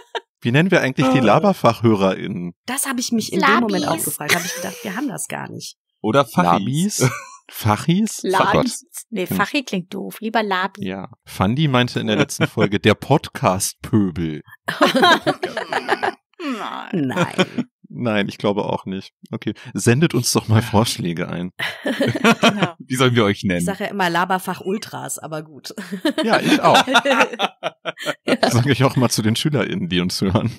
Wie nennen wir eigentlich die oh. LaberfachhörerInnen? Das habe ich mich in Labis. dem Moment auch gefragt. Habe ich gedacht, wir haben das gar nicht. Oder Fabis? Fachis? Labis. Oh nee, hm. Fachi klingt doof. Lieber Labi. Ja. Fandi meinte in der letzten Folge der Podcast-Pöbel. Nein. Nein. Nein, ich glaube auch nicht. Okay, sendet uns doch mal Vorschläge ein. genau. Wie sollen wir euch nennen? Ich sage ja immer Laberfach Ultras, aber gut. ja, ich auch. ja. Sage ich auch mal zu den SchülerInnen, die uns hören.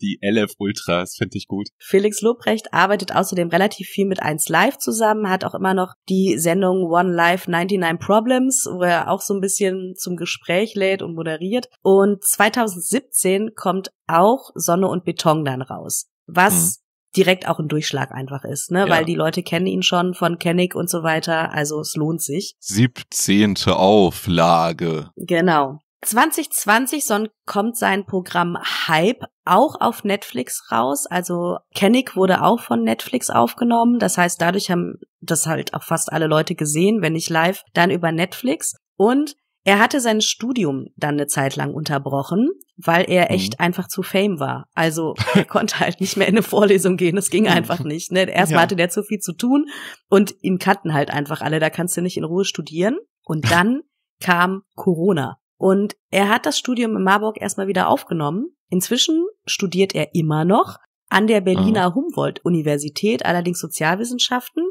die LF Ultras, finde ich gut. Felix Lobrecht arbeitet außerdem relativ viel mit 1 Live zusammen, hat auch immer noch die Sendung One Life 99 Problems, wo er auch so ein bisschen zum Gespräch lädt und moderiert. Und 2017 kommt auch Sonne und Beton dann raus. Was mhm. direkt auch ein Durchschlag einfach ist, ne? Ja. Weil die Leute kennen ihn schon von Kennig und so weiter, also es lohnt sich. 17. Auflage. Genau. 2020 son kommt sein Programm Hype auch auf Netflix raus. Also Kennig wurde auch von Netflix aufgenommen. Das heißt, dadurch haben das halt auch fast alle Leute gesehen, wenn nicht live, dann über Netflix. Und er hatte sein Studium dann eine Zeit lang unterbrochen, weil er mhm. echt mhm. einfach zu Fame war. Also er konnte halt nicht mehr in eine Vorlesung gehen, das ging mhm. einfach nicht. Ne? Erstmal ja. hatte der zu viel zu tun und ihn kannten halt einfach alle, da kannst du nicht in Ruhe studieren. Und dann kam Corona. Und er hat das Studium in Marburg erstmal wieder aufgenommen. Inzwischen studiert er immer noch an der Berliner ah. Humboldt-Universität, allerdings Sozialwissenschaften.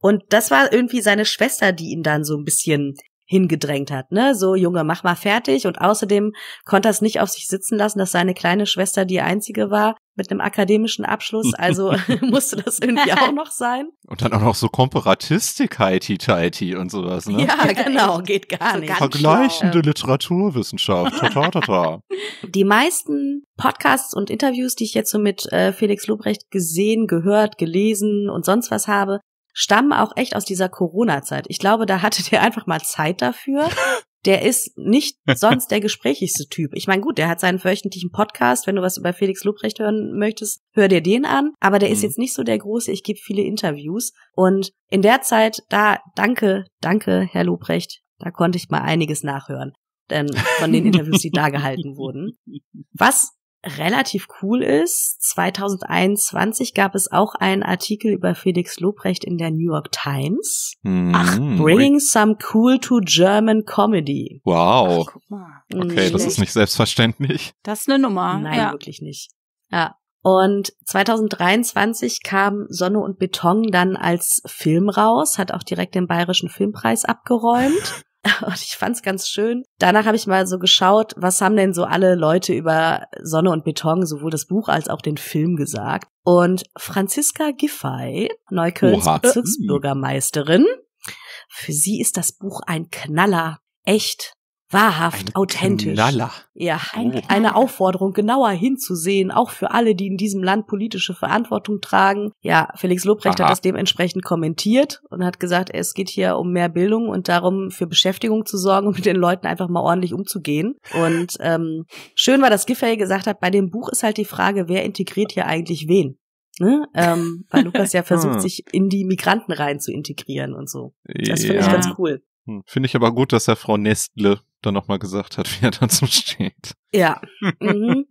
Und das war irgendwie seine Schwester, die ihn dann so ein bisschen hingedrängt hat, ne? So, Junge, mach mal fertig. Und außerdem konnte er es nicht auf sich sitzen lassen, dass seine kleine Schwester die einzige war mit einem akademischen Abschluss. Also musste das irgendwie auch noch sein. Und dann auch noch so Komparatistik, heiti teiti und sowas, ne? Ja, genau, geht gar so nicht. Vergleichende schlau. Literaturwissenschaft. Ta, ta, ta, die meisten Podcasts und Interviews, die ich jetzt so mit äh, Felix Lubrecht gesehen, gehört, gelesen und sonst was habe, stammen auch echt aus dieser Corona-Zeit. Ich glaube, da hatte der einfach mal Zeit dafür. Der ist nicht sonst der gesprächigste Typ. Ich meine, gut, der hat seinen wöchentlichen Podcast. Wenn du was über Felix Lobrecht hören möchtest, hör dir den an. Aber der mhm. ist jetzt nicht so der große. Ich gebe viele Interviews. Und in der Zeit, da, danke, danke, Herr Lobrecht. Da konnte ich mal einiges nachhören. Denn von den Interviews, die da gehalten wurden. Was relativ cool ist. 2021 gab es auch einen Artikel über Felix Lobrecht in der New York Times. Mm, Ach, bringing some cool to German comedy. Wow. Ach, okay, Schlecht. das ist nicht selbstverständlich. Das ist eine Nummer. Nein, ja. wirklich nicht. Ja. Und 2023 kam Sonne und Beton dann als Film raus, hat auch direkt den Bayerischen Filmpreis abgeräumt. Und ich fand's ganz schön. Danach habe ich mal so geschaut, was haben denn so alle Leute über Sonne und Beton, sowohl das Buch als auch den Film gesagt. Und Franziska Giffey, Neuköllns Oha. Hm. Bezirksbürgermeisterin, für sie ist das Buch ein Knaller. Echt Wahrhaft, ein authentisch. Knaller. Ja, ein, oh. eine Aufforderung, genauer hinzusehen, auch für alle, die in diesem Land politische Verantwortung tragen. Ja, Felix Lobrecht Aha. hat das dementsprechend kommentiert und hat gesagt, es geht hier um mehr Bildung und darum, für Beschäftigung zu sorgen und mit den Leuten einfach mal ordentlich umzugehen. Und ähm, schön war, dass Giffey gesagt hat, bei dem Buch ist halt die Frage, wer integriert hier eigentlich wen? Ne? Ähm, weil Lukas ja versucht, hm. sich in die Migranten rein zu integrieren und so. Das finde ja. ich ganz cool. Hm. Finde ich aber gut, dass er Frau Nestle dann nochmal gesagt hat, wie er dazu steht. Ja. Mhm.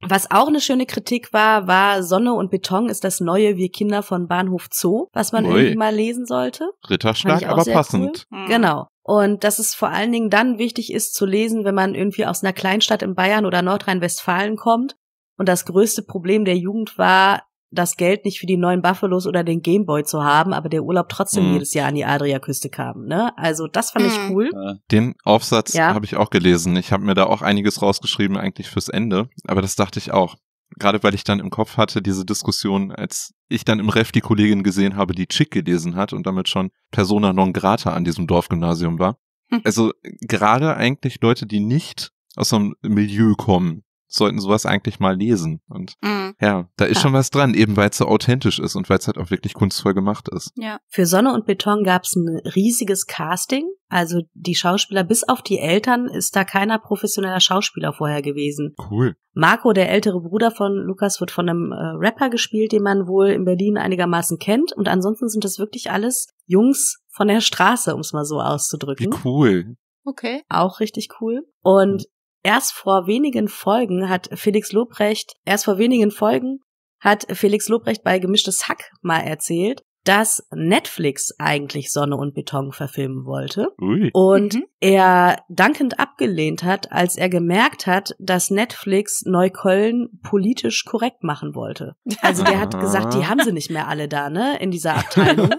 Was auch eine schöne Kritik war, war Sonne und Beton ist das neue Wir Kinder von Bahnhof Zoo, was man Ui. irgendwie mal lesen sollte. Ritterschlag, aber passend. Cool. Genau. Und dass es vor allen Dingen dann wichtig ist zu lesen, wenn man irgendwie aus einer Kleinstadt in Bayern oder Nordrhein-Westfalen kommt und das größte Problem der Jugend war, das Geld nicht für die neuen Buffalos oder den Gameboy zu haben, aber der Urlaub trotzdem mhm. jedes Jahr an die Adriaküste kam. Ne? Also das fand mhm. ich cool. Den Aufsatz ja. habe ich auch gelesen. Ich habe mir da auch einiges rausgeschrieben eigentlich fürs Ende, aber das dachte ich auch. Gerade weil ich dann im Kopf hatte, diese Diskussion, als ich dann im Ref die Kollegin gesehen habe, die Chick gelesen hat und damit schon Persona non grata an diesem Dorfgymnasium war. Also gerade eigentlich Leute, die nicht aus so einem Milieu kommen, sollten sowas eigentlich mal lesen. Und mhm. ja, da ist ja. schon was dran, eben weil es so authentisch ist und weil es halt auch wirklich kunstvoll gemacht ist. Ja. Für Sonne und Beton gab es ein riesiges Casting. Also die Schauspieler, bis auf die Eltern, ist da keiner professioneller Schauspieler vorher gewesen. Cool. Marco, der ältere Bruder von Lukas, wird von einem äh, Rapper gespielt, den man wohl in Berlin einigermaßen kennt. Und ansonsten sind das wirklich alles Jungs von der Straße, um es mal so auszudrücken. Wie cool. Okay. Auch richtig cool. Und erst vor wenigen Folgen hat Felix Lobrecht, erst vor wenigen Folgen hat Felix Lobrecht bei Gemischtes Hack mal erzählt, dass Netflix eigentlich Sonne und Beton verfilmen wollte Ui. und mhm. er dankend abgelehnt hat, als er gemerkt hat, dass Netflix Neukölln politisch korrekt machen wollte. Also der hat gesagt, die haben sie nicht mehr alle da, ne, in dieser Abteilung.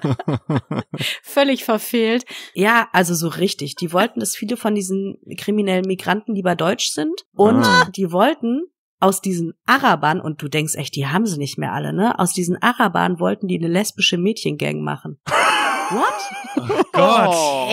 Völlig verfehlt. Ja, also so richtig. Die wollten, dass viele von diesen kriminellen Migranten lieber deutsch sind und ah. die wollten, aus diesen Arabern, und du denkst echt, die haben sie nicht mehr alle, ne? Aus diesen Arabern wollten die eine lesbische Mädchengang machen. What? Oh Gott. Oh,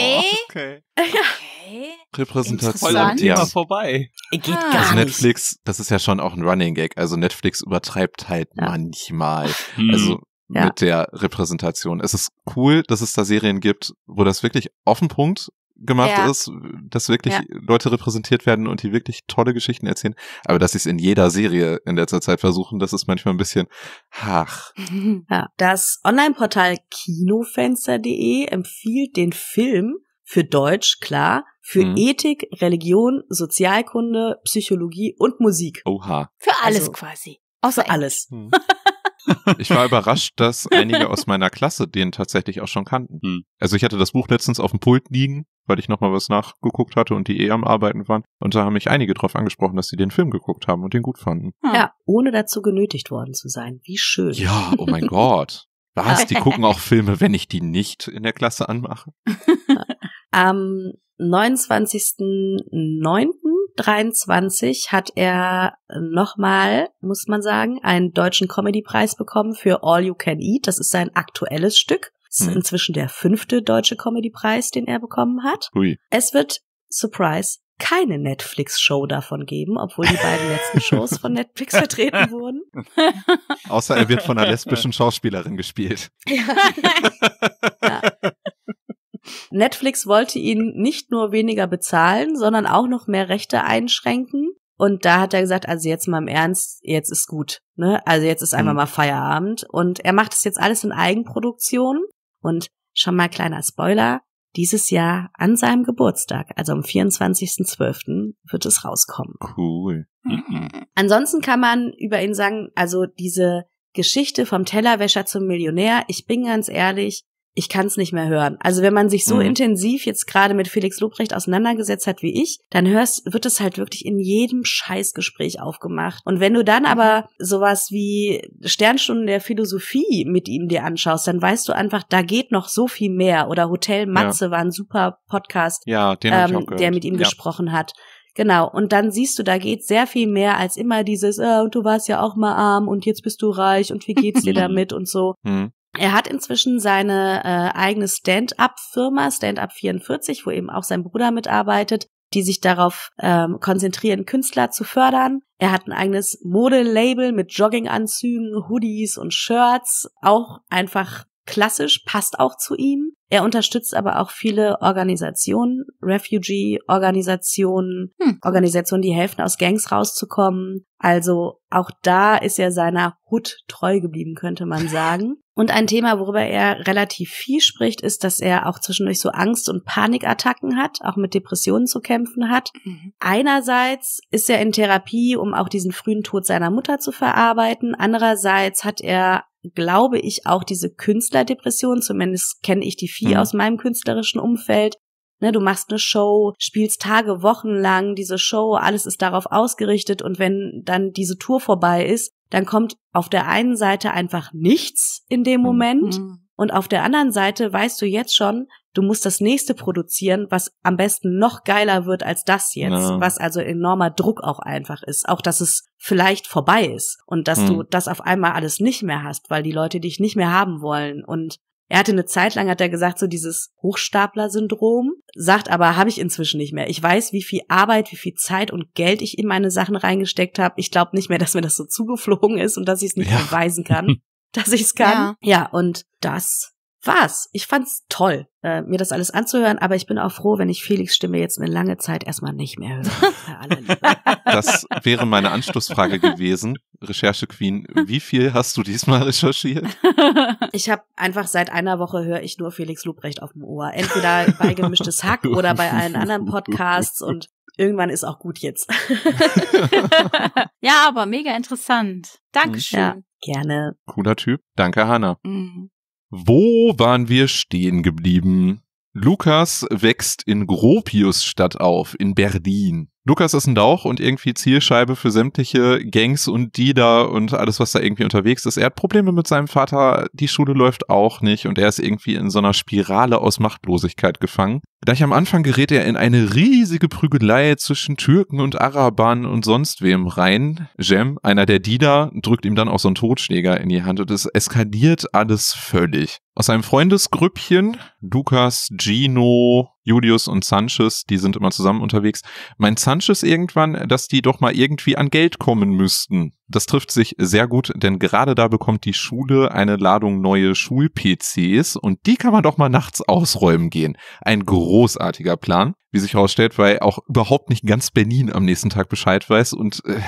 okay. okay. Repräsentation. Voll am vorbei. Geht ah. gar also Netflix, nicht. das ist ja schon auch ein Running Gag. Also Netflix übertreibt halt ja. manchmal. Hm. Also ja. mit der Repräsentation. Es ist cool, dass es da Serien gibt, wo das wirklich auf den Punkt gemacht ja. ist, dass wirklich ja. Leute repräsentiert werden und die wirklich tolle Geschichten erzählen. Aber dass sie es in jeder Serie in letzter Zeit versuchen, das ist manchmal ein bisschen hach. Ja. Das Online-Portal kinofenster.de empfiehlt den Film für Deutsch, klar, für mhm. Ethik, Religion, Sozialkunde, Psychologie und Musik. Oha. Für alles also, quasi. Außer für alles. Mhm. Ich war überrascht, dass einige aus meiner Klasse den tatsächlich auch schon kannten. Hm. Also ich hatte das Buch letztens auf dem Pult liegen, weil ich nochmal was nachgeguckt hatte und die eh am Arbeiten waren. Und da haben mich einige drauf angesprochen, dass sie den Film geguckt haben und den gut fanden. Hm. Ja, ohne dazu genötigt worden zu sein. Wie schön. Ja, oh mein Gott. Was? Die gucken auch Filme, wenn ich die nicht in der Klasse anmache? Am 29.09. 2023 hat er äh, nochmal, muss man sagen, einen deutschen Comedy-Preis bekommen für All You Can Eat. Das ist sein aktuelles Stück. Das ist mhm. inzwischen der fünfte deutsche Comedy-Preis, den er bekommen hat. Ui. Es wird, Surprise, keine Netflix-Show davon geben, obwohl die beiden letzten Shows von Netflix vertreten wurden. Außer er wird von einer lesbischen Schauspielerin gespielt. Ja. Netflix wollte ihn nicht nur weniger bezahlen, sondern auch noch mehr Rechte einschränken. Und da hat er gesagt, also jetzt mal im Ernst, jetzt ist gut. Ne? Also jetzt ist einfach mhm. mal Feierabend. Und er macht das jetzt alles in Eigenproduktion. Und schon mal kleiner Spoiler, dieses Jahr an seinem Geburtstag, also am 24.12., wird es rauskommen. Cool. Mhm. Ansonsten kann man über ihn sagen, also diese Geschichte vom Tellerwäscher zum Millionär, ich bin ganz ehrlich, ich kann es nicht mehr hören. Also wenn man sich so mhm. intensiv jetzt gerade mit Felix Lobrecht auseinandergesetzt hat wie ich, dann hörst, wird es halt wirklich in jedem Scheißgespräch aufgemacht. Und wenn du dann mhm. aber sowas wie Sternstunden der Philosophie mit ihm dir anschaust, dann weißt du einfach, da geht noch so viel mehr. Oder Hotel Matze ja. war ein super Podcast, ja, ähm, der mit ihm ja. gesprochen hat. Genau, und dann siehst du, da geht sehr viel mehr als immer dieses, äh, und du warst ja auch mal arm und jetzt bist du reich und wie geht's dir damit und so. Mhm. Er hat inzwischen seine äh, eigene Stand-up-Firma, Stand-up 44, wo eben auch sein Bruder mitarbeitet, die sich darauf ähm, konzentrieren, Künstler zu fördern. Er hat ein eigenes Modelabel mit Jogginganzügen, Hoodies und Shirts, auch einfach klassisch, passt auch zu ihm. Er unterstützt aber auch viele Organisationen, Refugee-Organisationen, hm. Organisationen, die helfen, aus Gangs rauszukommen. Also auch da ist er seiner Hut treu geblieben, könnte man sagen. Und ein Thema, worüber er relativ viel spricht, ist, dass er auch zwischendurch so Angst- und Panikattacken hat, auch mit Depressionen zu kämpfen hat. Mhm. Einerseits ist er in Therapie, um auch diesen frühen Tod seiner Mutter zu verarbeiten. Andererseits hat er glaube ich, auch diese Künstlerdepression, zumindest kenne ich die viel mhm. aus meinem künstlerischen Umfeld. Ne, du machst eine Show, spielst Tage, Wochen lang diese Show, alles ist darauf ausgerichtet und wenn dann diese Tour vorbei ist, dann kommt auf der einen Seite einfach nichts in dem mhm. Moment mhm. und auf der anderen Seite weißt du jetzt schon, du musst das nächste produzieren, was am besten noch geiler wird als das jetzt, ja. was also enormer Druck auch einfach ist. Auch, dass es vielleicht vorbei ist und dass hm. du das auf einmal alles nicht mehr hast, weil die Leute dich nicht mehr haben wollen und er hatte eine Zeit lang, hat er gesagt, so dieses Hochstapler-Syndrom, sagt aber, habe ich inzwischen nicht mehr. Ich weiß, wie viel Arbeit, wie viel Zeit und Geld ich in meine Sachen reingesteckt habe. Ich glaube nicht mehr, dass mir das so zugeflogen ist und dass ich es nicht ja. beweisen kann, dass ich es kann. Ja. ja, und das was? Ich fand's toll, äh, mir das alles anzuhören, aber ich bin auch froh, wenn ich Felix Stimme jetzt eine lange Zeit erstmal nicht mehr höre. das wäre meine Anschlussfrage gewesen, Recherche Queen. Wie viel hast du diesmal recherchiert? Ich habe einfach seit einer Woche höre ich nur Felix Lubrecht auf dem Ohr. Entweder bei gemischtes Hack oder bei allen anderen Podcasts und irgendwann ist auch gut jetzt. ja, aber mega interessant. Hm. Dankeschön. Ja, gerne. Cooler Typ. Danke, Hanna. Mhm. Wo waren wir stehen geblieben? Lukas wächst in Gropiusstadt auf, in Berlin. Lukas ist ein Dauch und irgendwie Zielscheibe für sämtliche Gangs und Dieder und alles, was da irgendwie unterwegs ist. Er hat Probleme mit seinem Vater, die Schule läuft auch nicht und er ist irgendwie in so einer Spirale aus Machtlosigkeit gefangen. Gleich am Anfang gerät er in eine riesige Prügelei zwischen Türken und Arabern und sonst wem rein. Jem, einer der Dieder, drückt ihm dann auch so einen Totschläger in die Hand und es eskaliert alles völlig. Aus seinem Freundesgrüppchen, Lukas, Gino, Julius und Sanchez, die sind immer zusammen unterwegs, mein Sanchez irgendwann, dass die doch mal irgendwie an Geld kommen müssten das trifft sich sehr gut, denn gerade da bekommt die Schule eine Ladung neue Schul-PCs und die kann man doch mal nachts ausräumen gehen. Ein großartiger Plan, wie sich herausstellt, weil auch überhaupt nicht ganz Benin am nächsten Tag Bescheid weiß und äh,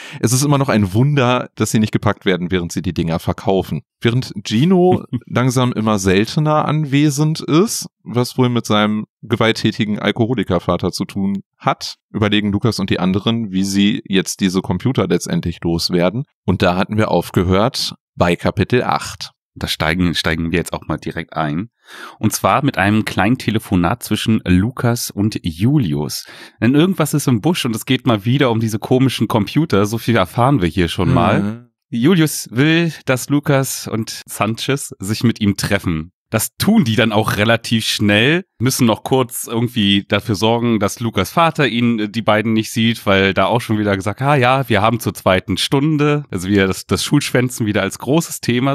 es ist immer noch ein Wunder, dass sie nicht gepackt werden, während sie die Dinger verkaufen. Während Gino langsam immer seltener anwesend ist, was wohl mit seinem gewalttätigen Alkoholikervater zu tun hat, überlegen Lukas und die anderen, wie sie jetzt diese Computer letztendlich loswerden. Und da hatten wir aufgehört bei Kapitel 8. Da steigen, steigen wir jetzt auch mal direkt ein. Und zwar mit einem kleinen Telefonat zwischen Lukas und Julius. Denn irgendwas ist im Busch und es geht mal wieder um diese komischen Computer. So viel erfahren wir hier schon mal. Mhm. Julius will, dass Lukas und Sanchez sich mit ihm treffen. Das tun die dann auch relativ schnell, müssen noch kurz irgendwie dafür sorgen, dass Lukas Vater ihn äh, die beiden nicht sieht, weil da auch schon wieder gesagt, ah ja, wir haben zur zweiten Stunde, also wieder das, das Schulschwänzen wieder als großes Thema.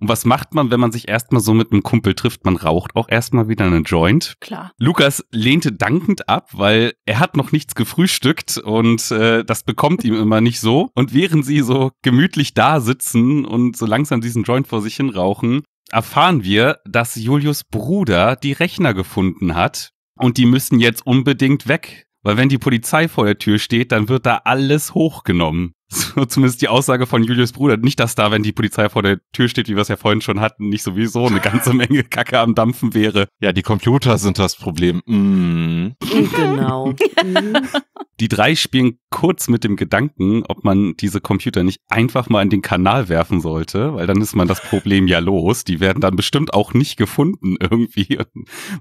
Und was macht man, wenn man sich erstmal so mit einem Kumpel trifft? Man raucht auch erstmal wieder einen Joint. Klar. Lukas lehnte dankend ab, weil er hat noch nichts gefrühstückt und äh, das bekommt ihm immer nicht so. Und während sie so gemütlich da sitzen und so langsam diesen Joint vor sich hin rauchen, erfahren wir, dass Julius Bruder die Rechner gefunden hat und die müssen jetzt unbedingt weg. Weil wenn die Polizei vor der Tür steht, dann wird da alles hochgenommen so zumindest die Aussage von Julius Bruder, nicht, dass da, wenn die Polizei vor der Tür steht, wie wir es ja vorhin schon hatten, nicht sowieso eine ganze Menge Kacke am Dampfen wäre. Ja, die Computer sind das Problem. Mm. Genau. Mhm. die drei spielen kurz mit dem Gedanken, ob man diese Computer nicht einfach mal in den Kanal werfen sollte, weil dann ist man das Problem ja los. Die werden dann bestimmt auch nicht gefunden irgendwie.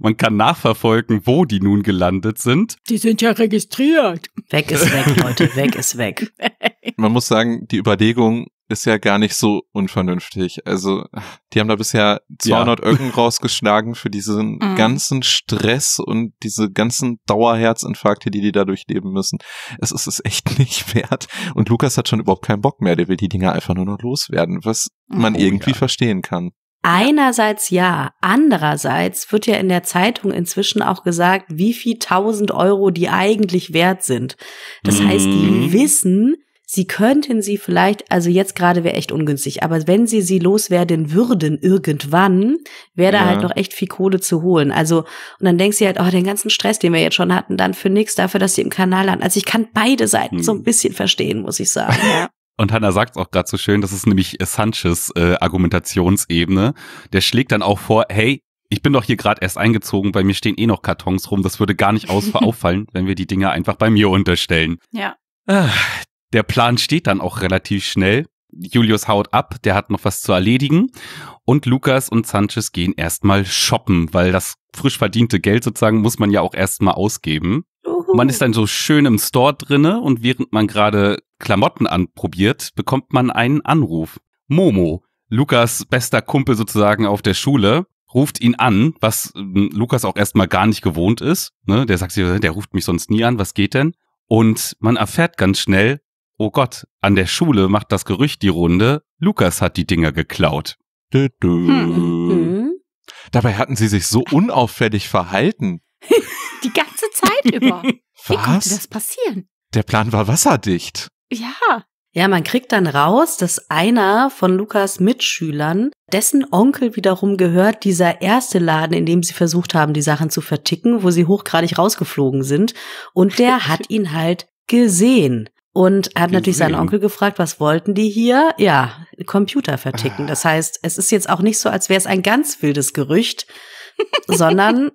Man kann nachverfolgen, wo die nun gelandet sind. Die sind ja registriert. Weg ist weg, Leute, weg ist weg. man muss sagen, die Überlegung ist ja gar nicht so unvernünftig. Also, die haben da bisher 200 ja. Öcken rausgeschlagen für diesen mhm. ganzen Stress und diese ganzen Dauerherzinfarkte, die die dadurch leben müssen. Es ist es echt nicht wert. Und Lukas hat schon überhaupt keinen Bock mehr. Der will die Dinger einfach nur noch loswerden, was mhm. man oh, irgendwie ja. verstehen kann. Einerseits ja, andererseits wird ja in der Zeitung inzwischen auch gesagt, wie viel tausend Euro die eigentlich wert sind. Das mhm. heißt, die mhm. wissen, Sie könnten sie vielleicht, also jetzt gerade wäre echt ungünstig, aber wenn sie sie loswerden würden irgendwann, wäre ja. da halt noch echt viel Kohle zu holen. Also, und dann denkst du halt, oh, den ganzen Stress, den wir jetzt schon hatten, dann für nichts, dafür, dass sie im Kanal landen. Also ich kann beide Seiten hm. so ein hm. bisschen verstehen, muss ich sagen. Ja. Und Hanna sagt es auch gerade so schön, das ist nämlich äh, Sanchez äh, Argumentationsebene. Der schlägt dann auch vor, hey, ich bin doch hier gerade erst eingezogen, bei mir stehen eh noch Kartons rum, das würde gar nicht auffallen, wenn wir die Dinger einfach bei mir unterstellen. Ja. Ah, der Plan steht dann auch relativ schnell. Julius haut ab, der hat noch was zu erledigen. Und Lukas und Sanchez gehen erstmal shoppen, weil das frisch verdiente Geld sozusagen muss man ja auch erstmal ausgeben. Uhu. Man ist dann so schön im Store drinne und während man gerade Klamotten anprobiert, bekommt man einen Anruf. Momo, Lukas bester Kumpel sozusagen auf der Schule, ruft ihn an, was hm, Lukas auch erstmal gar nicht gewohnt ist. Ne? Der sagt, sich, der ruft mich sonst nie an, was geht denn? Und man erfährt ganz schnell, oh Gott, an der Schule macht das Gerücht die Runde, Lukas hat die Dinger geklaut. Dö, dö. Hm. hm. Dabei hatten sie sich so unauffällig verhalten. die ganze Zeit über. Was? Wie konnte das passieren? Der Plan war wasserdicht. Ja. Ja, man kriegt dann raus, dass einer von Lukas Mitschülern, dessen Onkel wiederum gehört, dieser erste Laden, in dem sie versucht haben, die Sachen zu verticken, wo sie hochgradig rausgeflogen sind. Und der hat ihn halt gesehen. Und hat natürlich seinen Onkel gefragt, was wollten die hier? Ja, Computer verticken. Ah. Das heißt, es ist jetzt auch nicht so, als wäre es ein ganz wildes Gerücht, sondern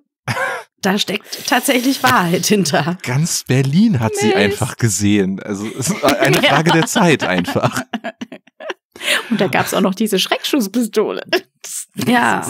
da steckt tatsächlich Wahrheit hinter. Ganz Berlin hat Mist. sie einfach gesehen. Also es ist eine Frage ja. der Zeit einfach. Und da gab es auch noch diese Schreckschusspistole. Ja.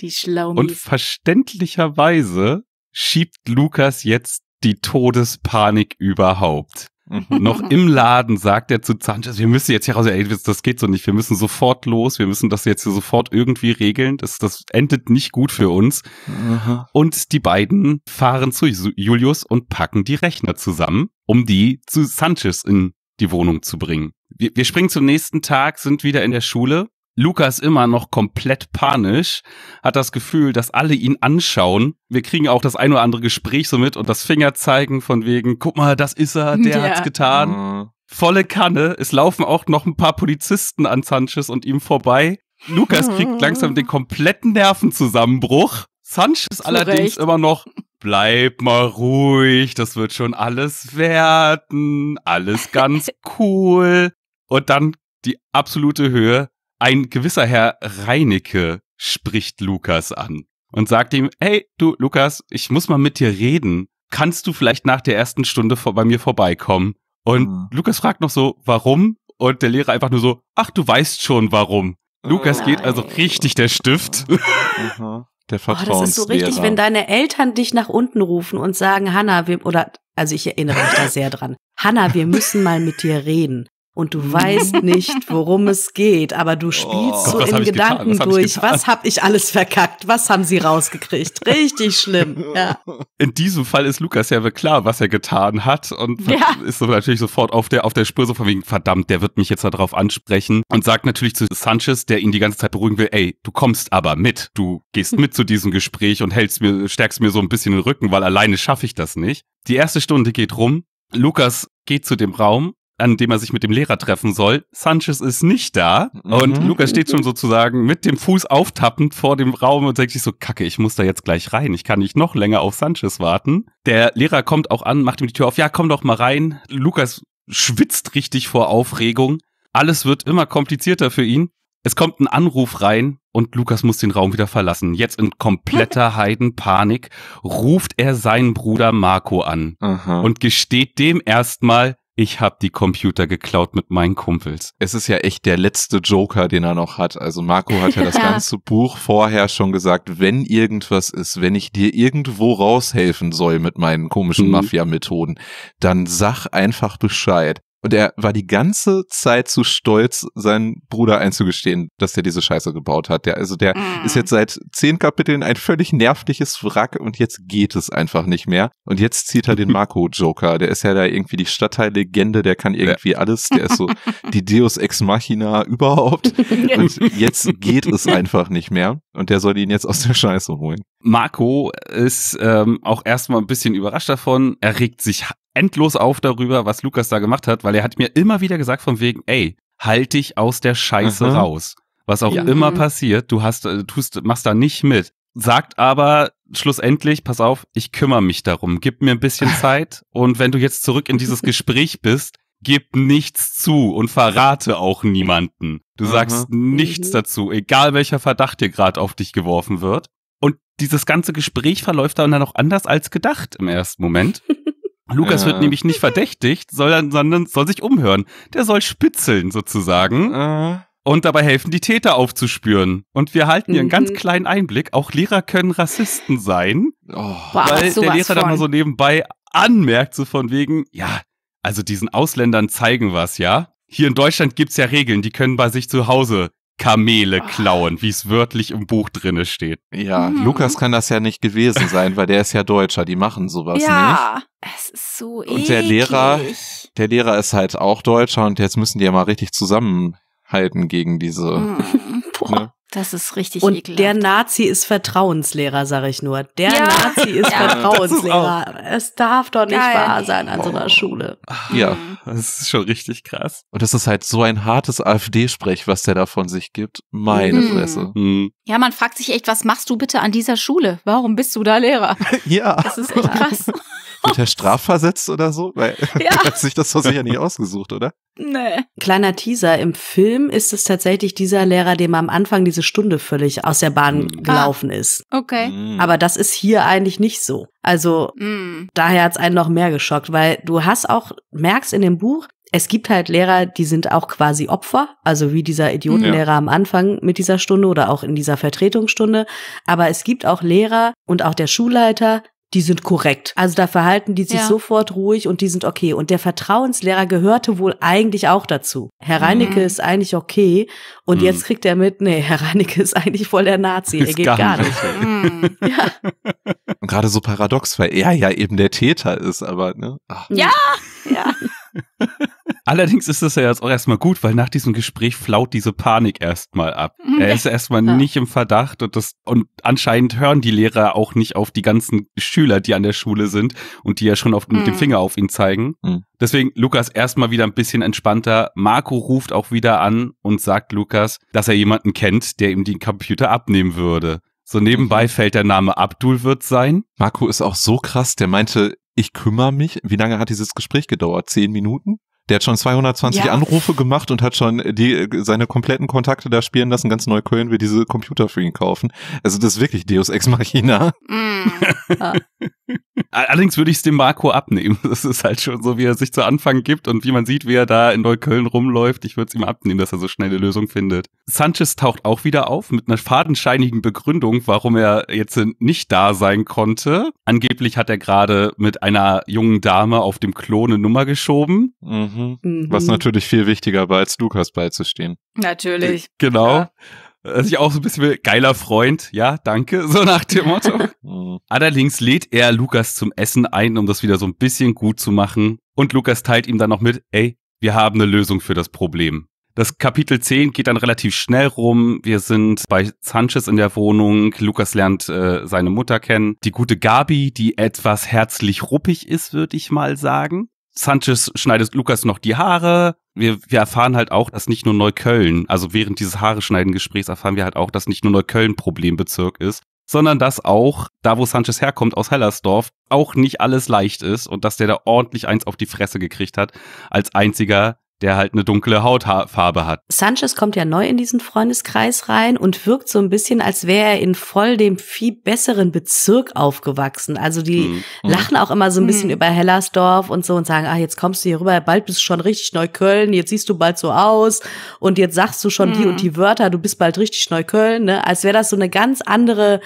Die Schlaumies. Und verständlicherweise schiebt Lukas jetzt die Todespanik überhaupt. Mhm. noch im Laden sagt er zu Sanchez, wir müssen jetzt hier raus, ey, das geht so nicht, wir müssen sofort los, wir müssen das jetzt hier sofort irgendwie regeln, das, das endet nicht gut für uns. Aha. Und die beiden fahren zu Julius und packen die Rechner zusammen, um die zu Sanchez in die Wohnung zu bringen. Wir, wir springen zum nächsten Tag, sind wieder in der Schule Lukas immer noch komplett panisch, hat das Gefühl, dass alle ihn anschauen. Wir kriegen auch das ein oder andere Gespräch so mit und das Fingerzeigen von wegen, guck mal, das ist er, der ja. hat's getan. Mhm. Volle Kanne. Es laufen auch noch ein paar Polizisten an Sanchez und ihm vorbei. Lukas kriegt mhm. langsam den kompletten Nervenzusammenbruch. Sanchez Zurecht. allerdings immer noch, bleib mal ruhig, das wird schon alles werden, alles ganz cool. Und dann die absolute Höhe. Ein gewisser Herr Reinecke spricht Lukas an und sagt ihm, hey, du Lukas, ich muss mal mit dir reden. Kannst du vielleicht nach der ersten Stunde vor, bei mir vorbeikommen? Und mhm. Lukas fragt noch so, warum? Und der Lehrer einfach nur so, ach, du weißt schon warum. Oh Lukas oh geht also richtig der Stift. Mhm. Der Vertrauenslehrer. Oh, das ist so richtig, wenn deine Eltern dich nach unten rufen und sagen, Hanna, wir, oder, also ich erinnere mich da sehr dran. Hanna, wir müssen mal mit dir reden und du weißt nicht, worum es geht, aber du oh. spielst oh, so in Gedanken was durch, hab was habe ich alles verkackt, was haben sie rausgekriegt. Richtig schlimm. Ja. In diesem Fall ist Lukas ja klar, was er getan hat und ja. ist so natürlich sofort auf der, auf der Spur so von wegen, verdammt, der wird mich jetzt darauf ansprechen und sagt natürlich zu Sanchez, der ihn die ganze Zeit beruhigen will, ey, du kommst aber mit, du gehst mit zu diesem Gespräch und hältst mir, stärkst mir so ein bisschen den Rücken, weil alleine schaffe ich das nicht. Die erste Stunde geht rum, Lukas geht zu dem Raum an dem er sich mit dem Lehrer treffen soll. Sanchez ist nicht da mhm. und Lukas steht schon sozusagen mit dem Fuß auftappend vor dem Raum und denkt sich so, kacke, ich muss da jetzt gleich rein, ich kann nicht noch länger auf Sanchez warten. Der Lehrer kommt auch an, macht ihm die Tür auf, ja, komm doch mal rein. Lukas schwitzt richtig vor Aufregung. Alles wird immer komplizierter für ihn. Es kommt ein Anruf rein und Lukas muss den Raum wieder verlassen. Jetzt in kompletter Heidenpanik ruft er seinen Bruder Marco an Aha. und gesteht dem erstmal, ich habe die Computer geklaut mit meinen Kumpels. Es ist ja echt der letzte Joker, den er noch hat. Also Marco hat ja das ganze Buch vorher schon gesagt, wenn irgendwas ist, wenn ich dir irgendwo raushelfen soll mit meinen komischen mhm. Mafia-Methoden, dann sag einfach Bescheid. Und er war die ganze Zeit zu stolz, seinen Bruder einzugestehen, dass er diese Scheiße gebaut hat. Der, also der mm. ist jetzt seit zehn Kapiteln ein völlig nervliches Wrack und jetzt geht es einfach nicht mehr. Und jetzt zieht er den Marco-Joker. Der ist ja da irgendwie die Stadtteillegende, der kann irgendwie ja. alles. Der ist so die Deus Ex Machina überhaupt. Und jetzt geht es einfach nicht mehr. Und der soll ihn jetzt aus der Scheiße holen. Marco ist ähm, auch erstmal ein bisschen überrascht davon. Er regt sich endlos auf darüber, was Lukas da gemacht hat, weil er hat mir immer wieder gesagt von wegen, ey, halt dich aus der Scheiße Aha. Mhm. raus. Was auch ja. immer mhm. passiert, du hast, äh, tust, machst da nicht mit. Sagt aber schlussendlich, pass auf, ich kümmere mich darum, gib mir ein bisschen Zeit und wenn du jetzt zurück in dieses Gespräch bist, gib nichts zu und verrate auch niemanden. Du mhm. sagst Aha. nichts dazu, egal welcher Verdacht dir gerade auf dich geworfen wird. Und dieses ganze Gespräch verläuft dann auch anders als gedacht im ersten Moment. Lukas ja. wird nämlich nicht verdächtigt, sondern, sondern soll sich umhören. Der soll spitzeln sozusagen. Ja. Äh. Und dabei helfen, die Täter aufzuspüren. Und wir halten hier mhm. einen ganz mhm. kleinen Einblick. Auch Lehrer können Rassisten sein. Oh, Boah, weil der Lehrer dann mal so nebenbei anmerkt, so von wegen, ja, also diesen Ausländern zeigen was, ja. Hier in Deutschland gibt's ja Regeln, die können bei sich zu Hause Kamele ah. klauen, wie es wörtlich im Buch drinne steht. Ja, hm. Lukas kann das ja nicht gewesen sein, weil der ist ja Deutscher, die machen sowas ja, nicht. Ja, es ist so eklig. Und der Lehrer, der Lehrer ist halt auch Deutscher und jetzt müssen die ja mal richtig zusammenhalten gegen diese. Hm. Ne? Das ist richtig Und ekelhaft. der Nazi ist Vertrauenslehrer, sag ich nur. Der ja. Nazi ist ja. Vertrauenslehrer. Ist es darf doch nicht Geil. wahr sein an wow. so einer Schule. Ja, mhm. das ist schon richtig krass. Und das ist halt so ein hartes AfD-Sprech, was der da von sich gibt. Meine mhm. Fresse. Mhm. Ja, man fragt sich echt, was machst du bitte an dieser Schule? Warum bist du da Lehrer? ja. Das ist echt krass. Wird er strafversetzt oder so? Weil ja. er hat sich das doch sicher nicht ausgesucht, oder? Nee. Kleiner Teaser, im Film ist es tatsächlich dieser Lehrer, dem am Anfang diese Stunde völlig aus der Bahn mhm. gelaufen ah. ist. Okay. Mhm. Aber das ist hier eigentlich nicht so. Also mhm. daher hat's einen noch mehr geschockt, weil du hast auch, merkst in dem Buch, es gibt halt Lehrer, die sind auch quasi Opfer, also wie dieser Idiotenlehrer ja. am Anfang mit dieser Stunde oder auch in dieser Vertretungsstunde. Aber es gibt auch Lehrer und auch der Schulleiter, die sind korrekt. Also da verhalten die sich ja. sofort ruhig und die sind okay. Und der Vertrauenslehrer gehörte wohl eigentlich auch dazu. Herr mhm. Reinecke mhm. ist eigentlich okay. Und mhm. jetzt kriegt er mit, nee, Herr Reinecke ist eigentlich voll der Nazi. Er geht gar, gar nicht. nicht. ja. Mhm. Und gerade so paradox, weil er ja eben der Täter ist, aber, ne? Ach. Ja, ja. Allerdings ist es ja jetzt auch erstmal gut, weil nach diesem Gespräch flaut diese Panik erstmal ab. Er ist erstmal ja. nicht im Verdacht und das, und anscheinend hören die Lehrer auch nicht auf die ganzen Schüler, die an der Schule sind und die ja schon auf, mhm. mit dem mhm. Finger auf ihn zeigen. Mhm. Deswegen Lukas erstmal wieder ein bisschen entspannter. Marco ruft auch wieder an und sagt Lukas, dass er jemanden kennt, der ihm den Computer abnehmen würde. So nebenbei mhm. fällt der Name Abdul wird sein. Marco ist auch so krass, der meinte, ich kümmere mich. Wie lange hat dieses Gespräch gedauert? Zehn Minuten? Der hat schon 220 ja. Anrufe gemacht und hat schon die, seine kompletten Kontakte da spielen lassen. Ganz Neukölln will diese Computer für ihn kaufen. Also das ist wirklich Deus Ex Machina. Mm. Ja. Allerdings würde ich es dem Marco abnehmen. Das ist halt schon so, wie er sich zu Anfang gibt und wie man sieht, wie er da in Neukölln rumläuft. Ich würde es ihm abnehmen, dass er so schnell eine Lösung findet. Sanchez taucht auch wieder auf mit einer fadenscheinigen Begründung, warum er jetzt nicht da sein konnte. Angeblich hat er gerade mit einer jungen Dame auf dem Klo eine Nummer geschoben. Mhm. Mhm. Was mhm. natürlich viel wichtiger war, als Lukas beizustehen. Natürlich. Äh, genau. Ja. Also ich auch so ein bisschen will, geiler Freund, ja, danke, so nach dem Motto. Mhm. Allerdings lädt er Lukas zum Essen ein, um das wieder so ein bisschen gut zu machen. Und Lukas teilt ihm dann noch mit, ey, wir haben eine Lösung für das Problem. Das Kapitel 10 geht dann relativ schnell rum. Wir sind bei Sanchez in der Wohnung. Lukas lernt äh, seine Mutter kennen. Die gute Gabi, die etwas herzlich ruppig ist, würde ich mal sagen. Sanchez schneidet Lukas noch die Haare. Wir, wir erfahren halt auch, dass nicht nur Neukölln, also während dieses Haare-Schneiden-Gesprächs erfahren wir halt auch, dass nicht nur Neukölln Problembezirk ist, sondern dass auch, da wo Sanchez herkommt, aus Hellersdorf, auch nicht alles leicht ist und dass der da ordentlich eins auf die Fresse gekriegt hat, als einziger der halt eine dunkle Hautfarbe hat. Sanchez kommt ja neu in diesen Freundeskreis rein und wirkt so ein bisschen, als wäre er in voll dem viel besseren Bezirk aufgewachsen. Also die mhm. mhm. lachen auch immer so ein bisschen mhm. über Hellersdorf und so und sagen, ah, jetzt kommst du hier rüber, bald bist du schon richtig Neukölln, jetzt siehst du bald so aus und jetzt sagst du schon mhm. die und mhm. die Wörter, du bist bald richtig Neukölln, ne? Als wäre das so eine ganz andere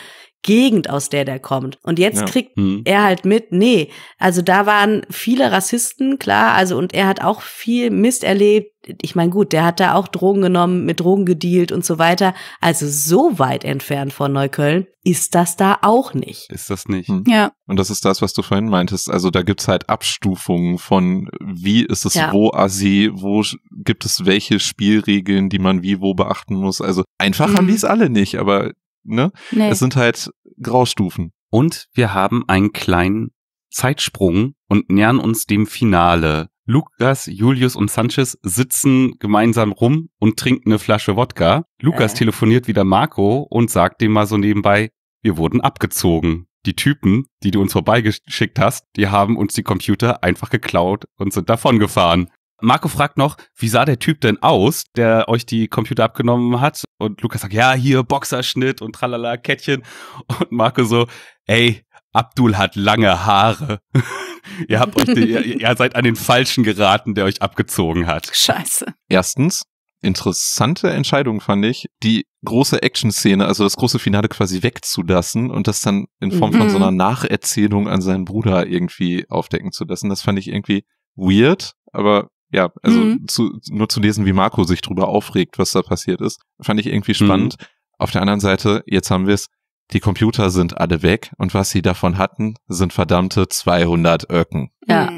Gegend, aus der der kommt. Und jetzt ja. kriegt hm. er halt mit, nee, also da waren viele Rassisten, klar, also und er hat auch viel Mist erlebt. Ich meine, gut, der hat da auch Drogen genommen, mit Drogen gedealt und so weiter. Also so weit entfernt von Neukölln ist das da auch nicht. Ist das nicht. Hm. Ja. Und das ist das, was du vorhin meintest. Also da gibt's halt Abstufungen von wie ist es ja. wo assi, wo gibt es welche Spielregeln, die man wie wo beachten muss. Also einfach hm. haben die es alle nicht, aber ne? Nee. Es sind halt Graustufen. Und wir haben einen kleinen Zeitsprung und nähern uns dem Finale. Lukas, Julius und Sanchez sitzen gemeinsam rum und trinken eine Flasche Wodka. Lukas äh. telefoniert wieder Marco und sagt dem mal so nebenbei, wir wurden abgezogen. Die Typen, die du uns vorbeigeschickt hast, die haben uns die Computer einfach geklaut und sind davongefahren. Marco fragt noch, wie sah der Typ denn aus, der euch die Computer abgenommen hat? Und Lukas sagt, ja, hier Boxerschnitt und tralala, Kettchen. Und Marco so, ey, Abdul hat lange Haare. ihr, habt euch den, ihr, ihr seid an den Falschen geraten, der euch abgezogen hat. Scheiße. Erstens, interessante Entscheidung fand ich, die große Action-Szene, also das große Finale quasi wegzulassen und das dann in Form von so mhm. einer Nacherzählung an seinen Bruder irgendwie aufdecken zu lassen. Das fand ich irgendwie weird, aber ja, also mhm. zu, nur zu lesen, wie Marco sich drüber aufregt, was da passiert ist, fand ich irgendwie mhm. spannend. Mhm. Auf der anderen Seite, jetzt haben wir es, die Computer sind alle weg und was sie davon hatten, sind verdammte 200 Öcken. Ja.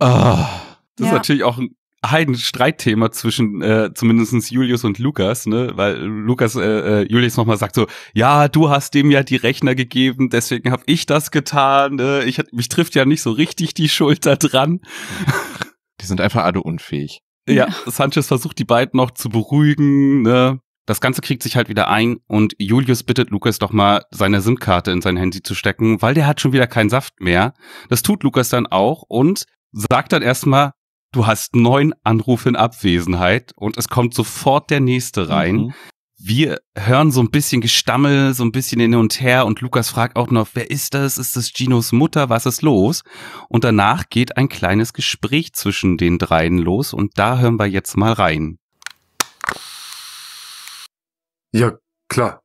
Oh, das ja. ist natürlich auch ein ein Streitthema zwischen äh, zumindest Julius und Lukas, ne? Weil Lukas äh, äh Julius nochmal sagt so, ja, du hast dem ja die Rechner gegeben, deswegen habe ich das getan. Ne? Ich mich trifft ja nicht so richtig die Schulter dran. Die sind einfach alle unfähig. Ja, Sanchez versucht die beiden noch zu beruhigen. Ne? Das Ganze kriegt sich halt wieder ein und Julius bittet Lukas doch mal, seine SIM-Karte in sein Handy zu stecken, weil der hat schon wieder keinen Saft mehr. Das tut Lukas dann auch und sagt dann erstmal, du hast neun Anrufe in Abwesenheit und es kommt sofort der nächste rein. Mhm wir hören so ein bisschen Gestammel, so ein bisschen hin und her und Lukas fragt auch noch, wer ist das? Ist das Ginos Mutter? Was ist los? Und danach geht ein kleines Gespräch zwischen den dreien los und da hören wir jetzt mal rein. Ja, klar,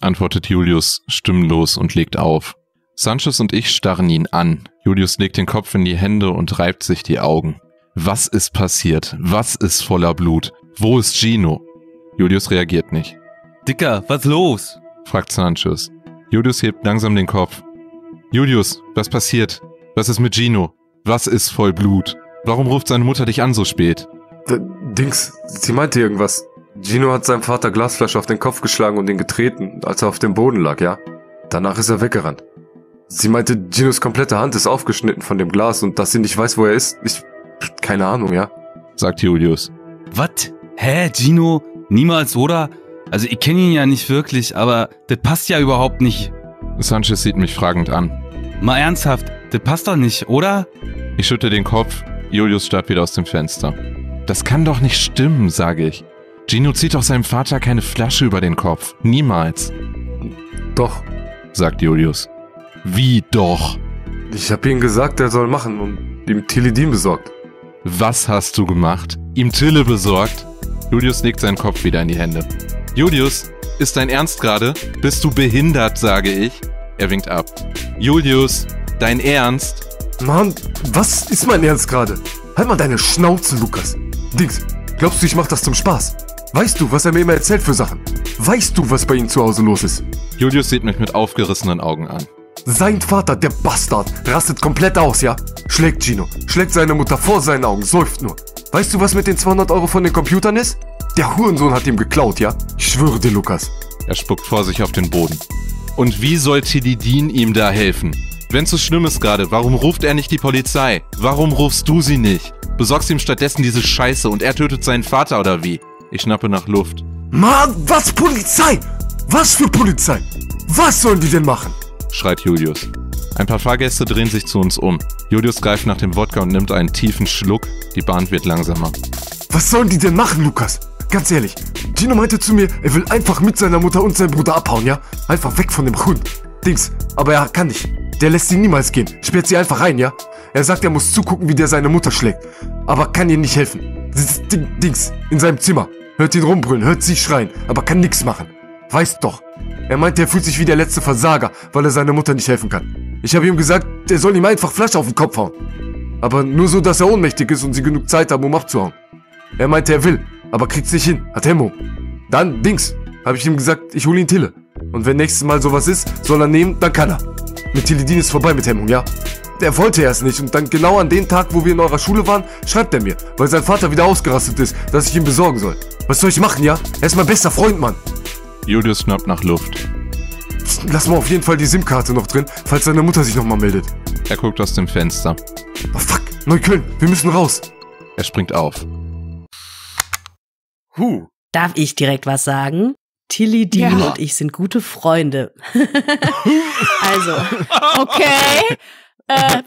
antwortet Julius stimmlos und legt auf. Sanchez und ich starren ihn an. Julius legt den Kopf in die Hände und reibt sich die Augen. Was ist passiert? Was ist voller Blut? Wo ist Gino? Julius reagiert nicht. Dicker, was los? fragt Sanchez. Julius hebt langsam den Kopf. Julius, was passiert? Was ist mit Gino? Was ist voll Blut? Warum ruft seine Mutter dich an so spät? D Dings, sie meinte irgendwas. Gino hat seinem Vater Glasflasche auf den Kopf geschlagen und ihn getreten, als er auf dem Boden lag, ja? Danach ist er weggerannt. Sie meinte, Ginos komplette Hand ist aufgeschnitten von dem Glas und dass sie nicht weiß, wo er ist. Ich. Keine Ahnung, ja? sagt Julius. Was? Hä, Gino? Niemals, oder? Also ich kenne ihn ja nicht wirklich, aber das passt ja überhaupt nicht. Sanchez sieht mich fragend an. Mal ernsthaft, das passt doch nicht, oder? Ich schütte den Kopf, Julius starrt wieder aus dem Fenster. Das kann doch nicht stimmen, sage ich. Gino zieht doch seinem Vater keine Flasche über den Kopf. Niemals. Doch, sagt Julius. Wie doch? Ich hab ihm gesagt, er soll machen und ihm Tilidin besorgt. Was hast du gemacht? Ihm Tille besorgt? Julius legt seinen Kopf wieder in die Hände. Julius, ist dein Ernst gerade? Bist du behindert, sage ich. Er winkt ab. Julius, dein Ernst? Mann, was ist mein Ernst gerade? Halt mal deine Schnauze, Lukas. Dings, glaubst du, ich mach das zum Spaß? Weißt du, was er mir immer erzählt für Sachen? Weißt du, was bei ihm zu Hause los ist? Julius sieht mich mit aufgerissenen Augen an. Sein Vater, der Bastard, rastet komplett aus, ja? Schlägt Gino, schlägt seine Mutter vor seinen Augen, seufzt nur. Weißt du, was mit den 200 Euro von den Computern ist? Der Hurensohn hat ihm geklaut, ja? Ich schwöre dir, Lukas. Er spuckt vor sich auf den Boden. Und wie soll Tilidin ihm da helfen? Wenn's so schlimm ist gerade, warum ruft er nicht die Polizei? Warum rufst du sie nicht? Besorgst ihm stattdessen diese Scheiße und er tötet seinen Vater oder wie? Ich schnappe nach Luft. Mann, was Polizei? Was für Polizei? Was sollen die denn machen? schreit Julius. Ein paar Fahrgäste drehen sich zu uns um. Julius greift nach dem Wodka und nimmt einen tiefen Schluck. Die Bahn wird langsamer. Was sollen die denn machen, Lukas? Ganz ehrlich, Gino meinte zu mir, er will einfach mit seiner Mutter und seinem Bruder abhauen, ja? Einfach weg von dem Hund. Dings, aber er kann nicht. Der lässt sie niemals gehen. Sperrt sie einfach rein, ja? Er sagt, er muss zugucken, wie der seine Mutter schlägt. Aber kann ihr nicht helfen. Sitzt Dings in seinem Zimmer. Hört ihn rumbrüllen, hört sie schreien, aber kann nichts machen. Weißt doch. Er meinte, er fühlt sich wie der letzte Versager, weil er seiner Mutter nicht helfen kann. Ich habe ihm gesagt, er soll ihm einfach Flasche auf den Kopf hauen. Aber nur so, dass er ohnmächtig ist und sie genug Zeit haben, um abzuhauen. Er meinte, er will, aber kriegt's nicht hin, hat Hemmung. Dann, Dings, habe ich ihm gesagt, ich hole ihn Tille. Und wenn nächstes Mal sowas ist, soll er nehmen, dann kann er. Mit Tilidin ist vorbei mit Hemmung, ja? Der wollte erst nicht und dann genau an dem Tag, wo wir in eurer Schule waren, schreibt er mir, weil sein Vater wieder ausgerastet ist, dass ich ihn besorgen soll. Was soll ich machen, ja? Er ist mein bester Freund, Mann. Julius schnappt nach Luft. Lass mal auf jeden Fall die SIM-Karte noch drin, falls seine Mutter sich nochmal meldet. Er guckt aus dem Fenster. Oh fuck, Neukölln, wir müssen raus. Er springt auf. Huh. Darf ich direkt was sagen? Tilly, Dean ja. und ich sind gute Freunde. also, okay. Äh,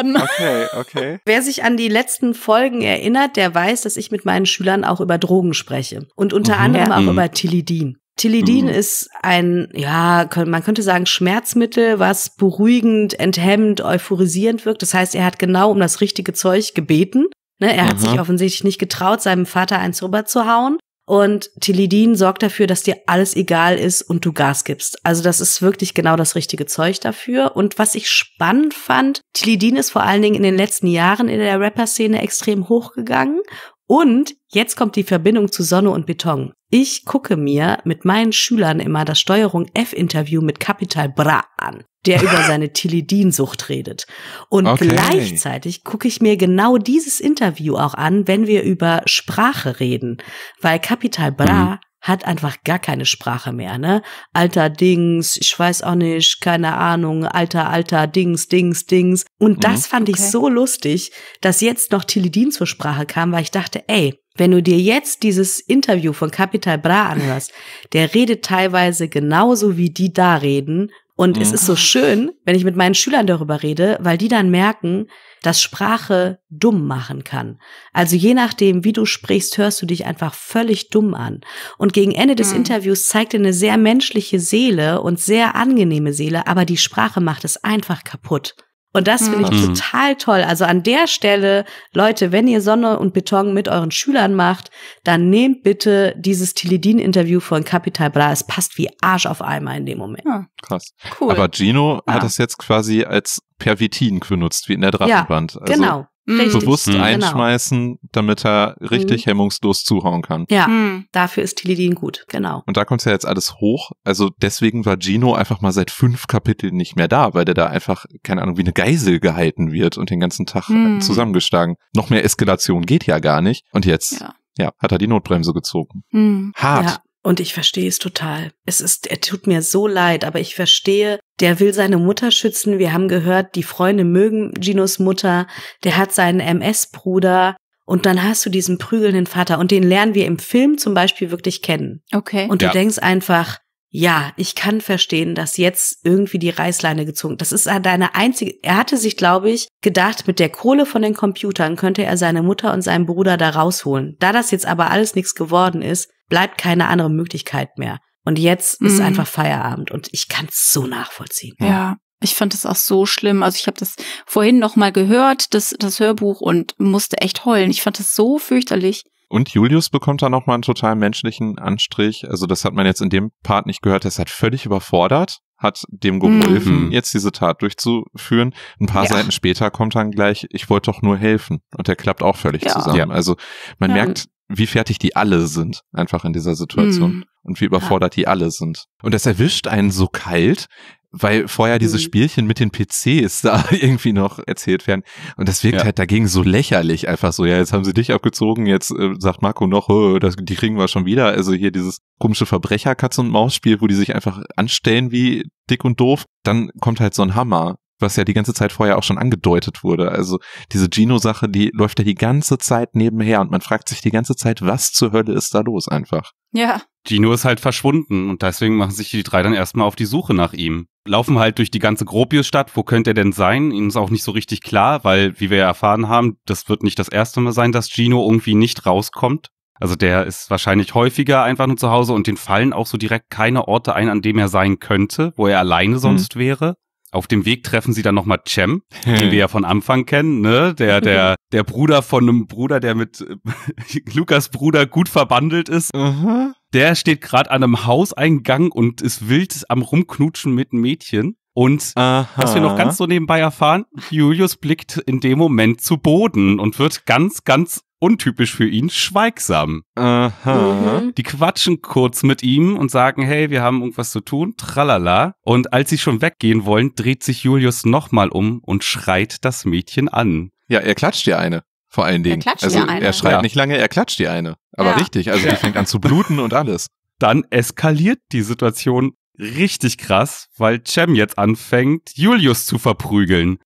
ähm, okay, okay. Wer sich an die letzten Folgen erinnert, der weiß, dass ich mit meinen Schülern auch über Drogen spreche. Und unter mhm. anderem auch mhm. über Tilly Dean. Tilidin mhm. ist ein, ja, man könnte sagen Schmerzmittel, was beruhigend, enthemmend, euphorisierend wirkt. Das heißt, er hat genau um das richtige Zeug gebeten. Ne, er Aha. hat sich offensichtlich nicht getraut, seinem Vater eins rüberzuhauen. Und Tilidin sorgt dafür, dass dir alles egal ist und du Gas gibst. Also das ist wirklich genau das richtige Zeug dafür. Und was ich spannend fand, Tilidin ist vor allen Dingen in den letzten Jahren in der Rapper-Szene extrem hochgegangen. Und jetzt kommt die Verbindung zu Sonne und Beton. Ich gucke mir mit meinen Schülern immer das Steuerung F-Interview mit Capital Bra an, der über seine Tilidinsucht redet. Und okay. gleichzeitig gucke ich mir genau dieses Interview auch an, wenn wir über Sprache reden, weil Capital Bra mhm. hat einfach gar keine Sprache mehr, ne? Alter Dings, ich weiß auch nicht, keine Ahnung, alter, alter Dings, Dings, Dings. Und das mhm. fand okay. ich so lustig, dass jetzt noch Tilidin zur Sprache kam, weil ich dachte, ey, wenn du dir jetzt dieses Interview von Capital Bra anhörst, der redet teilweise genauso wie die da reden. Und mhm. es ist so schön, wenn ich mit meinen Schülern darüber rede, weil die dann merken, dass Sprache dumm machen kann. Also je nachdem, wie du sprichst, hörst du dich einfach völlig dumm an. Und gegen Ende des mhm. Interviews zeigt er eine sehr menschliche Seele und sehr angenehme Seele, aber die Sprache macht es einfach kaputt. Und das finde ich mhm. total toll. Also an der Stelle, Leute, wenn ihr Sonne und Beton mit euren Schülern macht, dann nehmt bitte dieses Teledin-Interview von Capital Bra. Es passt wie Arsch auf einmal in dem Moment. Ja, krass. Cool. Aber Gino ja. hat das jetzt quasi als Pervitin benutzt, wie in der Drachenband. Ja, also genau. Mhm. Richtig, bewusst genau. einschmeißen, damit er richtig mhm. hemmungslos zuhauen kann. Ja, mhm. dafür ist Tilidin gut, genau. Und da kommt ja jetzt alles hoch. Also deswegen war Gino einfach mal seit fünf Kapiteln nicht mehr da, weil der da einfach, keine Ahnung, wie eine Geisel gehalten wird und den ganzen Tag äh, mhm. zusammengeschlagen. Noch mehr Eskalation geht ja gar nicht. Und jetzt. Ja. ja hat er die Notbremse gezogen. Mhm. Hart. Ja. Und ich verstehe es total. Es ist, er tut mir so leid, aber ich verstehe, der will seine Mutter schützen. Wir haben gehört, die Freunde mögen Ginos Mutter. Der hat seinen MS-Bruder. Und dann hast du diesen prügelnden Vater. Und den lernen wir im Film zum Beispiel wirklich kennen. Okay. Und du denkst einfach, ja, ich kann verstehen, dass jetzt irgendwie die Reißleine gezogen. Das ist deine einzige. Er hatte sich, glaube ich, gedacht, mit der Kohle von den Computern könnte er seine Mutter und seinen Bruder da rausholen. Da das jetzt aber alles nichts geworden ist, bleibt keine andere Möglichkeit mehr. Und jetzt mhm. ist einfach Feierabend und ich kann es so nachvollziehen. Ja, ich fand das auch so schlimm. Also ich habe das vorhin noch mal gehört, das, das Hörbuch und musste echt heulen. Ich fand das so fürchterlich. Und Julius bekommt da noch mal einen total menschlichen Anstrich. Also das hat man jetzt in dem Part nicht gehört. Das hat völlig überfordert, hat dem geholfen, mhm. jetzt diese Tat durchzuführen. Ein paar ja. Seiten später kommt dann gleich, ich wollte doch nur helfen. Und der klappt auch völlig ja. zusammen. Also man merkt, wie fertig die alle sind, einfach in dieser Situation. Mhm. Und wie überfordert ja. die alle sind. Und das erwischt einen so kalt, weil vorher diese mhm. Spielchen mit den PCs da irgendwie noch erzählt werden. Und das wirkt ja. halt dagegen so lächerlich einfach so. Ja, jetzt haben sie dich abgezogen, jetzt äh, sagt Marco noch, oh, das, die kriegen wir schon wieder. Also hier dieses komische Verbrecher-Katz- und Maus-Spiel, wo die sich einfach anstellen wie dick und doof. Dann kommt halt so ein Hammer was ja die ganze Zeit vorher auch schon angedeutet wurde. Also diese Gino-Sache, die läuft ja die ganze Zeit nebenher und man fragt sich die ganze Zeit, was zur Hölle ist da los einfach. Ja. Gino ist halt verschwunden und deswegen machen sich die drei dann erstmal auf die Suche nach ihm. Laufen halt durch die ganze Gropius-Stadt, wo könnte er denn sein? Ihnen ist auch nicht so richtig klar, weil, wie wir ja erfahren haben, das wird nicht das erste Mal sein, dass Gino irgendwie nicht rauskommt. Also der ist wahrscheinlich häufiger einfach nur zu Hause und den fallen auch so direkt keine Orte ein, an dem er sein könnte, wo er alleine mhm. sonst mhm. wäre. Auf dem Weg treffen sie dann nochmal Cem, den wir ja von Anfang kennen, ne? Der, der, der Bruder von einem Bruder, der mit Lukas Bruder gut verbandelt ist. Mhm. Der steht gerade an einem Hauseingang und ist wild am Rumknutschen mit einem Mädchen. Und Aha. was wir noch ganz so nebenbei erfahren, Julius blickt in dem Moment zu Boden und wird ganz, ganz untypisch für ihn, schweigsam. Aha. Mhm. Die quatschen kurz mit ihm und sagen, hey, wir haben irgendwas zu tun, tralala. Und als sie schon weggehen wollen, dreht sich Julius nochmal um und schreit das Mädchen an. Ja, er klatscht dir eine. Vor allen Dingen. Er klatscht also, dir eine. Er schreit ja. nicht lange, er klatscht dir eine. Aber ja. richtig, also die fängt an zu bluten und alles. Dann eskaliert die Situation richtig krass, weil Cem jetzt anfängt, Julius zu verprügeln.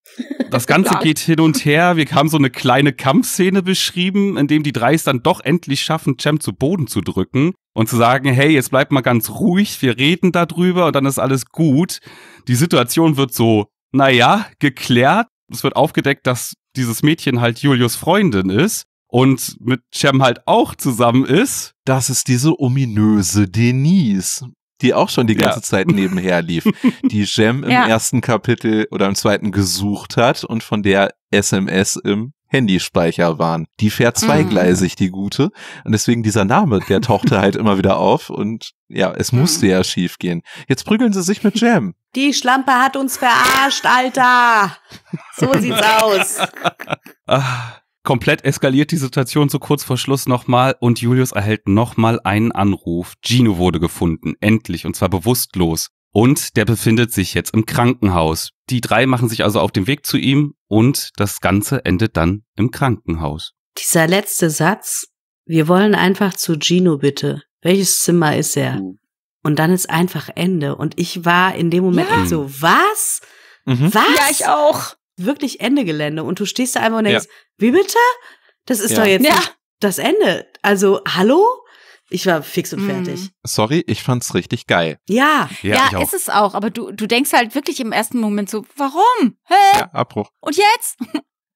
Das Ganze geht hin und her. Wir haben so eine kleine Kampfszene beschrieben, in dem die drei es dann doch endlich schaffen, Cem zu Boden zu drücken und zu sagen, hey, jetzt bleibt mal ganz ruhig, wir reden darüber und dann ist alles gut. Die Situation wird so, naja, geklärt. Es wird aufgedeckt, dass dieses Mädchen halt Julius Freundin ist und mit Cem halt auch zusammen ist. Das ist diese ominöse Denise die auch schon die ganze ja. Zeit nebenher lief, die Jem im ja. ersten Kapitel oder im zweiten gesucht hat und von der SMS im Handyspeicher waren. Die fährt mhm. zweigleisig, mhm. die gute. Und deswegen dieser Name, der tauchte halt immer wieder auf. Und ja, es mhm. musste mhm. ja schief gehen. Jetzt prügeln sie sich mit Jam. Die Schlampe hat uns verarscht, Alter. So sieht's aus. Ach, Komplett eskaliert die Situation so kurz vor Schluss nochmal und Julius erhält nochmal einen Anruf. Gino wurde gefunden, endlich, und zwar bewusstlos. Und der befindet sich jetzt im Krankenhaus. Die drei machen sich also auf den Weg zu ihm und das Ganze endet dann im Krankenhaus. Dieser letzte Satz, wir wollen einfach zu Gino bitte. Welches Zimmer ist er? Mhm. Und dann ist einfach Ende. Und ich war in dem Moment ja. so, was? Mhm. Was? Ja, ich auch wirklich Ende Gelände und du stehst da einfach und denkst, ja. wie bitte? Das ist ja. doch jetzt ja. das Ende. Also, hallo? Ich war fix und mhm. fertig. Sorry, ich fand's richtig geil. Ja, ja, ja ist es auch. Aber du, du denkst halt wirklich im ersten Moment so, warum? Hä? Ja, Abbruch. Und jetzt?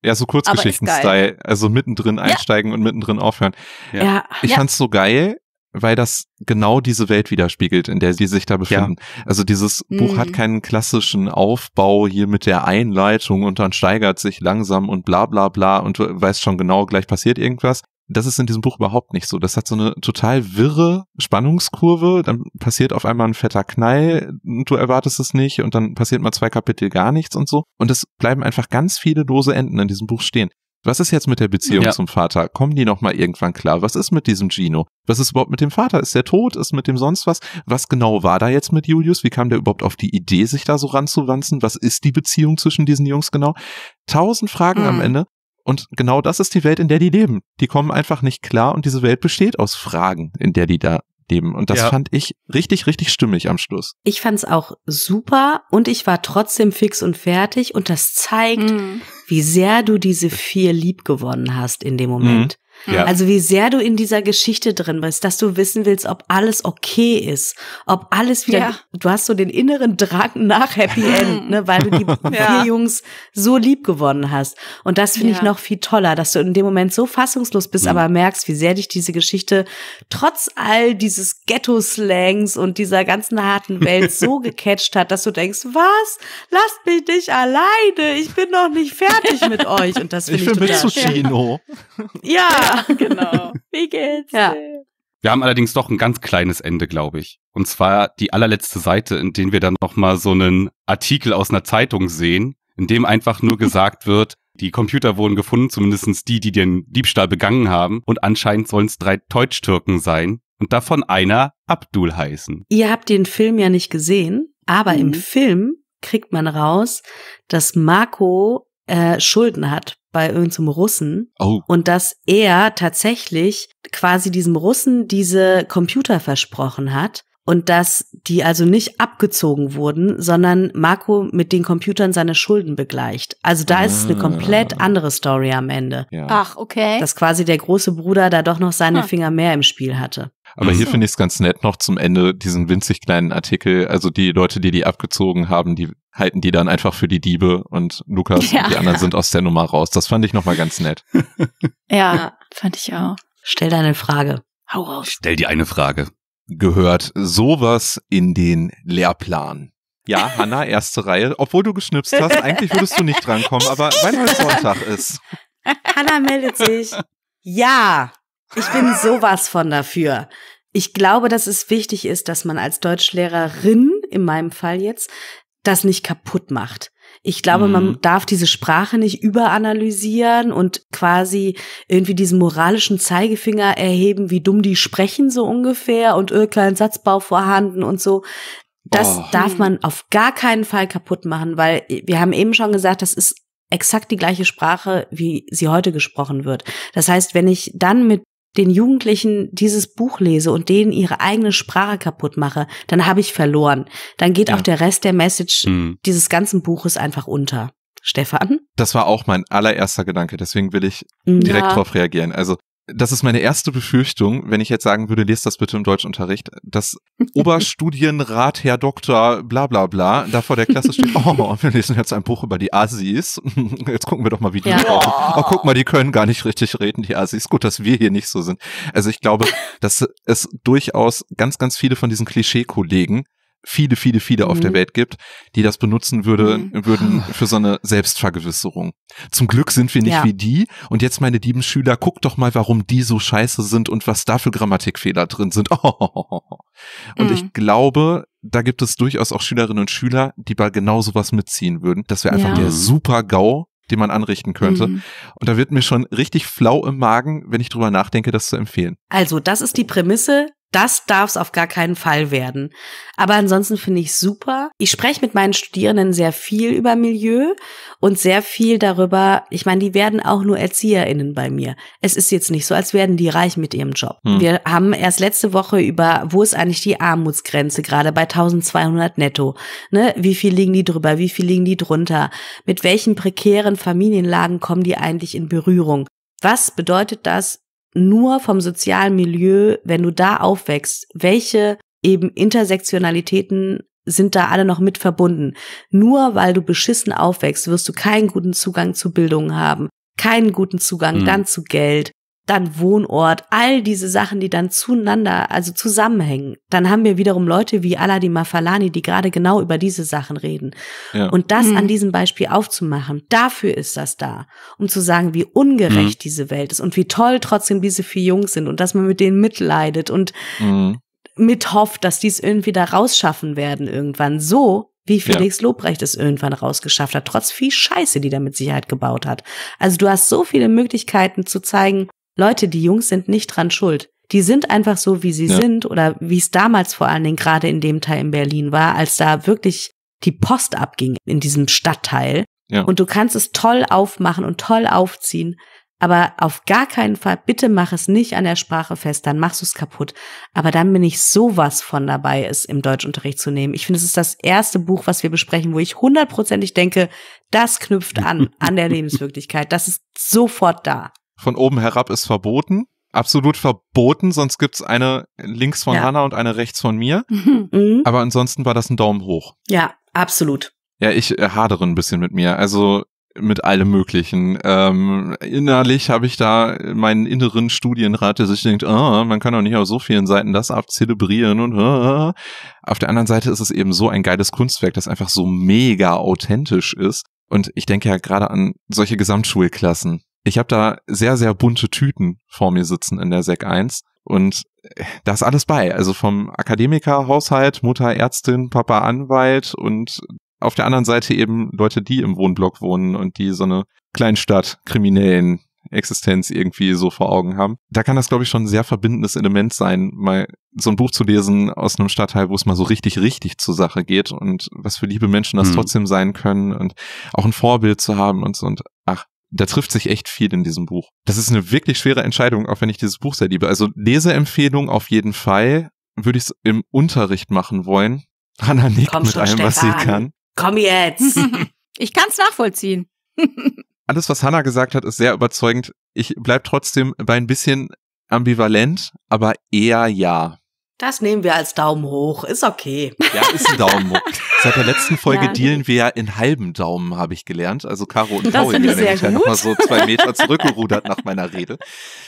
Ja, so Kurzgeschichten-Style. Also mittendrin einsteigen und mittendrin aufhören. Ja. Ich fand's so geil, weil das genau diese Welt widerspiegelt, in der sie sich da befinden. Ja. Also dieses mhm. Buch hat mhm. keinen klassischen Aufbau hier mit der Einleitung und dann steigert sich langsam und bla bla bla und du weißt schon genau, gleich passiert irgendwas. Das ist in diesem Buch überhaupt nicht so. Das hat so eine total wirre Spannungskurve. Dann passiert auf einmal ein fetter Knall, du erwartest es nicht und dann passiert mal zwei Kapitel gar nichts und so. Und es bleiben einfach ganz viele lose Enden in diesem Buch stehen. Was ist jetzt mit der Beziehung ja. zum Vater? Kommen die nochmal irgendwann klar? Was ist mit diesem Gino? Was ist überhaupt mit dem Vater? Ist der tot? Ist mit dem sonst was? Was genau war da jetzt mit Julius? Wie kam der überhaupt auf die Idee, sich da so ranzuwanzen? Was ist die Beziehung zwischen diesen Jungs genau? Tausend Fragen mhm. am Ende. Und genau das ist die Welt, in der die leben. Die kommen einfach nicht klar und diese Welt besteht aus Fragen, in der die da leben. Und das ja. fand ich richtig, richtig stimmig am Schluss. Ich fand's auch super und ich war trotzdem fix und fertig und das zeigt, mhm wie sehr du diese vier lieb gewonnen hast in dem Moment. Mhm. Ja. Also wie sehr du in dieser Geschichte drin bist, dass du wissen willst, ob alles okay ist, ob alles wieder, ja. du hast so den inneren Drang nach Happy End, ne, weil du die ja. vier Jungs so lieb gewonnen hast. Und das finde ich noch viel toller, dass du in dem Moment so fassungslos bist, mhm. aber merkst, wie sehr dich diese Geschichte trotz all dieses Ghetto-Slangs und dieser ganzen harten Welt so gecatcht hat, dass du denkst, was? Lasst mich nicht alleine, ich bin noch nicht fertig mit euch. Und das finde ich, ich bin total mit Chino. Ja. Ja, genau. Wie geht's? Ja. Wir haben allerdings doch ein ganz kleines Ende, glaube ich. Und zwar die allerletzte Seite, in der wir dann nochmal so einen Artikel aus einer Zeitung sehen, in dem einfach nur gesagt wird, die Computer wurden gefunden, zumindest die, die den Diebstahl begangen haben. Und anscheinend sollen es drei Deutsch-Türken sein und davon einer Abdul heißen. Ihr habt den Film ja nicht gesehen, aber mhm. im Film kriegt man raus, dass Marco äh, Schulden hat bei irgendeinem Russen oh. und dass er tatsächlich quasi diesem Russen diese Computer versprochen hat und dass die also nicht abgezogen wurden, sondern Marco mit den Computern seine Schulden begleicht. Also da ist es eine ah. komplett andere Story am Ende. Ja. Ach, okay. Dass quasi der große Bruder da doch noch seine ah. Finger mehr im Spiel hatte. Aber hier finde ich es ganz nett noch zum Ende diesen winzig kleinen Artikel. Also die Leute, die die abgezogen haben, die halten die dann einfach für die Diebe und Lukas ja. und die anderen sind aus der Nummer raus. Das fand ich nochmal ganz nett. Ja, fand ich auch. Stell deine Frage. Hau raus. stell dir eine Frage gehört sowas in den Lehrplan. Ja, Hanna, erste Reihe. Obwohl du geschnipst hast, eigentlich würdest du nicht drankommen, aber weil heute Sonntag ist. Hanna meldet sich. Ja, ich bin sowas von dafür. Ich glaube, dass es wichtig ist, dass man als Deutschlehrerin, in meinem Fall jetzt, das nicht kaputt macht. Ich glaube, mhm. man darf diese Sprache nicht überanalysieren und quasi irgendwie diesen moralischen Zeigefinger erheben, wie dumm die sprechen so ungefähr und irgendein Satzbau vorhanden und so. Das oh. darf hm. man auf gar keinen Fall kaputt machen, weil wir haben eben schon gesagt, das ist exakt die gleiche Sprache, wie sie heute gesprochen wird. Das heißt, wenn ich dann mit den Jugendlichen dieses Buch lese und denen ihre eigene Sprache kaputt mache, dann habe ich verloren. Dann geht ja. auch der Rest der Message mhm. dieses ganzen Buches einfach unter. Stefan? Das war auch mein allererster Gedanke, deswegen will ich direkt ja. darauf reagieren. Also das ist meine erste Befürchtung, wenn ich jetzt sagen würde, lest das bitte im Deutschunterricht, dass Oberstudienrat Herr Doktor bla bla bla da vor der Klasse steht, oh, wir lesen jetzt ein Buch über die Assis. Jetzt gucken wir doch mal, wie die ja. Rauchen. Oh, guck mal, die können gar nicht richtig reden, die Assis. Gut, dass wir hier nicht so sind. Also ich glaube, dass es durchaus ganz, ganz viele von diesen Klischee-Kollegen viele, viele, viele mhm. auf der mhm. Welt gibt, die das benutzen würde, mhm. würden ah. für so eine Selbstvergewisserung. Zum Glück sind wir nicht ja. wie die. Und jetzt, meine lieben Schüler, guckt doch mal, warum die so scheiße sind und was da für Grammatikfehler drin sind. Oh. Und mhm. ich glaube, da gibt es durchaus auch Schülerinnen und Schüler, die bei genau sowas mitziehen würden. Das wäre einfach ja. der super GAU den man anrichten könnte. Mhm. Und da wird mir schon richtig flau im Magen, wenn ich drüber nachdenke, das zu empfehlen. Also, das ist die Prämisse das darf es auf gar keinen Fall werden. Aber ansonsten finde ich super. Ich spreche mit meinen Studierenden sehr viel über Milieu und sehr viel darüber. Ich meine, die werden auch nur ErzieherInnen bei mir. Es ist jetzt nicht so, als werden die reich mit ihrem Job. Hm. Wir haben erst letzte Woche über, wo ist eigentlich die Armutsgrenze gerade bei 1200 netto? Ne? Wie viel liegen die drüber? Wie viel liegen die drunter? Mit welchen prekären Familienlagen kommen die eigentlich in Berührung? Was bedeutet das nur vom sozialen Milieu, wenn du da aufwächst, welche eben Intersektionalitäten sind da alle noch mit verbunden. Nur weil du beschissen aufwächst, wirst du keinen guten Zugang zu Bildung haben, keinen guten Zugang mhm. dann zu Geld, dann Wohnort, all diese Sachen, die dann zueinander, also zusammenhängen. Dann haben wir wiederum Leute wie Aladdin Mafalani, die gerade genau über diese Sachen reden. Ja. Und das mhm. an diesem Beispiel aufzumachen, dafür ist das da, um zu sagen, wie ungerecht mhm. diese Welt ist und wie toll trotzdem diese vier Jungs sind und dass man mit denen mitleidet und mhm. mithofft, dass die es irgendwie da rausschaffen werden irgendwann. So wie Felix ja. Lobrecht es irgendwann rausgeschafft hat, trotz viel Scheiße, die er mit Sicherheit gebaut hat. Also du hast so viele Möglichkeiten zu zeigen, Leute, die Jungs sind nicht dran schuld. Die sind einfach so, wie sie ja. sind oder wie es damals vor allen Dingen gerade in dem Teil in Berlin war, als da wirklich die Post abging in diesem Stadtteil. Ja. Und du kannst es toll aufmachen und toll aufziehen. Aber auf gar keinen Fall, bitte mach es nicht an der Sprache fest, dann machst du es kaputt. Aber dann bin ich sowas von dabei, es im Deutschunterricht zu nehmen. Ich finde, es ist das erste Buch, was wir besprechen, wo ich hundertprozentig denke, das knüpft an, an der Lebenswirklichkeit. Das ist sofort da von oben herab ist verboten. Absolut verboten, sonst gibt's eine links von ja. Hanna und eine rechts von mir. Mhm. Aber ansonsten war das ein Daumen hoch. Ja, absolut. Ja, ich äh, hadere ein bisschen mit mir. Also mit allem Möglichen. Ähm, innerlich habe ich da meinen inneren Studienrat, der sich denkt, oh, man kann doch nicht auf so vielen Seiten das abzelebrieren und oh. auf der anderen Seite ist es eben so ein geiles Kunstwerk, das einfach so mega authentisch ist. Und ich denke ja gerade an solche Gesamtschulklassen, ich habe da sehr, sehr bunte Tüten vor mir sitzen in der Sec 1 und äh, da ist alles bei. Also vom Akademikerhaushalt, Mutter Ärztin, Papa Anwalt und auf der anderen Seite eben Leute, die im Wohnblock wohnen und die so eine Kleinstadt kriminellen Existenz irgendwie so vor Augen haben. Da kann das, glaube ich, schon ein sehr verbindendes Element sein, mal so ein Buch zu lesen aus einem Stadtteil, wo es mal so richtig, richtig zur Sache geht und was für liebe Menschen das mhm. trotzdem sein können und auch ein Vorbild zu haben und so. Und da trifft sich echt viel in diesem Buch. Das ist eine wirklich schwere Entscheidung, auch wenn ich dieses Buch sehr liebe. Also Leseempfehlung auf jeden Fall. Würde ich es im Unterricht machen wollen. Hanna nickt Komm mit schon, allem, Stefan. was sie kann. Komm jetzt. ich kann es nachvollziehen. Alles, was Hanna gesagt hat, ist sehr überzeugend. Ich bleibe trotzdem bei ein bisschen ambivalent, aber eher ja. Das nehmen wir als Daumen hoch, ist okay. Ja, ist ein Daumen hoch. Seit der letzten Folge ja. dealen wir ja in halben Daumen, habe ich gelernt. Also Caro und Paul, die haben ja nochmal so zwei Meter zurückgerudert nach meiner Rede.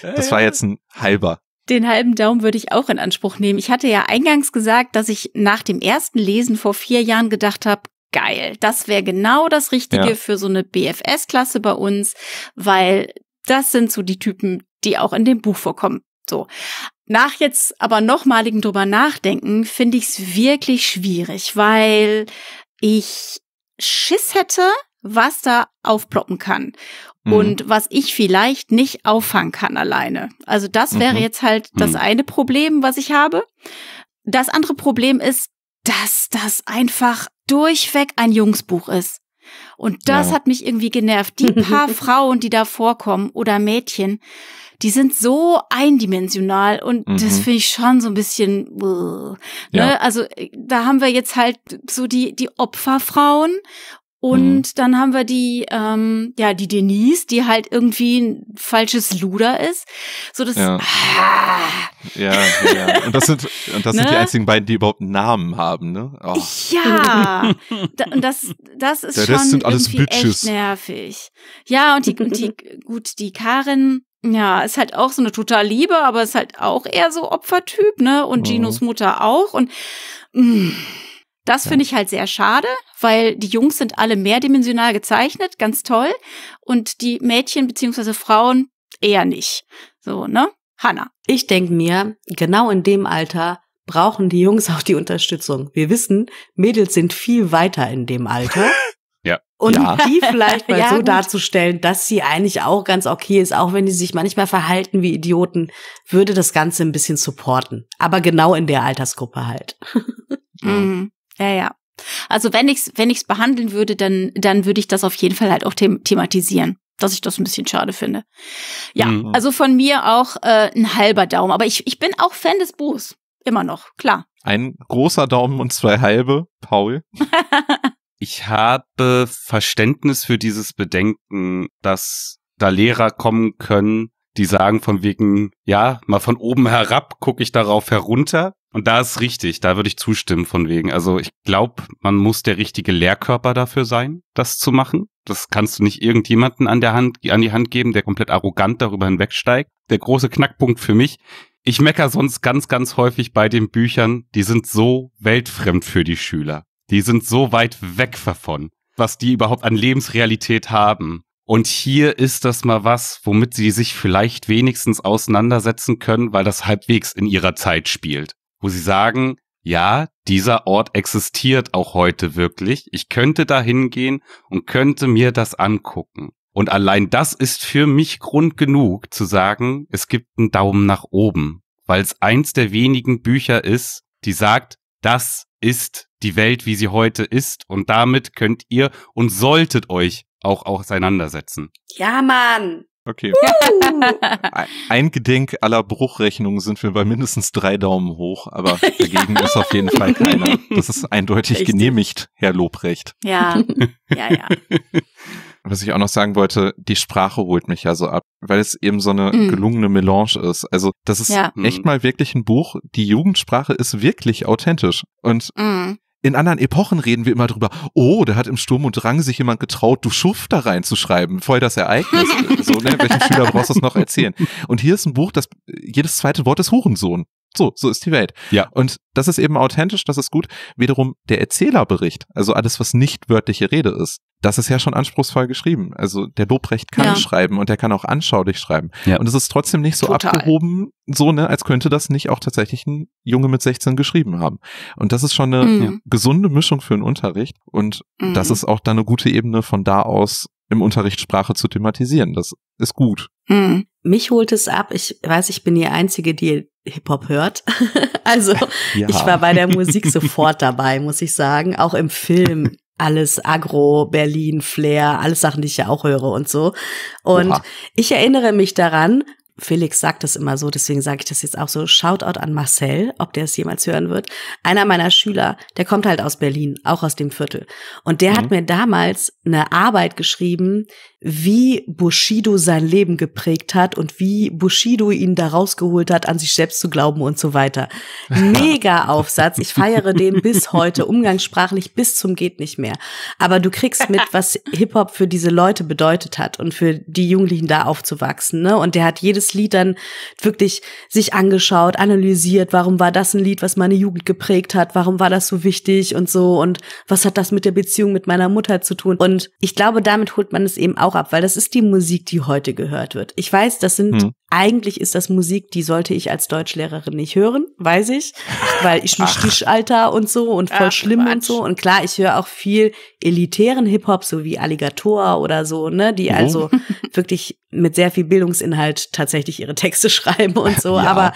Das war jetzt ein halber. Den halben Daumen würde ich auch in Anspruch nehmen. Ich hatte ja eingangs gesagt, dass ich nach dem ersten Lesen vor vier Jahren gedacht habe, geil, das wäre genau das Richtige ja. für so eine BFS-Klasse bei uns, weil das sind so die Typen, die auch in dem Buch vorkommen. So. Nach jetzt aber nochmaligem drüber nachdenken, finde ich es wirklich schwierig, weil ich Schiss hätte, was da aufploppen kann mhm. und was ich vielleicht nicht auffangen kann alleine. Also das wäre mhm. jetzt halt das mhm. eine Problem, was ich habe. Das andere Problem ist, dass das einfach durchweg ein Jungsbuch ist. Und das ja. hat mich irgendwie genervt. Die paar Frauen, die da vorkommen oder Mädchen, die sind so eindimensional und mhm. das finde ich schon so ein bisschen. Uh, ja. ne? Also äh, da haben wir jetzt halt so die, die Opferfrauen und mhm. dann haben wir die, ähm, ja, die Denise, die halt irgendwie ein falsches Luder ist. So das. Ja. Ah. Ja, ja, Und das sind, und das ne? sind die ne? einzigen beiden, die überhaupt einen Namen haben, ne? Oh. Ja. Da, und das, das ist Der Rest schon sind alles irgendwie Bitches. echt nervig. Ja, und die, und die, gut, die Karin, ja, ist halt auch so eine total Liebe, aber ist halt auch eher so Opfertyp, ne? Und mhm. Ginos Mutter auch. Und mh, mm, das ja. finde ich halt sehr schade, weil die Jungs sind alle mehrdimensional gezeichnet, ganz toll. Und die Mädchen beziehungsweise Frauen eher nicht. So, ne? Hanna. Ich denke mir, genau in dem Alter brauchen die Jungs auch die Unterstützung. Wir wissen, Mädels sind viel weiter in dem Alter. Ja. Und ja. die vielleicht mal ja, so gut. darzustellen, dass sie eigentlich auch ganz okay ist, auch wenn die sich manchmal verhalten wie Idioten, würde das Ganze ein bisschen supporten. Aber genau in der Altersgruppe halt. Mhm. mhm. Ja, ja. Also wenn ich's, wenn ich's behandeln würde, dann, dann würde ich das auf jeden Fall halt auch them thematisieren dass ich das ein bisschen schade finde. Ja, mhm. also von mir auch äh, ein halber Daumen. Aber ich, ich bin auch Fan des Buchs. Immer noch, klar. Ein großer Daumen und zwei halbe, Paul. Ich habe Verständnis für dieses Bedenken, dass da Lehrer kommen können, die sagen von wegen, ja, mal von oben herab gucke ich darauf herunter. Und da ist richtig, da würde ich zustimmen von wegen. Also ich glaube, man muss der richtige Lehrkörper dafür sein, das zu machen. Das kannst du nicht irgendjemanden an der Hand, an die Hand geben, der komplett arrogant darüber hinwegsteigt. Der große Knackpunkt für mich, ich mecker sonst ganz, ganz häufig bei den Büchern, die sind so weltfremd für die Schüler. Die sind so weit weg davon, was die überhaupt an Lebensrealität haben. Und hier ist das mal was, womit sie sich vielleicht wenigstens auseinandersetzen können, weil das halbwegs in ihrer Zeit spielt. Wo sie sagen, ja, dieser Ort existiert auch heute wirklich. Ich könnte da hingehen und könnte mir das angucken. Und allein das ist für mich Grund genug zu sagen, es gibt einen Daumen nach oben, weil es eins der wenigen Bücher ist, die sagt, das ist die Welt, wie sie heute ist. Und damit könnt ihr und solltet euch auch auseinandersetzen. Ja, Mann. Okay. Ein Gedenk aller Bruchrechnungen sind wir bei mindestens drei Daumen hoch, aber dagegen ja. ist auf jeden Fall keiner. Das ist eindeutig Richtig. genehmigt, Herr Lobrecht. Ja, ja, ja. Was ich auch noch sagen wollte, die Sprache holt mich ja so ab, weil es eben so eine mm. gelungene Melange ist. Also das ist ja. Mm. echt mal wirklich ein Buch. Die Jugendsprache ist wirklich authentisch. Und mm. in anderen Epochen reden wir immer drüber, oh, da hat im Sturm und Drang sich jemand getraut, du Schuft da reinzuschreiben. Voll das Ereignis. so, ne? Welchen Schüler brauchst du es noch erzählen? Und hier ist ein Buch, das jedes zweite Wort ist Hurensohn so, so ist die Welt. Ja. Und das ist eben authentisch, das ist gut. Wiederum der Erzählerbericht, also alles, was nicht wörtliche Rede ist, das ist ja schon anspruchsvoll geschrieben. Also der Lobrecht kann ja. schreiben und der kann auch anschaulich schreiben. Ja. Und es ist trotzdem nicht so Total. abgehoben, so, ne, als könnte das nicht auch tatsächlich ein Junge mit 16 geschrieben haben. Und das ist schon eine mhm. gesunde Mischung für einen Unterricht. Und mhm. das ist auch dann eine gute Ebene, von da aus im Unterricht Sprache zu thematisieren. Das ist gut. Hm. Mich holt es ab. Ich weiß, ich bin die Einzige, die Hip-Hop hört. also ja. ich war bei der Musik sofort dabei, muss ich sagen. Auch im Film alles Agro, Berlin, Flair, alles Sachen, die ich ja auch höre und so. Und Oha. ich erinnere mich daran, Felix sagt das immer so, deswegen sage ich das jetzt auch so, Shoutout an Marcel, ob der es jemals hören wird. Einer meiner Schüler, der kommt halt aus Berlin, auch aus dem Viertel. Und der mhm. hat mir damals eine Arbeit geschrieben, wie Bushido sein Leben geprägt hat und wie Bushido ihn da rausgeholt hat, an sich selbst zu glauben und so weiter. Mega Aufsatz. Ich feiere den bis heute, umgangssprachlich bis zum geht nicht mehr. Aber du kriegst mit, was Hip-Hop für diese Leute bedeutet hat und für die Jugendlichen da aufzuwachsen, ne? Und der hat jedes Lied dann wirklich sich angeschaut, analysiert, warum war das ein Lied, was meine Jugend geprägt hat, warum war das so wichtig und so und was hat das mit der Beziehung mit meiner Mutter zu tun? Und ich glaube, damit holt man es eben auch auch ab, weil das ist die Musik, die heute gehört wird. Ich weiß, das sind, hm. eigentlich ist das Musik, die sollte ich als Deutschlehrerin nicht hören, weiß ich, weil ich mich Stischalter und so und voll Ach, schlimm Quatsch. und so. Und klar, ich höre auch viel elitären Hip-Hop, so wie Alligator oder so, ne, die mhm. also wirklich mit sehr viel Bildungsinhalt tatsächlich ihre Texte schreiben und so, ja. aber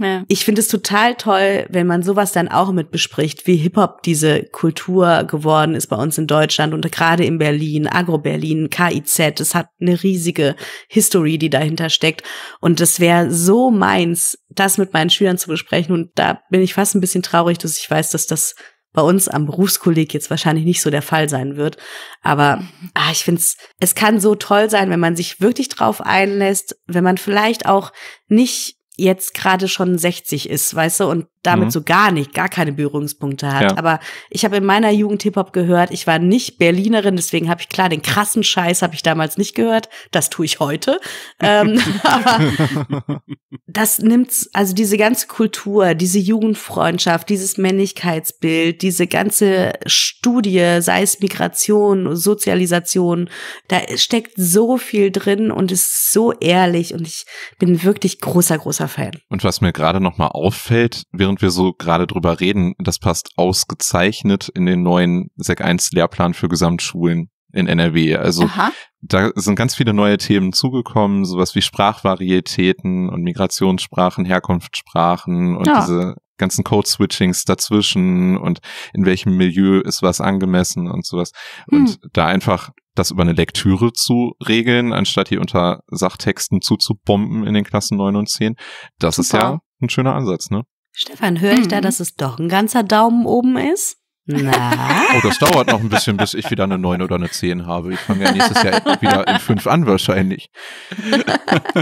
ja. Ich finde es total toll, wenn man sowas dann auch mit bespricht, wie Hip-Hop diese Kultur geworden ist bei uns in Deutschland und gerade in Berlin, Agro-Berlin, KIZ. Es hat eine riesige History, die dahinter steckt. Und das wäre so meins, das mit meinen Schülern zu besprechen. Und da bin ich fast ein bisschen traurig, dass ich weiß, dass das bei uns am Berufskolleg jetzt wahrscheinlich nicht so der Fall sein wird. Aber ah, ich finde es, es kann so toll sein, wenn man sich wirklich drauf einlässt, wenn man vielleicht auch nicht jetzt gerade schon 60 ist, weißt du, und damit mhm. so gar nicht, gar keine Berührungspunkte hat. Ja. Aber ich habe in meiner Jugend Hip-Hop gehört. Ich war nicht Berlinerin, deswegen habe ich klar, den krassen Scheiß habe ich damals nicht gehört. Das tue ich heute. ähm, aber das nimmt, also diese ganze Kultur, diese Jugendfreundschaft, dieses Männlichkeitsbild, diese ganze Studie, sei es Migration, Sozialisation, da steckt so viel drin und ist so ehrlich und ich bin wirklich großer, großer Fan. Und was mir gerade nochmal auffällt, während während wir so gerade drüber reden, das passt ausgezeichnet in den neuen SEC 1 Lehrplan für Gesamtschulen in NRW. Also Aha. da sind ganz viele neue Themen zugekommen, sowas wie Sprachvarietäten und Migrationssprachen, Herkunftssprachen und ja. diese ganzen Code-Switchings dazwischen und in welchem Milieu ist was angemessen und sowas. Hm. Und da einfach das über eine Lektüre zu regeln, anstatt hier unter Sachtexten zuzubomben in den Klassen neun und zehn, das Super. ist ja ein schöner Ansatz, ne? Stefan, höre ich mhm. da, dass es doch ein ganzer Daumen oben ist? Na? Oh, das dauert noch ein bisschen, bis ich wieder eine 9 oder eine 10 habe. Ich fange ja nächstes Jahr wieder in 5 an wahrscheinlich.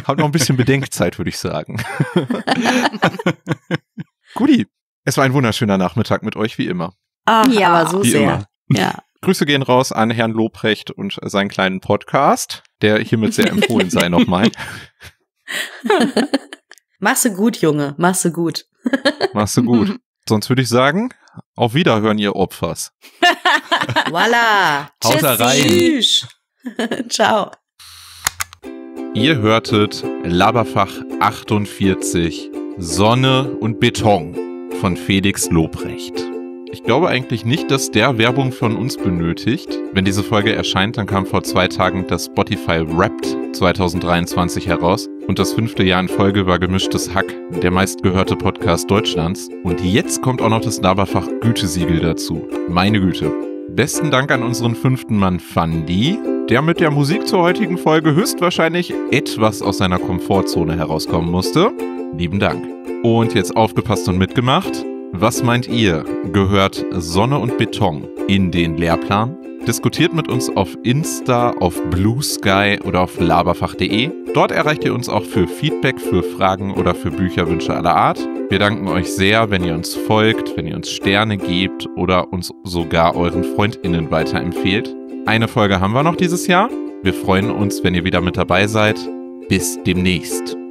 Hab noch ein bisschen Bedenkzeit, würde ich sagen. Guti, es war ein wunderschöner Nachmittag mit euch, wie immer. Ach, ja, aber so wie sehr. Immer. Ja. Grüße gehen raus an Herrn Lobrecht und seinen kleinen Podcast, der hiermit sehr empfohlen sei nochmal. Masse gut, Junge, masse gut. masse gut. Sonst würde ich sagen, auf Wiederhören, ihr Opfers. Voila. Tschüss. rein. Ciao. Ihr hörtet Laberfach 48 Sonne und Beton von Felix Lobrecht. Ich glaube eigentlich nicht, dass der Werbung von uns benötigt. Wenn diese Folge erscheint, dann kam vor zwei Tagen das Spotify Wrapped 2023 heraus und das fünfte Jahr in Folge war Gemischtes Hack, der meistgehörte Podcast Deutschlands. Und jetzt kommt auch noch das Laberfach Gütesiegel dazu. Meine Güte. Besten Dank an unseren fünften Mann Fandi, der mit der Musik zur heutigen Folge höchstwahrscheinlich etwas aus seiner Komfortzone herauskommen musste. Lieben Dank. Und jetzt aufgepasst und mitgemacht. Was meint ihr? Gehört Sonne und Beton in den Lehrplan? Diskutiert mit uns auf Insta, auf Blue Sky oder auf laberfach.de. Dort erreicht ihr uns auch für Feedback, für Fragen oder für Bücherwünsche aller Art. Wir danken euch sehr, wenn ihr uns folgt, wenn ihr uns Sterne gebt oder uns sogar euren FreundInnen weiterempfehlt. Eine Folge haben wir noch dieses Jahr. Wir freuen uns, wenn ihr wieder mit dabei seid. Bis demnächst.